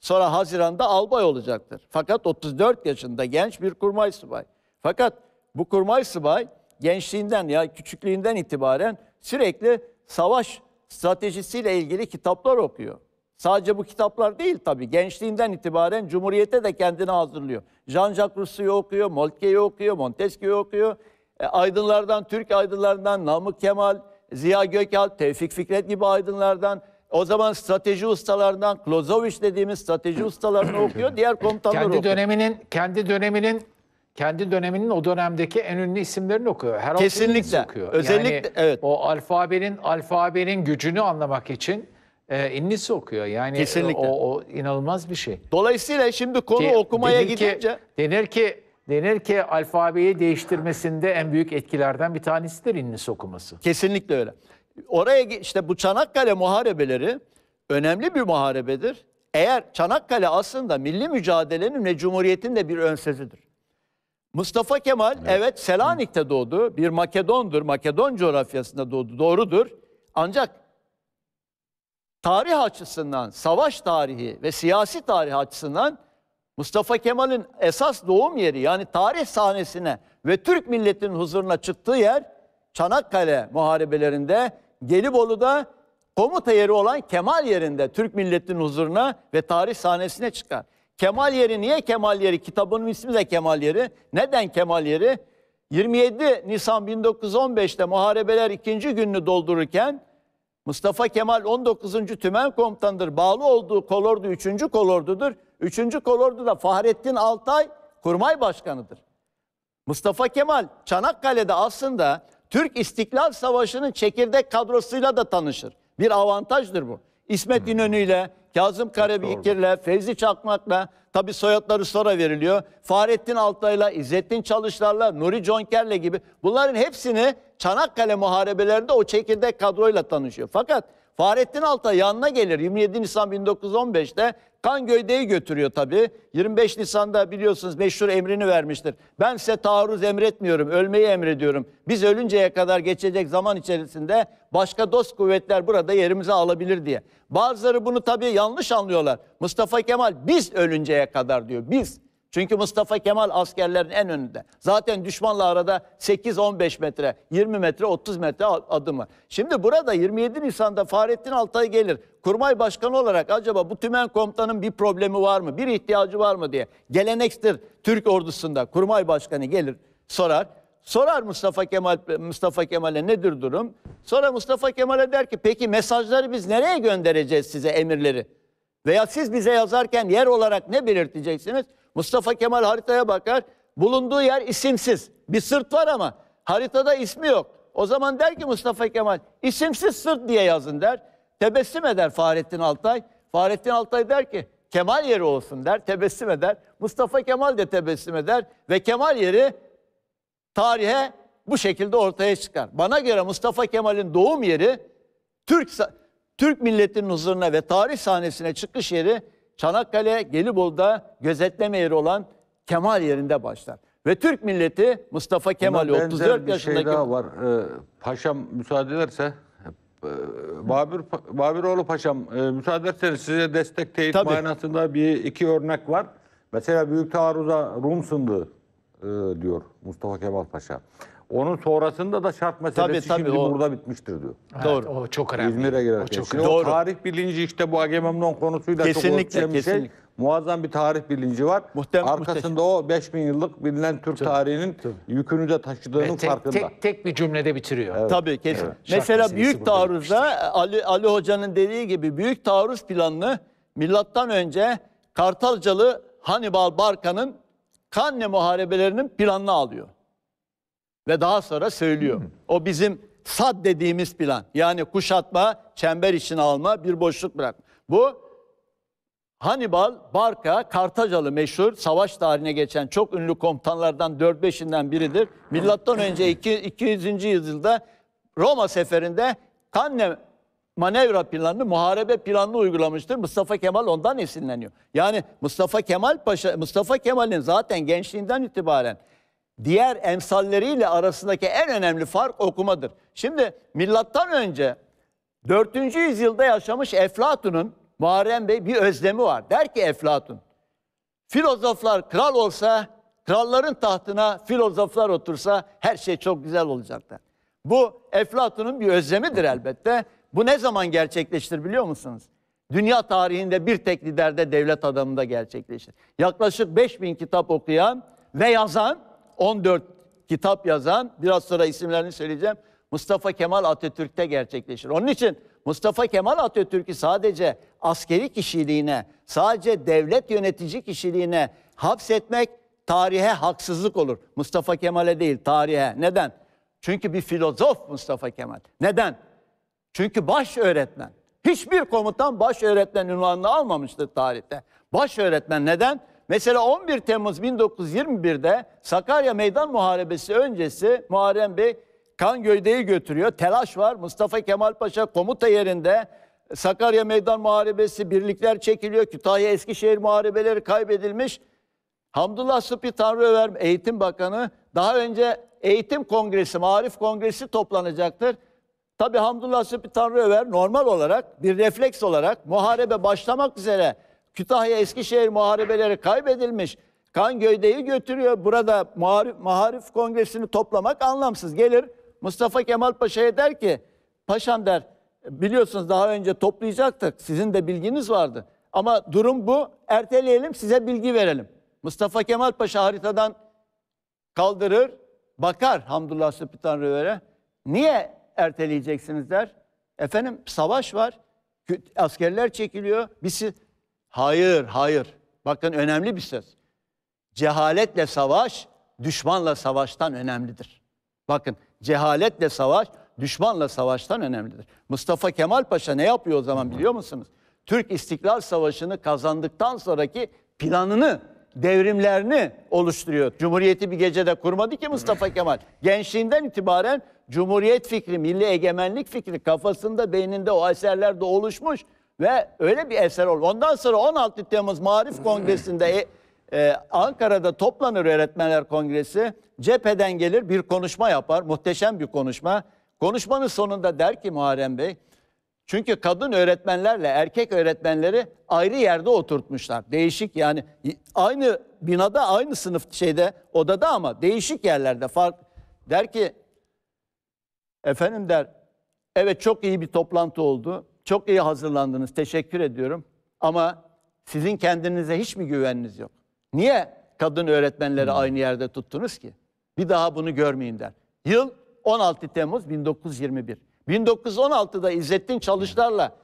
sonra Haziran'da albay olacaktır. Fakat 34 yaşında genç bir kurmay subay. Fakat bu kurmay subay gençliğinden ya küçüklüğünden itibaren sürekli savaş stratejisiyle ilgili kitaplar okuyor. Sadece bu kitaplar değil tabii. Gençliğinden itibaren Cumhuriyet'e de kendini hazırlıyor. Jean-Jacques Rousseau'yu okuyor, Moltke'yi okuyor, Montesquieu'yu okuyor. E, aydınlardan, Türk aydınlarından Namık Kemal, Ziya Gökalp, Tevfik Fikret gibi aydınlardan o zaman strateji ustalarından Klozoviç dediğimiz strateji ustalarını okuyor, diğer komutanları kendi okuyor. Döneminin, kendi döneminin kendi döneminin o dönemdeki en ünlü isimlerini okuyor. Harold Kesinlikle. okuyor. Özellikle yani evet. O alfabenin alfabenin gücünü anlamak için e, İnnis'i okuyor. Yani Kesinlikle. O, o inanılmaz bir şey. Dolayısıyla şimdi konu ki, okumaya denir gidince ki, denir ki denir ki alfabeyi değiştirmesinde en büyük etkilerden bir tanesidir İnnis okuması. Kesinlikle öyle. Oraya işte bu Çanakkale muharebeleri önemli bir muharebedir. Eğer Çanakkale aslında milli mücadelenin ve cumhuriyetin de bir ön Mustafa Kemal evet, evet Selanik'te doğdu. Bir Makedondur. Makedon coğrafyasında doğdu. Doğrudur. Ancak tarih açısından, savaş tarihi ve siyasi tarih açısından Mustafa Kemal'in esas doğum yeri yani tarih sahnesine ve Türk milletinin huzuruna çıktığı yer Çanakkale muharebelerinde Gelibolu'da komuta yeri olan Kemal yerinde Türk milletinin huzuruna ve tarih sahnesine çıkar. Kemal Yeri niye Kemal Yeri? Kitabının ismi de Kemal Yeri. Neden Kemal Yeri? 27 Nisan 1915'te muharebeler ikinci gününü doldururken Mustafa Kemal 19. Tümen Komutanı'dır. Bağlı olduğu kolordu 3. kolordudur. 3. kolordu da Fahrettin Altay kurmay başkanıdır. Mustafa Kemal Çanakkale'de aslında Türk İstiklal Savaşı'nın çekirdek kadrosuyla da tanışır. Bir avantajdır bu. İsmet İnönü ile Kazım Karabekir'le, Fevzi Çakmak'la tabi soyadları sonra veriliyor. Fahrettin Altay'la, İzzettin Çalışlar'la, Nuri Conker'le gibi bunların hepsini Çanakkale muharebelerinde o çekirdek kadroyla tanışıyor. Fakat Fahrettin Altay yanına gelir 27 Nisan 1915'te Kan gövdeyi götürüyor tabii. 25 Nisan'da biliyorsunuz meşhur emrini vermiştir. Ben size taarruz emretmiyorum, ölmeyi emrediyorum. Biz ölünceye kadar geçecek zaman içerisinde başka dost kuvvetler burada yerimizi alabilir diye. Bazıları bunu tabii yanlış anlıyorlar. Mustafa Kemal biz ölünceye kadar diyor, biz. Çünkü Mustafa Kemal askerlerin en önünde. Zaten düşmanla arada 8-15 metre, 20 metre, 30 metre adımı. Şimdi burada 27 Nisan'da Fahrettin Altay gelir kurmay başkanı olarak acaba bu tümen komutanın bir problemi var mı? Bir ihtiyacı var mı diye. Gelenektir Türk ordusunda kurmay başkanı gelir sorar. Sorar Mustafa Kemal Mustafa Kemal'e nedir durum? Sonra Mustafa Kemal'e der ki peki mesajları biz nereye göndereceğiz size emirleri? Veya siz bize yazarken yer olarak ne belirteceksiniz? Mustafa Kemal haritaya bakar. Bulunduğu yer isimsiz. Bir sırt var ama haritada ismi yok. O zaman der ki Mustafa Kemal isimsiz sırt diye yazın der. Tebessüm eder Fahrettin Altay. Fahrettin Altay der ki Kemal yeri olsun der. Tebessüm eder. Mustafa Kemal de tebessüm eder. Ve Kemal yeri tarihe bu şekilde ortaya çıkar. Bana göre Mustafa Kemal'in doğum yeri Türk Türk milletinin huzuruna ve tarih sahnesine çıkış yeri Çanakkale, Gelibolu'da gözetleme yeri olan Kemal yerinde başlar. Ve Türk milleti Mustafa Kemal'i 34 yaşındaki... bir şey daha var. Ee, paşam müsaade ederse... Ee, Babür, Babiroğlu Paşam e, müsaade etseniz size destek teyit Tabii. manasında bir iki örnek var. Mesela Büyük Taarruz'a Rum sındı e, diyor Mustafa Kemal Paşa. Onun sonrasında da şart meselesi tabii, tabii, şimdi o... burada bitmiştir diyor. Evet, doğru. O çok önemli. İzmir'e girerken. O, çok şimdi doğru. o tarih bilinci işte bu Agamemnon konusuyla kesinlikle, çok kesinlikle. bir şey. Muazzam bir tarih bilinci var. Muhtem, Arkasında muhteşem. o 5000 yıllık bilinen Türk tabii, tarihinin tabii. yükünü de taşıdığının Ve tek, farkında. Tek, tek bir cümlede bitiriyor. Evet. Tabii kesin. Evet. Mesela büyük taarruzda Ali, Ali Hoca'nın dediği gibi büyük taarruz planını milattan önce Kartalcalı Hannibal Barka'nın Kanne muharebelerinin planını alıyor. Ve daha sonra söylüyor. O bizim sad dediğimiz plan. Yani kuşatma, çember içine alma, bir boşluk bırak. Bu Hannibal, Barca, Kartacalı meşhur savaş tarihine geçen çok ünlü komutanlardan 4-5'inden biridir. Milattan önce 200. yüzyılda Roma seferinde Kanne manevra planını, muharebe planını uygulamıştır. Mustafa Kemal ondan esinleniyor. Yani Mustafa Kemal Paşa, Mustafa Kemal'in zaten gençliğinden itibaren diğer emsalleriyle arasındaki en önemli fark okumadır. Şimdi milattan önce 4. yüzyılda yaşamış Eflatun'un Muharrem Bey bir özlemi var. Der ki Eflatun, filozoflar kral olsa, kralların tahtına filozoflar otursa her şey çok güzel olacaktı. Bu Eflatun'un bir özlemidir elbette. Bu ne zaman gerçekleştir biliyor musunuz? Dünya tarihinde bir tek liderde devlet adamında gerçekleşir. Yaklaşık 5000 kitap okuyan ve yazan 14 kitap yazan, biraz sonra isimlerini söyleyeceğim, Mustafa Kemal Atatürk'te gerçekleşir. Onun için Mustafa Kemal Atatürk'ü sadece askeri kişiliğine, sadece devlet yönetici kişiliğine hapsetmek tarihe haksızlık olur. Mustafa Kemal'e değil, tarihe. Neden? Çünkü bir filozof Mustafa Kemal. Neden? Çünkü baş öğretmen. Hiçbir komutan baş öğretmen unvanını almamıştır tarihte. Baş öğretmen neden? Mesela 11 Temmuz 1921'de Sakarya Meydan Muharebesi öncesi Muharrem Bey kan gövdeyi götürüyor. Telaş var. Mustafa Kemal Paşa komuta yerinde. Sakarya Meydan Muharebesi birlikler çekiliyor. Kütahya Eskişehir muharebeleri kaybedilmiş. Hamdullah Sıpi Tanrıöver Eğitim Bakanı daha önce Eğitim Kongresi, Marif Kongresi toplanacaktır. Tabi Hamdullah Sıpi Tanrıöver normal olarak bir refleks olarak muharebe başlamak üzere Kütahya Eskişehir muharebeleri kaybedilmiş. Kan gövdeyi götürüyor. Burada Muharif, Muharif Kongresi'ni toplamak anlamsız. Gelir Mustafa Kemal Paşa'ya der ki, Paşam der, biliyorsunuz daha önce toplayacaktık. Sizin de bilginiz vardı. Ama durum bu. Erteleyelim, size bilgi verelim. Mustafa Kemal Paşa haritadan kaldırır, bakar Hamdullah Süpitan Röver'e. Niye erteleyeceksiniz der. Efendim savaş var, askerler çekiliyor. Biz Hayır, hayır. Bakın önemli bir söz. Cehaletle savaş, düşmanla savaştan önemlidir. Bakın cehaletle savaş, düşmanla savaştan önemlidir. Mustafa Kemal Paşa ne yapıyor o zaman biliyor musunuz? Türk İstiklal Savaşı'nı kazandıktan sonraki planını, devrimlerini oluşturuyor. Cumhuriyeti bir gecede kurmadı ki Mustafa Kemal. Gençliğinden itibaren Cumhuriyet fikri, milli egemenlik fikri kafasında, beyninde o eserlerde oluşmuş ve öyle bir eser oldu. Ondan sonra 16 Temmuz Marif Kongresi'nde e, e, Ankara'da toplanır Öğretmenler Kongresi. Cepheden gelir bir konuşma yapar. Muhteşem bir konuşma. Konuşmanın sonunda der ki Muharrem Bey, çünkü kadın öğretmenlerle erkek öğretmenleri ayrı yerde oturtmuşlar. Değişik yani aynı binada aynı sınıf şeyde odada ama değişik yerlerde fark. Der ki efendim der evet çok iyi bir toplantı oldu. Çok iyi hazırlandınız. Teşekkür ediyorum. Ama sizin kendinize hiç mi güveniniz yok? Niye kadın öğretmenleri hmm. aynı yerde tuttunuz ki? Bir daha bunu görmeyin der. Yıl 16 Temmuz 1921. 1916'da İzzettin Çalışlar'la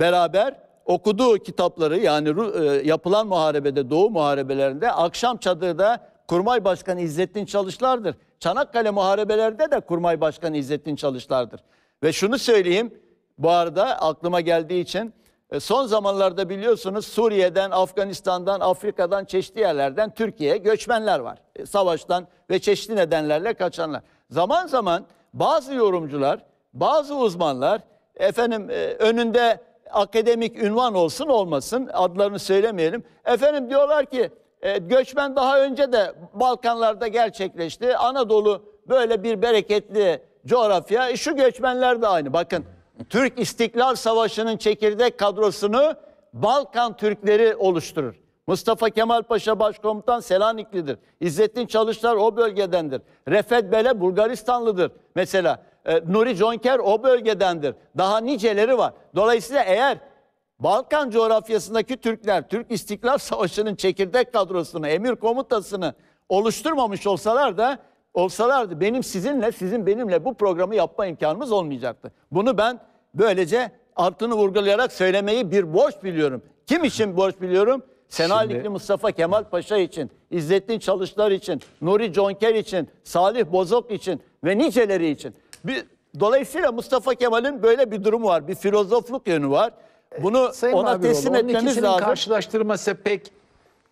beraber okuduğu kitapları yani e, yapılan muharebede Doğu muharebelerinde akşam çadırda Kurmay Başkanı İzzettin Çalışlar'dır. Çanakkale muharebelerde de Kurmay Başkanı İzzettin Çalışlar'dır. Ve şunu söyleyeyim bu arada aklıma geldiği için e, son zamanlarda biliyorsunuz Suriye'den, Afganistan'dan, Afrika'dan çeşitli yerlerden Türkiye'ye göçmenler var. E, savaştan ve çeşitli nedenlerle kaçanlar. Zaman zaman bazı yorumcular, bazı uzmanlar efendim e, önünde akademik ünvan olsun olmasın adlarını söylemeyelim. Efendim diyorlar ki göçmen daha önce de Balkanlarda gerçekleşti. Anadolu böyle bir bereketli coğrafya. Şu göçmenler de aynı. Bakın Türk İstiklal Savaşı'nın çekirdek kadrosunu Balkan Türkleri oluşturur. Mustafa Kemal Paşa başkomutan Selaniklidir. İzzettin Çalışlar o bölgedendir. Refet Bele Bulgaristanlıdır mesela. E, Nuri Jonker o bölgedendir. Daha niceleri var. Dolayısıyla eğer Balkan coğrafyasındaki Türkler Türk İstiklal Savaşı'nın çekirdek kadrosunu, emir komutasını oluşturmamış olsalar da Olsalardı benim sizinle, sizin benimle bu programı yapma imkanımız olmayacaktı. Bunu ben böylece altını vurgulayarak söylemeyi bir borç biliyorum. Kim için borç biliyorum? Senalikli Şimdi... Mustafa Kemal Paşa için, İzzettin Çalışlar için, Nuri Conker için, Salih Bozok için ve niceleri için. Bir, dolayısıyla Mustafa Kemal'in böyle bir durumu var. Bir filozofluk yönü var. Bunu Sayın ona teslim etmemiz lazım. karşılaştırması pek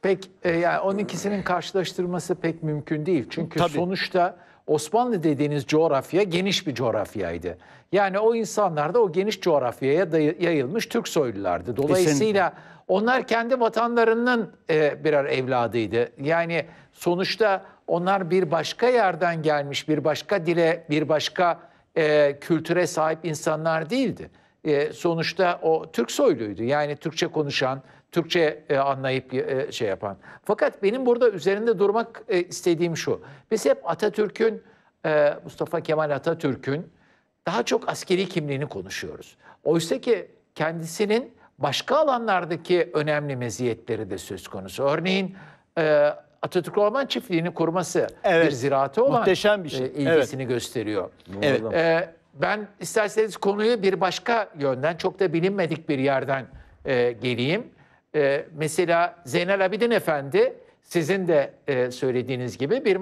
pek e, yani on ikisinin karşılaştırması pek mümkün değil. Çünkü Tabii. sonuçta Osmanlı dediğiniz coğrafya geniş bir coğrafyaydı. Yani o insanlar da o geniş coğrafyaya yayılmış Türk soylulardı. Dolayısıyla Kesinlikle. onlar kendi vatanlarının e, birer evladıydı. Yani sonuçta onlar bir başka yerden gelmiş, bir başka dile, bir başka e, kültüre sahip insanlar değildi. E, sonuçta o Türk soyluydu. Yani Türkçe konuşan, Türkçe e, anlayıp e, şey yapan. Fakat benim burada üzerinde durmak e, istediğim şu. Biz hep Atatürk'ün, e, Mustafa Kemal Atatürk'ün daha çok askeri kimliğini konuşuyoruz. Oysa ki kendisinin başka alanlardaki önemli meziyetleri de söz konusu. Örneğin e, Atatürk Orman Çiftliği'ni kurması evet. bir ziraatı olan Muhteşem bir e, şey. e, ilgisini evet. gösteriyor. Evet. E, ben isterseniz konuyu bir başka yönden çok da bilinmedik bir yerden e, geleyim e, mesela Zeynel Abidin Efendi sizin de e, söylediğiniz gibi bir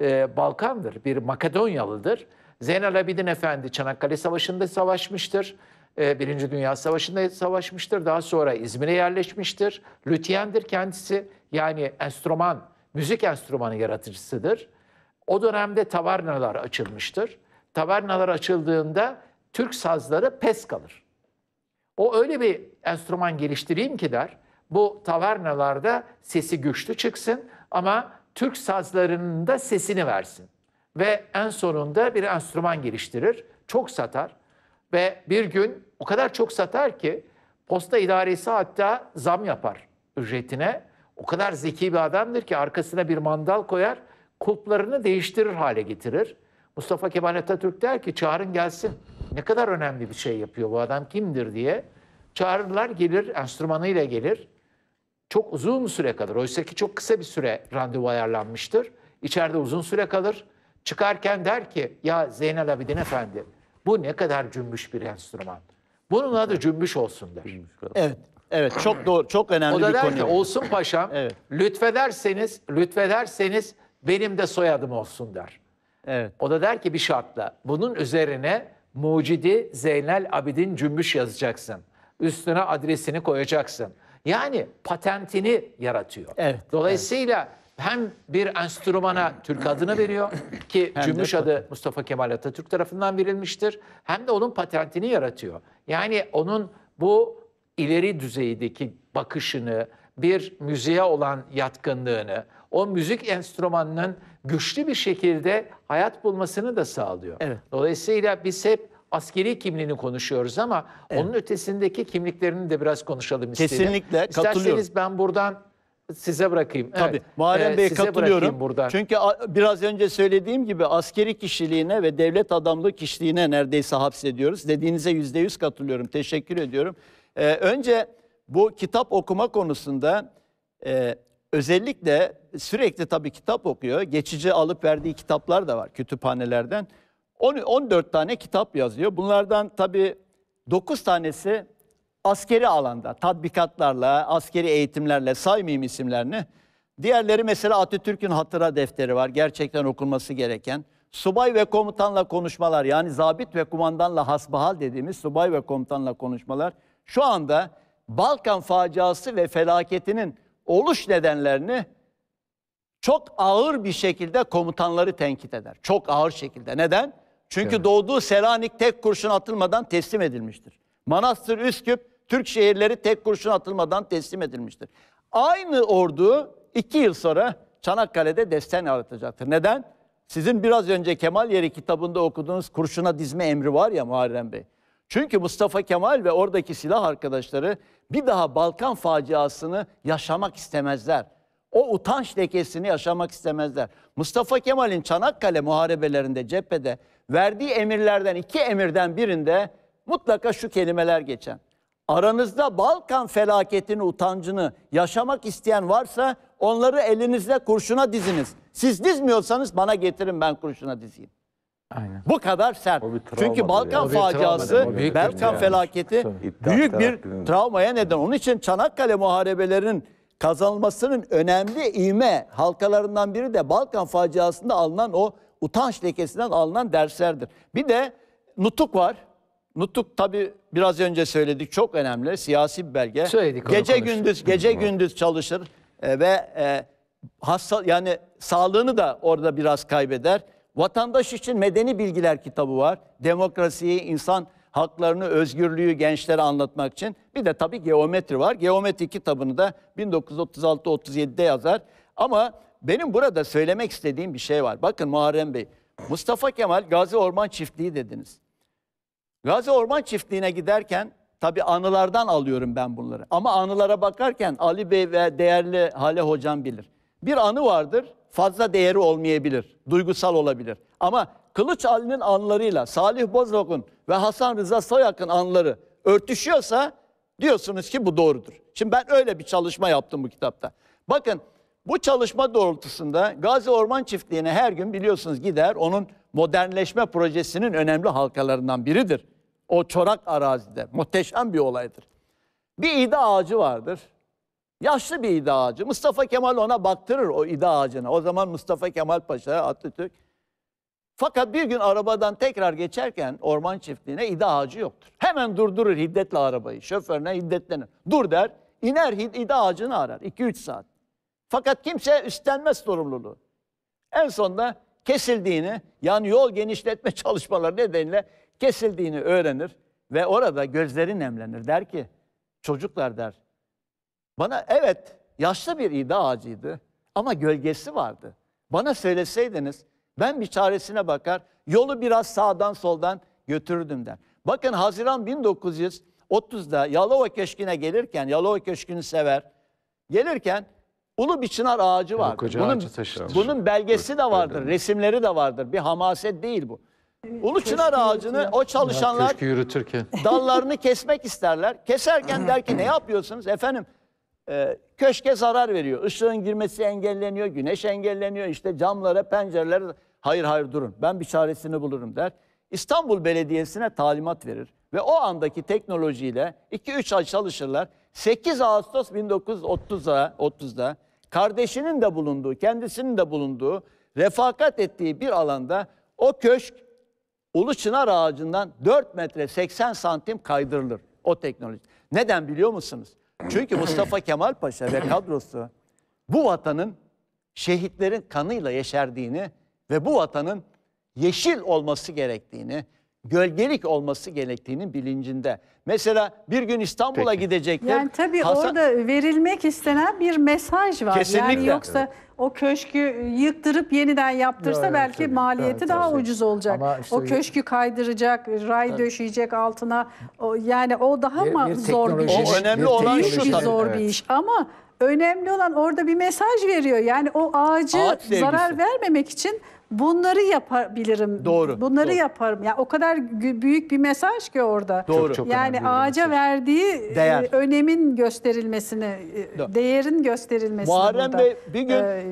e, Balkandır, bir Makedonyalıdır. Zeynel Abidin Efendi Çanakkale Savaşı'nda savaşmıştır. E, Birinci Dünya Savaşı'nda savaşmıştır. Daha sonra İzmir'e yerleşmiştir. Lütyendir kendisi. Yani enstrüman, müzik enstrümanı yaratıcısıdır. O dönemde tavernalar açılmıştır. Tavernalar açıldığında Türk sazları pes kalır. O öyle bir enstrüman geliştireyim ki der bu tavernalarda sesi güçlü çıksın ama Türk sazlarının da sesini versin. Ve en sonunda bir enstrüman geliştirir, çok satar ve bir gün o kadar çok satar ki posta idaresi hatta zam yapar ücretine. O kadar zeki bir adamdır ki arkasına bir mandal koyar, kulplarını değiştirir hale getirir. Mustafa Kemal Atatürk der ki çağırın gelsin. Ne kadar önemli bir şey yapıyor bu adam kimdir diye. Çağırırlar gelir, enstrümanıyla gelir çok uzun süre kalır. Oysa ki çok kısa bir süre randevu ayarlanmıştır. İçeride uzun süre kalır. Çıkarken der ki ya Zeynel Abidin Efendi bu ne kadar cümbüş bir enstrüman. Bunun adı cümbüş olsun der. Evet. Evet çok doğru çok önemli bir konu. O da der konu. ki olsun paşam evet. lütfederseniz lütfederseniz benim de soyadım olsun der. Evet. O da der ki bir şartla bunun üzerine mucidi Zeynel Abidin Cümbüş yazacaksın. Üstüne adresini koyacaksın. Yani patentini yaratıyor. Evet. Dolayısıyla evet hem bir enstrümana Türk adını veriyor ki hem Cümbüş adı Mustafa Kemal Atatürk tarafından verilmiştir. Hem de onun patentini yaratıyor. Yani onun bu ileri düzeydeki bakışını, bir müziğe olan yatkınlığını, o müzik enstrümanının güçlü bir şekilde hayat bulmasını da sağlıyor. Evet. Dolayısıyla biz hep askeri kimliğini konuşuyoruz ama evet. onun ötesindeki kimliklerini de biraz konuşalım istedim. Kesinlikle İsterseniz katılıyorum. İsterseniz ben buradan size bırakayım. Tabii. Evet. Muharrem ee, Bey katılıyorum. Buradan. Çünkü biraz önce söylediğim gibi askeri kişiliğine ve devlet adamlığı kişiliğine neredeyse hapsediyoruz. Dediğinize yüzde yüz katılıyorum. Teşekkür ediyorum. Ee, önce bu kitap okuma konusunda e, özellikle sürekli tabii kitap okuyor. Geçici alıp verdiği kitaplar da var kütüphanelerden. 14 tane kitap yazıyor. Bunlardan tabii 9 tanesi askeri alanda, tatbikatlarla, askeri eğitimlerle saymayayım isimlerini. Diğerleri mesela Atatürk'ün hatıra defteri var. Gerçekten okunması gereken. Subay ve komutanla konuşmalar yani zabit ve kumandanla hasbihal dediğimiz subay ve komutanla konuşmalar şu anda Balkan faciası ve felaketinin oluş nedenlerini çok ağır bir şekilde komutanları tenkit eder. Çok ağır şekilde. Neden? Çünkü evet. doğduğu Selanik tek kurşun atılmadan teslim edilmiştir. Manastır Üsküp, Türk şehirleri tek kurşun atılmadan teslim edilmiştir. Aynı ordu iki yıl sonra Çanakkale'de desten yaratacaktır. Neden? Sizin biraz önce Kemal Yeri kitabında okuduğunuz kurşuna dizme emri var ya Muharrem Bey. Çünkü Mustafa Kemal ve oradaki silah arkadaşları bir daha Balkan faciasını yaşamak istemezler. O utanç lekesini yaşamak istemezler. Mustafa Kemal'in Çanakkale muharebelerinde cephede verdiği emirlerden iki emirden birinde mutlaka şu kelimeler geçen. Aranızda Balkan felaketini, utancını yaşamak isteyen varsa onları elinizle kurşuna diziniz. Siz dizmiyorsanız bana getirin ben kurşuna dizeyim. Aynen. Bu kadar sert. Çünkü Balkan ya. faciası, Balkan felaketi Tabii. büyük bir travmaya neden. Onun için Çanakkale muharebelerinin kazanılmasının önemli ivme halkalarından biri de Balkan faciasında alınan o utanç lekesinden alınan derslerdir. Bir de nutuk var. Nutuk tabi biraz önce söyledik çok önemli siyasi bir belge. Söyledik gece gündüz gece gündüz çalışır e, ve e, hasta yani sağlığını da orada biraz kaybeder. Vatandaş için medeni bilgiler kitabı var. Demokrasiyi, insan haklarını, özgürlüğü gençlere anlatmak için. Bir de tabii geometri var. Geometri kitabını da 1936-37'de yazar. Ama benim burada söylemek istediğim bir şey var. Bakın Muharrem Bey, Mustafa Kemal Gazi Orman Çiftliği dediniz. Gazi Orman Çiftliği'ne giderken tabii anılardan alıyorum ben bunları. Ama anılara bakarken Ali Bey ve değerli Hale Hocam bilir. Bir anı vardır, fazla değeri olmayabilir, duygusal olabilir. Ama Kılıç Ali'nin anılarıyla Salih Bozok'un ve Hasan Rıza Soyak'ın anıları örtüşüyorsa diyorsunuz ki bu doğrudur. Şimdi ben öyle bir çalışma yaptım bu kitapta. Bakın bu çalışma doğrultusunda Gazi Orman Çiftliği'ne her gün biliyorsunuz gider. Onun modernleşme projesinin önemli halkalarından biridir. O çorak arazide muhteşem bir olaydır. Bir ida ağacı vardır. Yaşlı bir ida ağacı. Mustafa Kemal ona baktırır o ida ağacına. O zaman Mustafa Kemal Paşa Atatürk. Fakat bir gün arabadan tekrar geçerken orman çiftliğine ida ağacı yoktur. Hemen durdurur hiddetle arabayı. Şoförüne hiddetlenir. Dur der. İner ida ağacını arar. 2-3 saat. Fakat kimse üstlenmez sorumluluğu. En sonunda kesildiğini yani yol genişletme çalışmaları nedeniyle kesildiğini öğrenir ve orada gözleri nemlenir. Der ki çocuklar der bana evet yaşlı bir ida ağacıydı ama gölgesi vardı. Bana söyleseydiniz ben bir çaresine bakar yolu biraz sağdan soldan götürdüm der. Bakın Haziran 1930'da Yalova Köşkü'ne gelirken Yalova Köşkü'nü sever gelirken Ulu bir çınar ağacı var. bunun, bunun belgesi de vardır, resimleri de vardır. Bir hamaset değil bu. Ulu çınar ağacını o çalışanlar Köşkü yürütürken. dallarını kesmek isterler. Keserken der ki ne yapıyorsunuz efendim? e, köşke zarar veriyor. Işığın girmesi engelleniyor, güneş engelleniyor, İşte camlara, pencerelere. Hayır hayır durun ben bir çaresini bulurum der. İstanbul Belediyesi'ne talimat verir. Ve o andaki teknolojiyle 2-3 ay çalışırlar. 8 Ağustos 1930'da 30'da kardeşinin de bulunduğu, kendisinin de bulunduğu, refakat ettiği bir alanda o köşk ulu çınar ağacından 4 metre 80 santim kaydırılır o teknoloji. Neden biliyor musunuz? Çünkü Mustafa Kemal Paşa ve kadrosu bu vatanın şehitlerin kanıyla yeşerdiğini ve bu vatanın yeşil olması gerektiğini gölgelik olması gerektiğinin bilincinde. Mesela bir gün İstanbul'a gidecekler. Yani tabii Hasan... orada verilmek istenen bir mesaj var. Kesinlikle. Yani yoksa evet. o köşkü yıktırıp yeniden yaptırsa evet, belki tabii. maliyeti evet, daha tabii. ucuz olacak. işte... O köşkü kaydıracak, ray evet. döşeyecek altına. O, yani o daha bir, mı zor bir iş? O önemli bir olan şu tabii. zor bir iş ama önemli olan orada bir mesaj veriyor. Yani o ağacı Ağaç zarar vermemek için bunları yapabilirim. Doğru. Bunları doğru. yaparım. Ya yani o kadar büyük bir mesaj ki orada. Doğru. Çok, çok yani ağaca verdiği e, Değer. önemin gösterilmesini, e, doğru. değerin gösterilmesini Muharrem Bey bir gün e,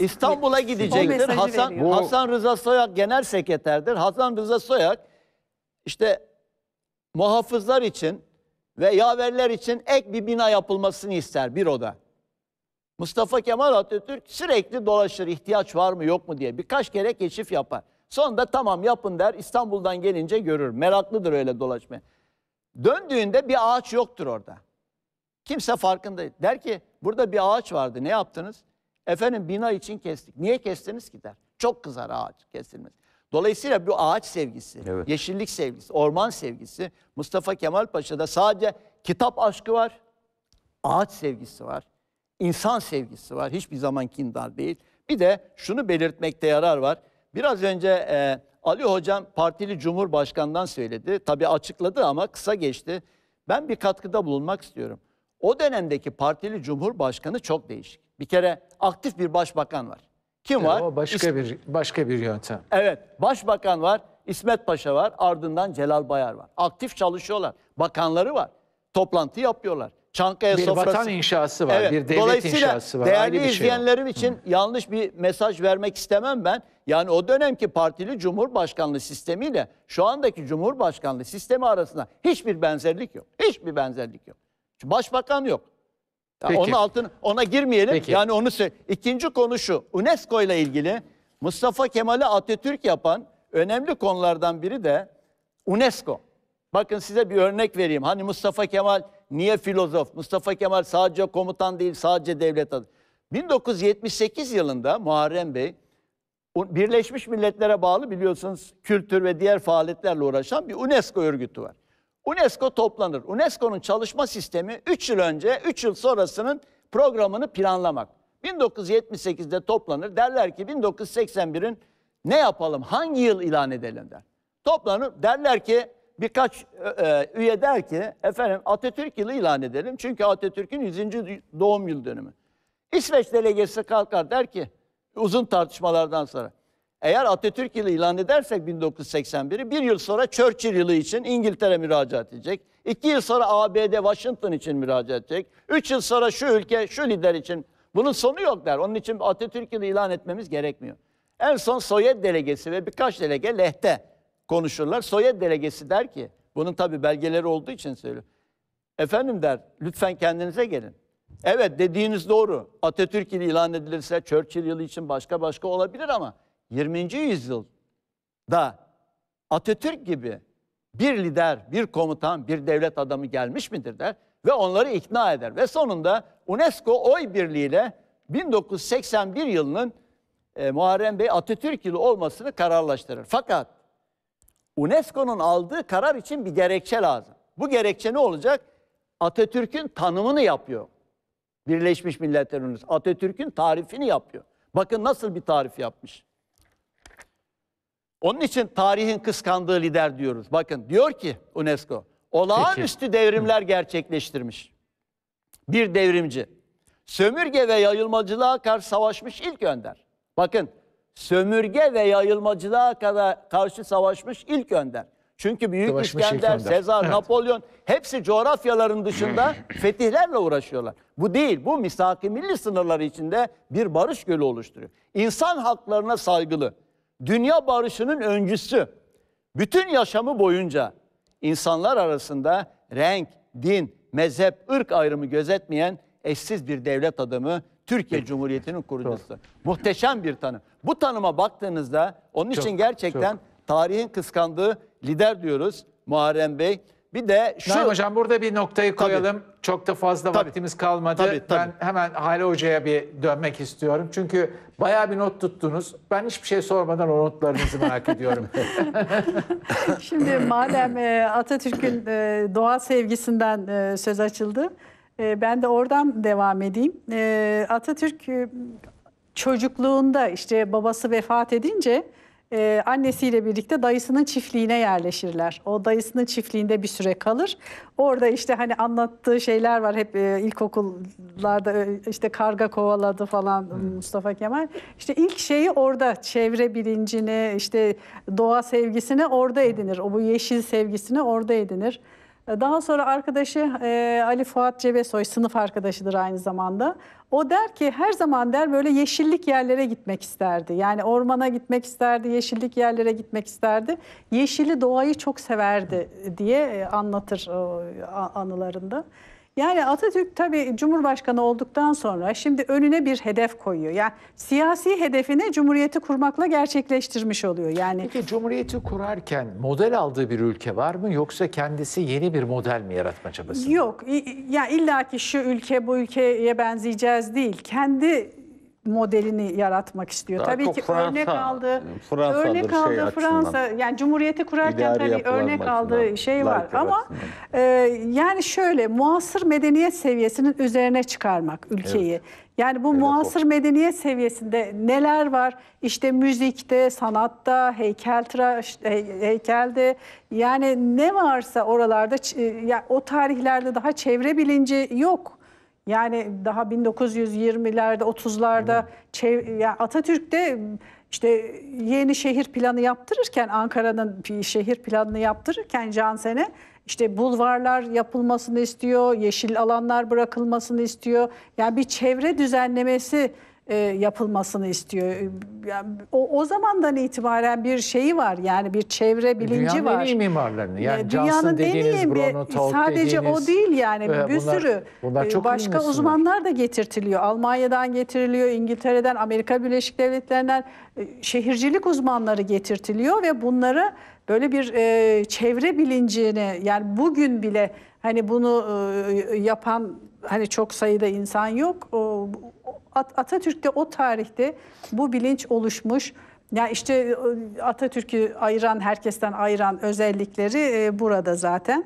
İstanbul'a gidecektir. Hasan veriyor. Hasan Rıza Soyak genel sekreterdir. Hasan Rıza Soyak işte muhafızlar için ve yaverler için ek bir bina yapılmasını ister bir oda. Mustafa Kemal Atatürk sürekli dolaşır ihtiyaç var mı yok mu diye birkaç kere keşif yapar. Sonunda tamam yapın der İstanbul'dan gelince görür. Meraklıdır öyle dolaşmaya. Döndüğünde bir ağaç yoktur orada. Kimse farkında değil. Der ki burada bir ağaç vardı ne yaptınız? Efendim bina için kestik. Niye kestiniz ki der. Çok kızar ağaç kestilmez. Dolayısıyla bu ağaç sevgisi, evet. yeşillik sevgisi, orman sevgisi Mustafa Kemal Paşa'da sadece kitap aşkı var, ağaç sevgisi var insan sevgisi var. Hiçbir zaman kindar değil. Bir de şunu belirtmekte yarar var. Biraz önce e, Ali Hocam partili cumhurbaşkanından söyledi. Tabii açıkladı ama kısa geçti. Ben bir katkıda bulunmak istiyorum. O dönemdeki partili cumhurbaşkanı çok değişik. Bir kere aktif bir başbakan var. Kim var? O başka İs bir başka bir yöntem. Evet, başbakan var, İsmet Paşa var, ardından Celal Bayar var. Aktif çalışıyorlar. Bakanları var. Toplantı yapıyorlar. Çankaya bir sofrası. vatan inşası var, evet. bir devlet Dolayısıyla inşası var. Dolayısıyla değerli şey izleyenlerim şey için Hı. yanlış bir mesaj vermek istemem ben. Yani o dönemki partili cumhurbaşkanlığı sistemiyle şu andaki cumhurbaşkanlığı sistemi arasında hiçbir benzerlik yok. Hiçbir benzerlik yok. Başbakan yok. Peki. onun altını ona girmeyelim. Peki. Yani onu ikinci konu şu. UNESCO ile ilgili Mustafa Kemal'e Atatürk yapan önemli konulardan biri de UNESCO. Bakın size bir örnek vereyim. Hani Mustafa Kemal Niye filozof? Mustafa Kemal sadece komutan değil, sadece devlet adı. 1978 yılında Muharrem Bey, Birleşmiş Milletler'e bağlı biliyorsunuz kültür ve diğer faaliyetlerle uğraşan bir UNESCO örgütü var. UNESCO toplanır. UNESCO'nun çalışma sistemi 3 yıl önce, 3 yıl sonrasının programını planlamak. 1978'de toplanır. Derler ki 1981'in ne yapalım, hangi yıl ilan edelim der. Toplanır. Derler ki birkaç e, e, üye der ki efendim Atatürk yılı ilan edelim çünkü Atatürk'ün 100. doğum yıl dönümü. İsveç delegesi kalkar der ki uzun tartışmalardan sonra eğer Atatürk yılı ilan edersek 1981'i bir yıl sonra Churchill yılı için İngiltere müracaat edecek. iki yıl sonra ABD Washington için müracaat edecek. Üç yıl sonra şu ülke şu lider için bunun sonu yok der. Onun için Atatürk yılı ilan etmemiz gerekmiyor. En son Sovyet delegesi ve birkaç delege lehte konuşurlar. Soya delegesi der ki, bunun tabi belgeleri olduğu için söylüyorum. Efendim der, lütfen kendinize gelin. Evet dediğiniz doğru. Atatürk yılı ilan edilirse Churchill yılı için başka başka olabilir ama 20. yüzyıl da Atatürk gibi bir lider, bir komutan, bir devlet adamı gelmiş midir der ve onları ikna eder. Ve sonunda UNESCO oy birliğiyle 1981 yılının e, Muharrem Bey Atatürk yılı olmasını kararlaştırır. Fakat UNESCO'nun aldığı karar için bir gerekçe lazım. Bu gerekçe ne olacak? Atatürk'ün tanımını yapıyor. Birleşmiş Milletler Örgütü Atatürk'ün tarifini yapıyor. Bakın nasıl bir tarif yapmış. Onun için tarihin kıskandığı lider diyoruz. Bakın diyor ki UNESCO olağanüstü Peki. devrimler gerçekleştirmiş. Bir devrimci. Sömürge ve yayılmacılığa karşı savaşmış ilk önder. Bakın sömürge ve yayılmacılığa kadar karşı savaşmış ilk önder. Çünkü Büyük Savaşmış İskender, Sezar, Evet. Napolyon hepsi coğrafyaların dışında fetihlerle uğraşıyorlar. Bu değil, bu misaki milli sınırları içinde bir barış gölü oluşturuyor. İnsan haklarına saygılı, dünya barışının öncüsü. Bütün yaşamı boyunca insanlar arasında renk, din, mezhep, ırk ayrımı gözetmeyen eşsiz bir devlet adamı Türkiye Cumhuriyeti'nin kurucusu. Muhteşem bir tanım. Bu tanıma baktığınızda onun çok, için gerçekten çok. tarihin kıskandığı lider diyoruz Muharrem Bey. Bir de şu... Naim Hocam burada bir noktayı koyalım. Tabii. Çok da fazla tabii. vaktimiz kalmadı. Tabii, tabii. Ben hemen Hale Hoca'ya bir dönmek istiyorum. Çünkü bayağı bir not tuttunuz. Ben hiçbir şey sormadan o notlarınızı merak ediyorum. Şimdi madem e, Atatürk'ün e, doğa sevgisinden e, söz açıldı. Ben de oradan devam edeyim. Atatürk çocukluğunda işte babası vefat edince e, annesiyle birlikte dayısının çiftliğine yerleşirler. O dayısının çiftliğinde bir süre kalır. Orada işte hani anlattığı şeyler var hep e, ilkokullarda e, işte karga kovaladı falan hmm. Mustafa Kemal. İşte ilk şeyi orada çevre bilincini işte doğa sevgisini orada hmm. edinir. O bu yeşil sevgisini orada edinir. E, daha sonra arkadaşı e, Ali Fuat Cebesoy sınıf arkadaşıdır aynı zamanda. O der ki her zaman der böyle yeşillik yerlere gitmek isterdi. Yani ormana gitmek isterdi, yeşillik yerlere gitmek isterdi. Yeşili doğayı çok severdi diye e, anlatır anılarında. Yani Atatürk tabii Cumhurbaşkanı olduktan sonra şimdi önüne bir hedef koyuyor. Yani siyasi hedefini Cumhuriyeti kurmakla gerçekleştirmiş oluyor. Yani Peki Cumhuriyeti kurarken model aldığı bir ülke var mı yoksa kendisi yeni bir model mi yaratma çabası? Yok. Ya yani illaki şu ülke bu ülkeye benzeyeceğiz değil. Kendi modelini yaratmak istiyor. Daha tabii ki Fransa, örnek aldı, Fransa'dır örnek aldığı şey Fransa açısından. yani cumhuriyeti kurarken tabii örnek aldığı şey var ama e, yani şöyle muasır medeniyet seviyesinin üzerine çıkarmak ülkeyi. Evet. Yani bu evet, muasır o. medeniyet seviyesinde neler var? İşte müzikte, sanatta, heykeltıraş, heykelde yani ne varsa oralarda ya yani o tarihlerde daha çevre bilinci yok. Yani daha 1920'lerde, 30'larda yani de işte yeni şehir planı yaptırırken Ankara'nın şehir planını yaptırırken Cansen'e işte bulvarlar yapılmasını istiyor, yeşil alanlar bırakılmasını istiyor. Yani bir çevre düzenlemesi e, yapılmasını istiyor. E, yani o, o zamandan itibaren bir şeyi var yani bir çevre bilinci dünyanın var. Dünyanın en iyi mimarlarını yani e, dünyanın dediğiniz en iyi Bruno Tolk Sadece dediğiniz, o değil yani bir e, bunlar, sürü bunlar e, çok başka uzmanlar da getirtiliyor. Almanya'dan getiriliyor, İngiltere'den, Amerika Birleşik Devletleri'nden şehircilik uzmanları getirtiliyor ve bunları böyle bir e, çevre bilincini yani bugün bile hani bunu e, yapan hani çok sayıda insan yok. O, At Atatürk'te o tarihte bu bilinç oluşmuş. Ya yani işte e, Atatürk'ü ayıran, herkesten ayıran özellikleri e, burada zaten.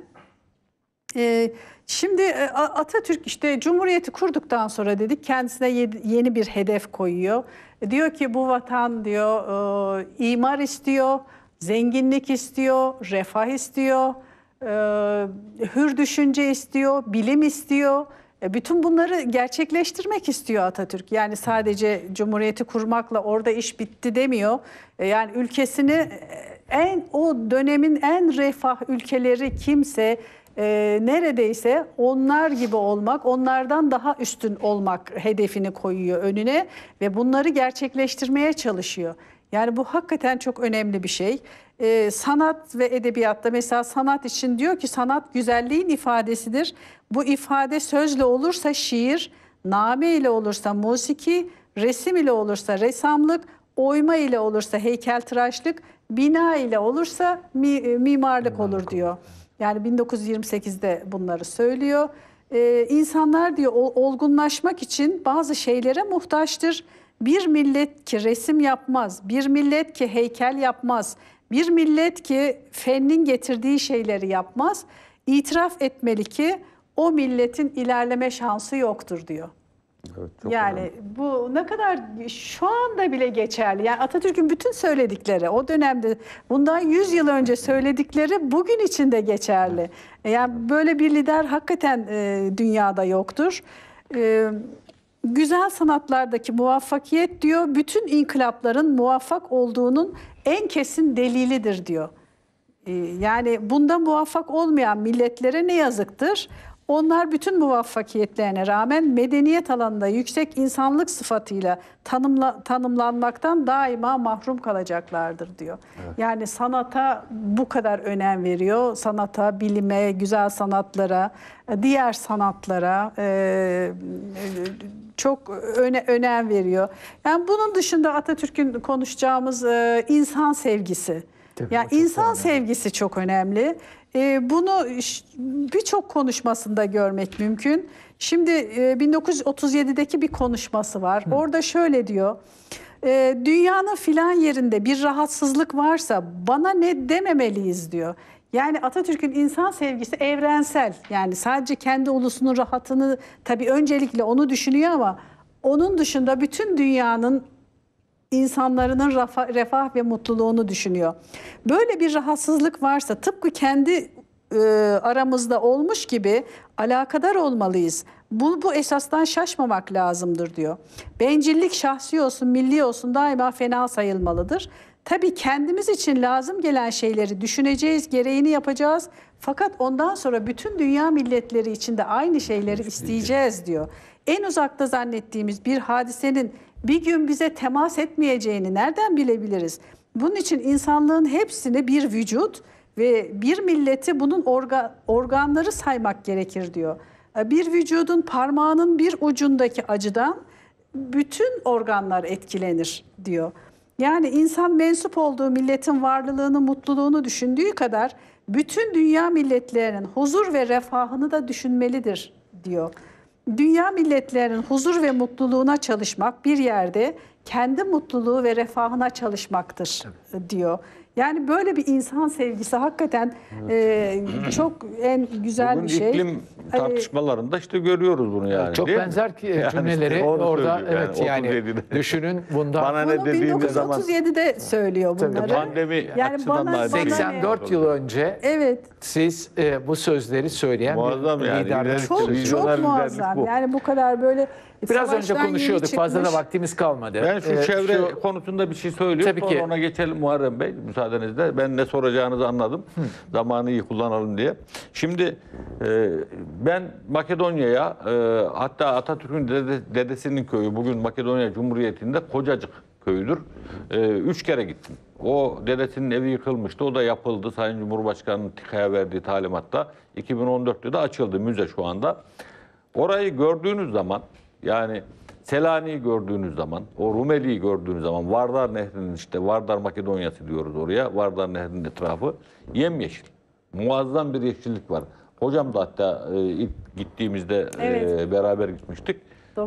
E, şimdi Atatürk işte Cumhuriyeti kurduktan sonra dedik kendisine yeni bir hedef koyuyor. Diyor ki bu vatan diyor imar istiyor, zenginlik istiyor, refah istiyor, hür düşünce istiyor, bilim istiyor e, bütün bunları gerçekleştirmek istiyor Atatürk. Yani sadece cumhuriyeti kurmakla orada iş bitti demiyor. E, yani ülkesini e, en o dönemin en refah ülkeleri kimse e, neredeyse onlar gibi olmak, onlardan daha üstün olmak hedefini koyuyor önüne ve bunları gerçekleştirmeye çalışıyor. Yani bu hakikaten çok önemli bir şey e, sanat ve edebiyatta mesela sanat için diyor ki sanat güzelliğin ifadesidir. Bu ifade sözle olursa şiir, name ile olursa musiki, resim ile olursa ressamlık, oyma ile olursa heykeltıraşlık, bina ile olursa mi, e, mimarlık olur diyor. Yani 1928'de bunları söylüyor. Ee, insanlar diyor olgunlaşmak için bazı şeylere muhtaçtır. Bir millet ki resim yapmaz, bir millet ki heykel yapmaz, bir millet ki fennin getirdiği şeyleri yapmaz, itiraf etmeli ki o milletin ilerleme şansı yoktur diyor. Evet, çok yani önemli. bu ne kadar şu anda bile geçerli. Yani Atatürk'ün bütün söyledikleri o dönemde bundan 100 yıl önce söyledikleri bugün için de geçerli. Yani böyle bir lider hakikaten e, dünyada yoktur. E, güzel sanatlardaki muvaffakiyet diyor bütün inkılapların muvaffak olduğunun en kesin delilidir diyor. Ee, yani bunda muvaffak olmayan milletlere ne yazıktır. Onlar bütün muvaffakiyetlerine rağmen medeniyet alanında yüksek insanlık sıfatıyla tanımla, tanımlanmaktan daima mahrum kalacaklardır diyor. Evet. Yani sanata bu kadar önem veriyor. Sanata, bilime, güzel sanatlara, diğer sanatlara e, e çok öne, önem veriyor. Yani bunun dışında Atatürk'ün konuşacağımız e, insan sevgisi. Tabii yani insan önemli. sevgisi çok önemli. Ee, bunu birçok konuşmasında görmek mümkün. Şimdi 1937'deki e, bir konuşması var. Hı. Orada şöyle diyor. E, dünyanın filan yerinde bir rahatsızlık varsa bana ne dememeliyiz diyor. Yani Atatürk'ün insan sevgisi evrensel. Yani sadece kendi ulusunun rahatını tabii öncelikle onu düşünüyor ama onun dışında bütün dünyanın insanlarının refah, refah ve mutluluğunu düşünüyor. Böyle bir rahatsızlık varsa tıpkı kendi e, aramızda olmuş gibi alakadar olmalıyız. Bu, bu esastan şaşmamak lazımdır diyor. Bencillik şahsi olsun, milli olsun daima fena sayılmalıdır. Tabii kendimiz için lazım gelen şeyleri düşüneceğiz, gereğini yapacağız. Fakat ondan sonra bütün dünya milletleri için de aynı şeyleri şey isteyeceğiz diyor. En uzakta zannettiğimiz bir hadisenin bir gün bize temas etmeyeceğini nereden bilebiliriz? Bunun için insanlığın hepsini bir vücut ve bir milleti bunun orga, organları saymak gerekir diyor. Bir vücudun parmağının bir ucundaki acıdan bütün organlar etkilenir diyor. Yani insan mensup olduğu milletin varlığını, mutluluğunu düşündüğü kadar bütün dünya milletlerinin huzur ve refahını da düşünmelidir diyor dünya milletlerinin huzur ve mutluluğuna çalışmak bir yerde kendi mutluluğu ve refahına çalışmaktır diyor. Yani böyle bir insan sevgisi hakikaten evet. e, çok en güzel Bugün bir şey. iklim tartışmalarında işte görüyoruz bunu yani. Çok değil benzer ki cümleleri yani cümleleri işte orada evet yani, yani düşünün bundan. Bana ne bunu dediğimiz 1937'de zaman. 1937'de söylüyor bunları. Tabii, pandemi yani bana, bana 84 yıl önce evet. siz e, bu sözleri söyleyen muazzam bir yani. liderlik. Çok, çok muazzam bu. yani bu kadar böyle e, biraz önce konuşuyorduk. Fazla da vaktimiz kalmadı. Ben şu Ee, çevre şu- konusunda bir şey söylüyorum. Tabii Tabii ki. ona geçelim Muharrem Bey müsaadenizle. Ben ne soracağınızı anladım. Zamanı iyi kullanalım diye. Şimdi e, ben Makedonya'ya e, hatta Atatürk'ün dede- dedesinin köyü bugün Makedonya Cumhuriyeti'nde Kocacık köyüdür. E, üç kere gittim. O dedesinin evi yıkılmıştı. O da yapıldı. Sayın Cumhurbaşkanı'nın TİKA'ya verdiği talimatta 2014'te de açıldı müze şu anda. Orayı gördüğünüz zaman yani Selanik'i gördüğünüz zaman, o Rumeli'yi gördüğünüz zaman Vardar Nehri'nin işte Vardar Makedonya'sı diyoruz oraya. Vardar Nehri'nin etrafı yemyeşil. Muazzam bir yeşillik var. Hocam da hatta e, ilk gittiğimizde evet. e, beraber gitmiştik.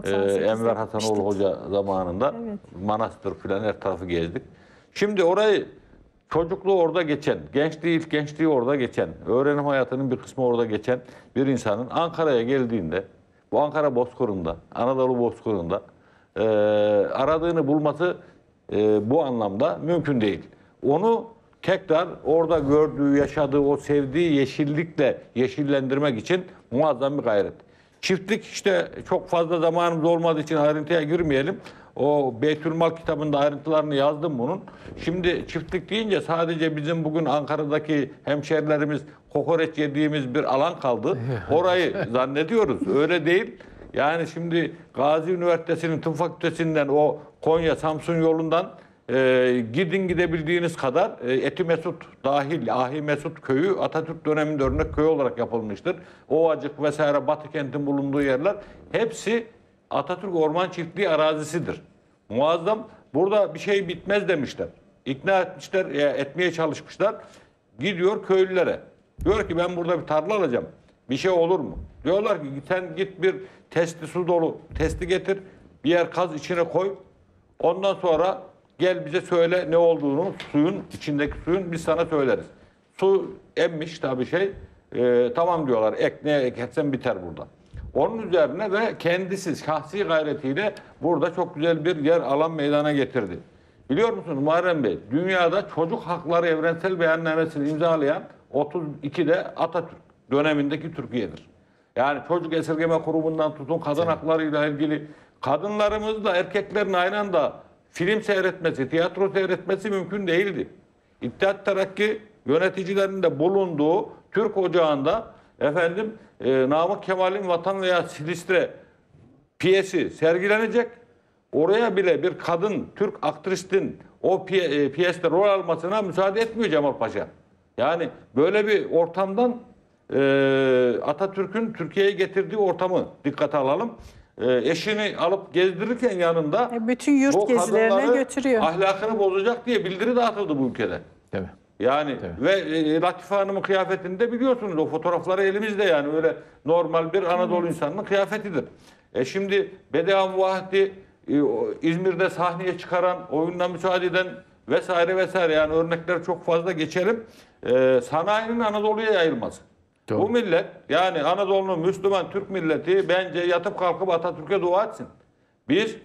E, Enver Hasanoğlu Hoca zamanında evet. manastır filan her tarafı gezdik. Şimdi orayı çocukluğu orada geçen, gençliği ilk gençliği orada geçen, öğrenim hayatının bir kısmı orada geçen bir insanın Ankara'ya geldiğinde bu Ankara Bozkırı'nda, Anadolu Bozkırı'nda e, ee, aradığını bulması e, bu anlamda mümkün değil. Onu tekrar orada gördüğü, yaşadığı, o sevdiği yeşillikle yeşillendirmek için muazzam bir gayret. Çiftlik işte çok fazla zamanımız olmadığı için ayrıntıya girmeyelim. O Beytülmal kitabında ayrıntılarını yazdım bunun. Şimdi çiftlik deyince sadece bizim bugün Ankara'daki hemşerilerimiz kokoreç yediğimiz bir alan kaldı. Orayı zannediyoruz. Öyle değil. Yani şimdi Gazi Üniversitesi'nin Tıp Fakültesinden o Konya Samsun yolundan e, gidin gidebildiğiniz kadar e, Eti Mesut dahil Ahi Mesut köyü Atatürk döneminde örnek köy olarak yapılmıştır. Ovacık vesaire Batı kentin bulunduğu yerler hepsi Atatürk Orman Çiftliği arazisidir. Muazzam burada bir şey bitmez demişler. İkna etmişler, e, etmeye çalışmışlar. Gidiyor köylülere. Diyor ki ben burada bir tarla alacağım. Bir şey olur mu? Diyorlar ki sen git bir testi su dolu testi getir. Bir yer kaz içine koy. Ondan sonra gel bize söyle ne olduğunu suyun içindeki suyun biz sana söyleriz. Su emmiş tabii şey. E, tamam diyorlar. Ek ne etsen biter burada. Onun üzerine ve kendisi şahsi gayretiyle burada çok güzel bir yer alan meydana getirdi. Biliyor musunuz Muharrem Bey, dünyada çocuk hakları evrensel beyannamesini imzalayan 32'de Atatürk dönemindeki Türkiye'dir. Yani çocuk esirgeme kurumundan tutun kadın haklarıyla ilgili kadınlarımızla erkeklerin aynı anda film seyretmesi, tiyatro seyretmesi mümkün değildi. İttihat Terakki yöneticilerinde bulunduğu Türk Ocağı'nda efendim e, Namık Kemal'in Vatan veya Silistre piyesi sergilenecek. Oraya bile bir kadın Türk aktristin o piy e, piyeste rol almasına müsaade etmiyor Cemal Paşa. Yani böyle bir ortamdan e, Atatürk'ün Türkiye'ye getirdiği ortamı dikkate alalım. E, eşini alıp gezdirirken yanında e, bütün yurt gezilerine götürüyor. Ahlakını bozacak diye bildiri dağıtıldı bu ülkede. Değil mi? Yani evet. ve e, e Latife Hanım'ın kıyafetinde biliyorsunuz. O fotoğrafları elimizde yani öyle normal bir Anadolu hmm. insanının kıyafetidir. E şimdi Bedean Vahdi e, İzmir'de sahneye çıkaran, oyunla müsaade eden vesaire vesaire yani örnekler çok fazla geçelim. E, sanayinin Anadolu'ya yayılması. Doğru. Bu millet yani Anadolu'nun Müslüman Türk milleti bence yatıp kalkıp Atatürk'e dua etsin. Bir,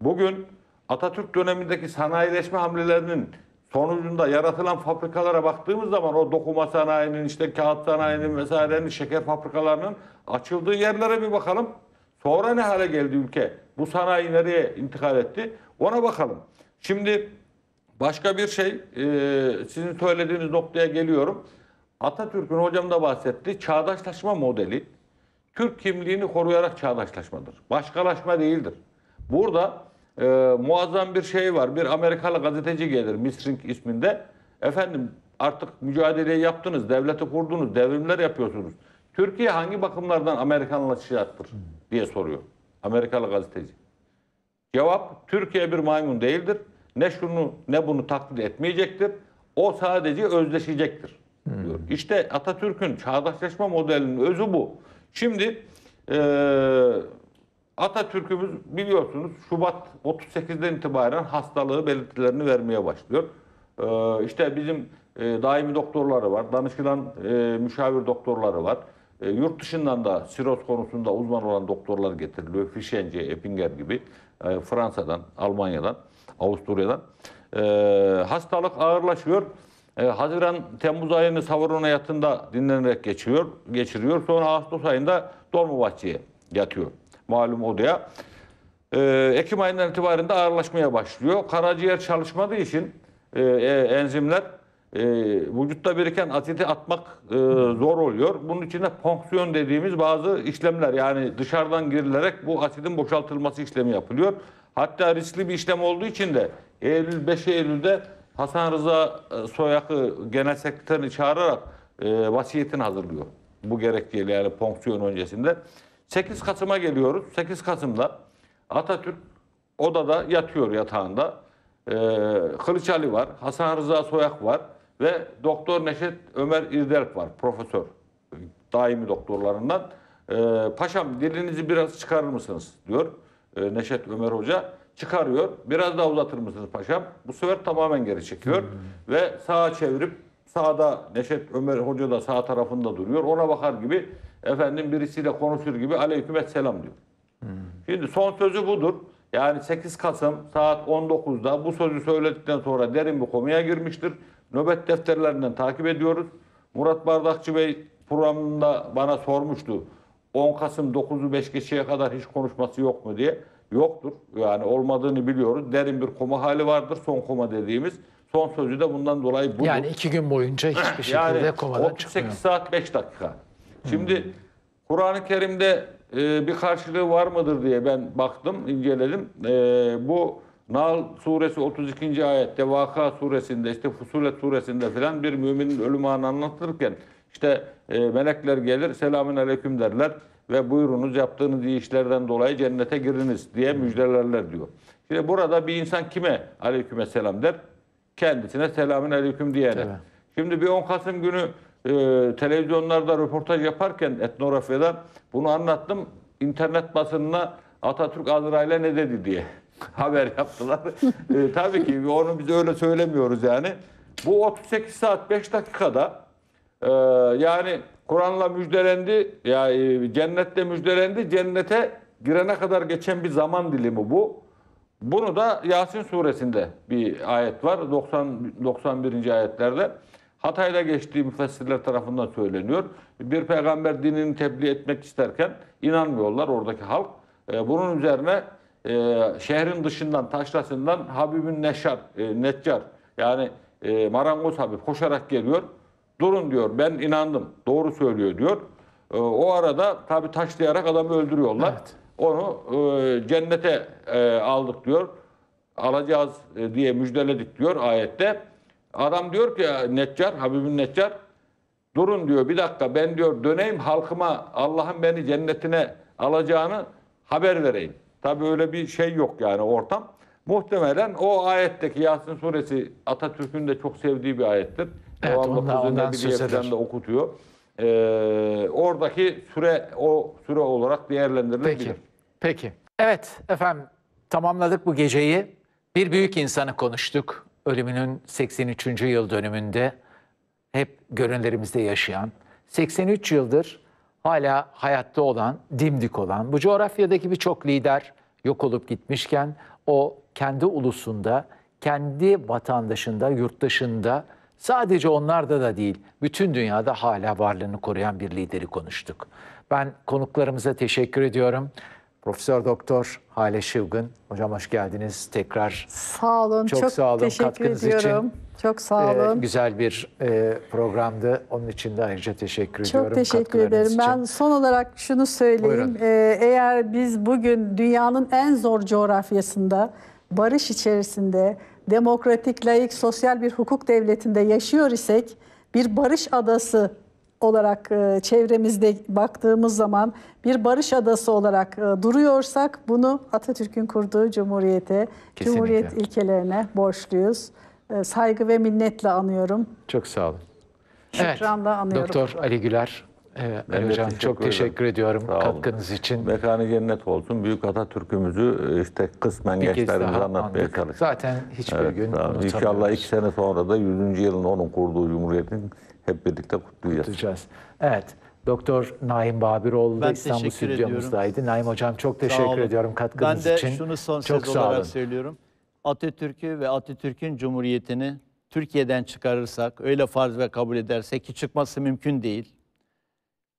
bugün Atatürk dönemindeki sanayileşme hamlelerinin sonucunda yaratılan fabrikalara baktığımız zaman o dokuma sanayinin işte kağıt sanayinin vesairenin şeker fabrikalarının açıldığı yerlere bir bakalım. Sonra ne hale geldi ülke? Bu sanayi nereye intikal etti? Ona bakalım. Şimdi başka bir şey e, sizin söylediğiniz noktaya geliyorum. Atatürk'ün hocam da bahsetti. Çağdaşlaşma modeli Türk kimliğini koruyarak çağdaşlaşmadır. Başkalaşma değildir. Burada e, muazzam bir şey var. Bir Amerikalı gazeteci gelir Misrink isminde. Efendim artık mücadeleyi yaptınız, devleti kurdunuz, devrimler yapıyorsunuz. Türkiye hangi bakımlardan Amerikanlaşacaktır diye soruyor Amerikalı gazeteci. Cevap Türkiye bir maymun değildir. Ne şunu ne bunu taklit etmeyecektir. O sadece özleşecektir. Diyor. Hmm. İşte Atatürk'ün çağdaşlaşma modelinin özü bu. Şimdi e, Atatürk'ümüz biliyorsunuz Şubat 38'den itibaren hastalığı belirtilerini vermeye başlıyor. Ee, işte bizim e, daimi doktorları var, danışılan e, müşavir doktorları var. E, yurt dışından da siroz konusunda uzman olan doktorlar getiriliyor. Fişenci, Epinger gibi e, Fransa'dan, Almanya'dan, Avusturya'dan. E, hastalık ağırlaşıyor. E, Haziran, Temmuz ayını savurun hayatında dinlenerek geçiyor, geçiriyor. Sonra Ağustos ayında Dolmabahçe'ye yatıyor malum odaya. Ee, Ekim ayından itibaren de ağırlaşmaya başlıyor. Karaciğer çalışmadığı için e, e enzimler e, vücutta biriken asiti atmak e, zor oluyor. Bunun için de ponksiyon dediğimiz bazı işlemler yani dışarıdan girilerek bu asitin boşaltılması işlemi yapılıyor. Hatta riskli bir işlem olduğu için de Eylül 5 Eylül'de Hasan Rıza e, Soyak'ı genel sekreterini çağırarak e, vasiyetini hazırlıyor. Bu gerekçeyle yani ponksiyon öncesinde. 8 Kasım'a geliyoruz. 8 Kasım'da Atatürk odada yatıyor yatağında. Ee, Kılıç Ali var, Hasan Rıza Soyak var ve Doktor Neşet Ömer İrderp var, profesör, daimi doktorlarından. Ee, Paşam dilinizi biraz çıkarır mısınız diyor ee, Neşet Ömer Hoca. Çıkarıyor, biraz daha uzatır mısınız paşam? Bu sefer tamamen geri çekiyor hmm. ve sağa çevirip sağda Neşet Ömer Hoca da sağ tarafında duruyor. Ona bakar gibi efendim birisiyle konuşur gibi aleyküm selam diyor. Hmm. Şimdi son sözü budur. Yani 8 Kasım saat 19'da bu sözü söyledikten sonra derin bir konuya girmiştir. Nöbet defterlerinden takip ediyoruz. Murat Bardakçı Bey programında bana sormuştu. 10 Kasım 9'u 5 geçeye kadar hiç konuşması yok mu diye. Yoktur. Yani olmadığını biliyoruz. Derin bir koma hali vardır. Son koma dediğimiz. Son sözü de bundan dolayı budur. Yani iki gün boyunca hiçbir şekilde yani, komadan 38 çıkmıyor. 8 saat 5 dakika. Şimdi Kur'an-ı Kerim'de e, bir karşılığı var mıdır diye ben baktım, inceledim. E, bu Nal suresi 32. ayette, Vaka suresinde, işte Fusulet suresinde filan bir müminin ölüm anı anlatılırken işte e, melekler gelir, selamün aleyküm derler ve buyurunuz yaptığınız iyi işlerden dolayı cennete giriniz diye müjdelerler diyor. Şimdi burada bir insan kime aleyküme selam der? Kendisine selamün aleyküm diyene. Evet. Şimdi bir 10 Kasım günü ee, televizyonlarda röportaj yaparken etnografyada bunu anlattım. İnternet basınına Atatürk Azrail'e ne dedi diye haber yaptılar. e, tabii ki onu biz öyle söylemiyoruz yani. Bu 38 saat 5 dakikada e, yani Kur'an'la müjdelendi, yani e, cennette müjdelendi, cennete girene kadar geçen bir zaman dilimi bu. Bunu da Yasin suresinde bir ayet var. 90 91. ayetlerde. Hatay'da geçtiği müfessirler tarafından söyleniyor. Bir peygamber dinini tebliğ etmek isterken inanmıyorlar oradaki halk. E, bunun üzerine e, şehrin dışından, taşrasından Habib'in Neşar, e, Neccar yani Marangoz Habib koşarak geliyor. Durun diyor ben inandım doğru söylüyor diyor. O arada tabi taşlayarak adamı öldürüyorlar. Evet. Onu cennete aldık diyor. Alacağız diye müjdeledik diyor ayette. Adam diyor ki Neccar, Habibin Neccar durun diyor bir dakika ben diyor döneyim halkıma Allah'ın beni cennetine alacağını haber vereyim. Tabi öyle bir şey yok yani ortam. Muhtemelen o ayetteki Yasin suresi Atatürk'ün de çok sevdiği bir ayettir. Evet, Devamlı ondan, ondan de okutuyor. Ee, oradaki süre o süre olarak değerlendirilebilir. Peki. Peki. Evet efendim tamamladık bu geceyi. Bir büyük insanı konuştuk ölümünün 83. yıl dönümünde hep gönüllerimizde yaşayan, 83 yıldır hala hayatta olan, dimdik olan, bu coğrafyadaki birçok lider yok olup gitmişken o kendi ulusunda, kendi vatandaşında, yurttaşında sadece onlarda da değil, bütün dünyada hala varlığını koruyan bir lideri konuştuk. Ben konuklarımıza teşekkür ediyorum. Profesör Doktor Hale Şıvgın. Hocam hoş geldiniz tekrar. Sağ olun. Çok, çok sağ olun teşekkür katkınız ediyorum. için. Çok sağ ee, olun. E, güzel bir e, programdı. Onun için de ayrıca teşekkür çok ediyorum. Çok teşekkür ederim. Için. Ben son olarak şunu söyleyeyim. E, eğer biz bugün dünyanın en zor coğrafyasında barış içerisinde demokratik, layık, sosyal bir hukuk devletinde yaşıyor isek bir barış adası olarak e, çevremizde baktığımız zaman bir barış adası olarak e, duruyorsak bunu Atatürk'ün kurduğu cumhuriyete, Kesinlikle. cumhuriyet ilkelerine borçluyuz. E, saygı ve minnetle anıyorum. Çok sağ olun. Şükranla evet, anıyorum. Doktor Ali Güler, Evet, ben hocam teşekkür çok ederim. teşekkür ediyorum Sağ katkınız olun. için. Mekanı cennet olsun. Büyük Atatürk'ümüzü işte kısmen bir gençlerimize anlatmaya anladık. çalıştık. Zaten hiçbir evet, gün İnşallah iki sene sonra da 100. yılın onun kurduğu cumhuriyetin hep birlikte kutlayacağız. kutlayacağız. Evet. Doktor Naim Babiroğlu da İstanbul stüdyomuzdaydı. Naim Hocam çok teşekkür ediyorum katkınız için. Ben de için. şunu son çok söz olarak söylüyorum. Atatürk'ü ve Atatürk'ün Cumhuriyeti'ni Türkiye'den çıkarırsak, öyle farz ve kabul edersek ki çıkması mümkün değil.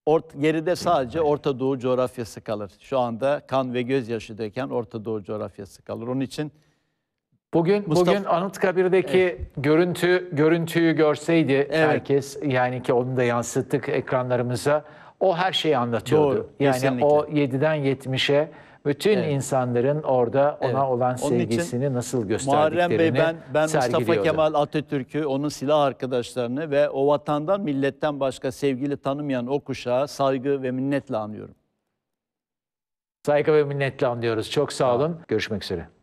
Ort, geride sadece Orta Doğu coğrafyası kalır. Şu anda kan ve gözyaşı döken Orta Doğu coğrafyası kalır. Onun için Bugün Mustafa... bugün Anıtkabir'deki evet. görüntü görüntüyü görseydi evet. herkes yani ki onu da yansıttık ekranlarımıza. O her şeyi anlatıyordu. Doğru, yani o 7'den 70'e bütün evet. insanların orada ona evet. olan sevgisini nasıl gösterdiklerini Muharrem Bey ben, ben Mustafa Kemal Atatürk'ü, onun silah arkadaşlarını ve o vatandan milletten başka sevgili tanımayan o kuşağa saygı ve minnetle anıyorum. Saygı ve minnetle anlıyoruz. Çok sağ olun. Tamam. Görüşmek üzere.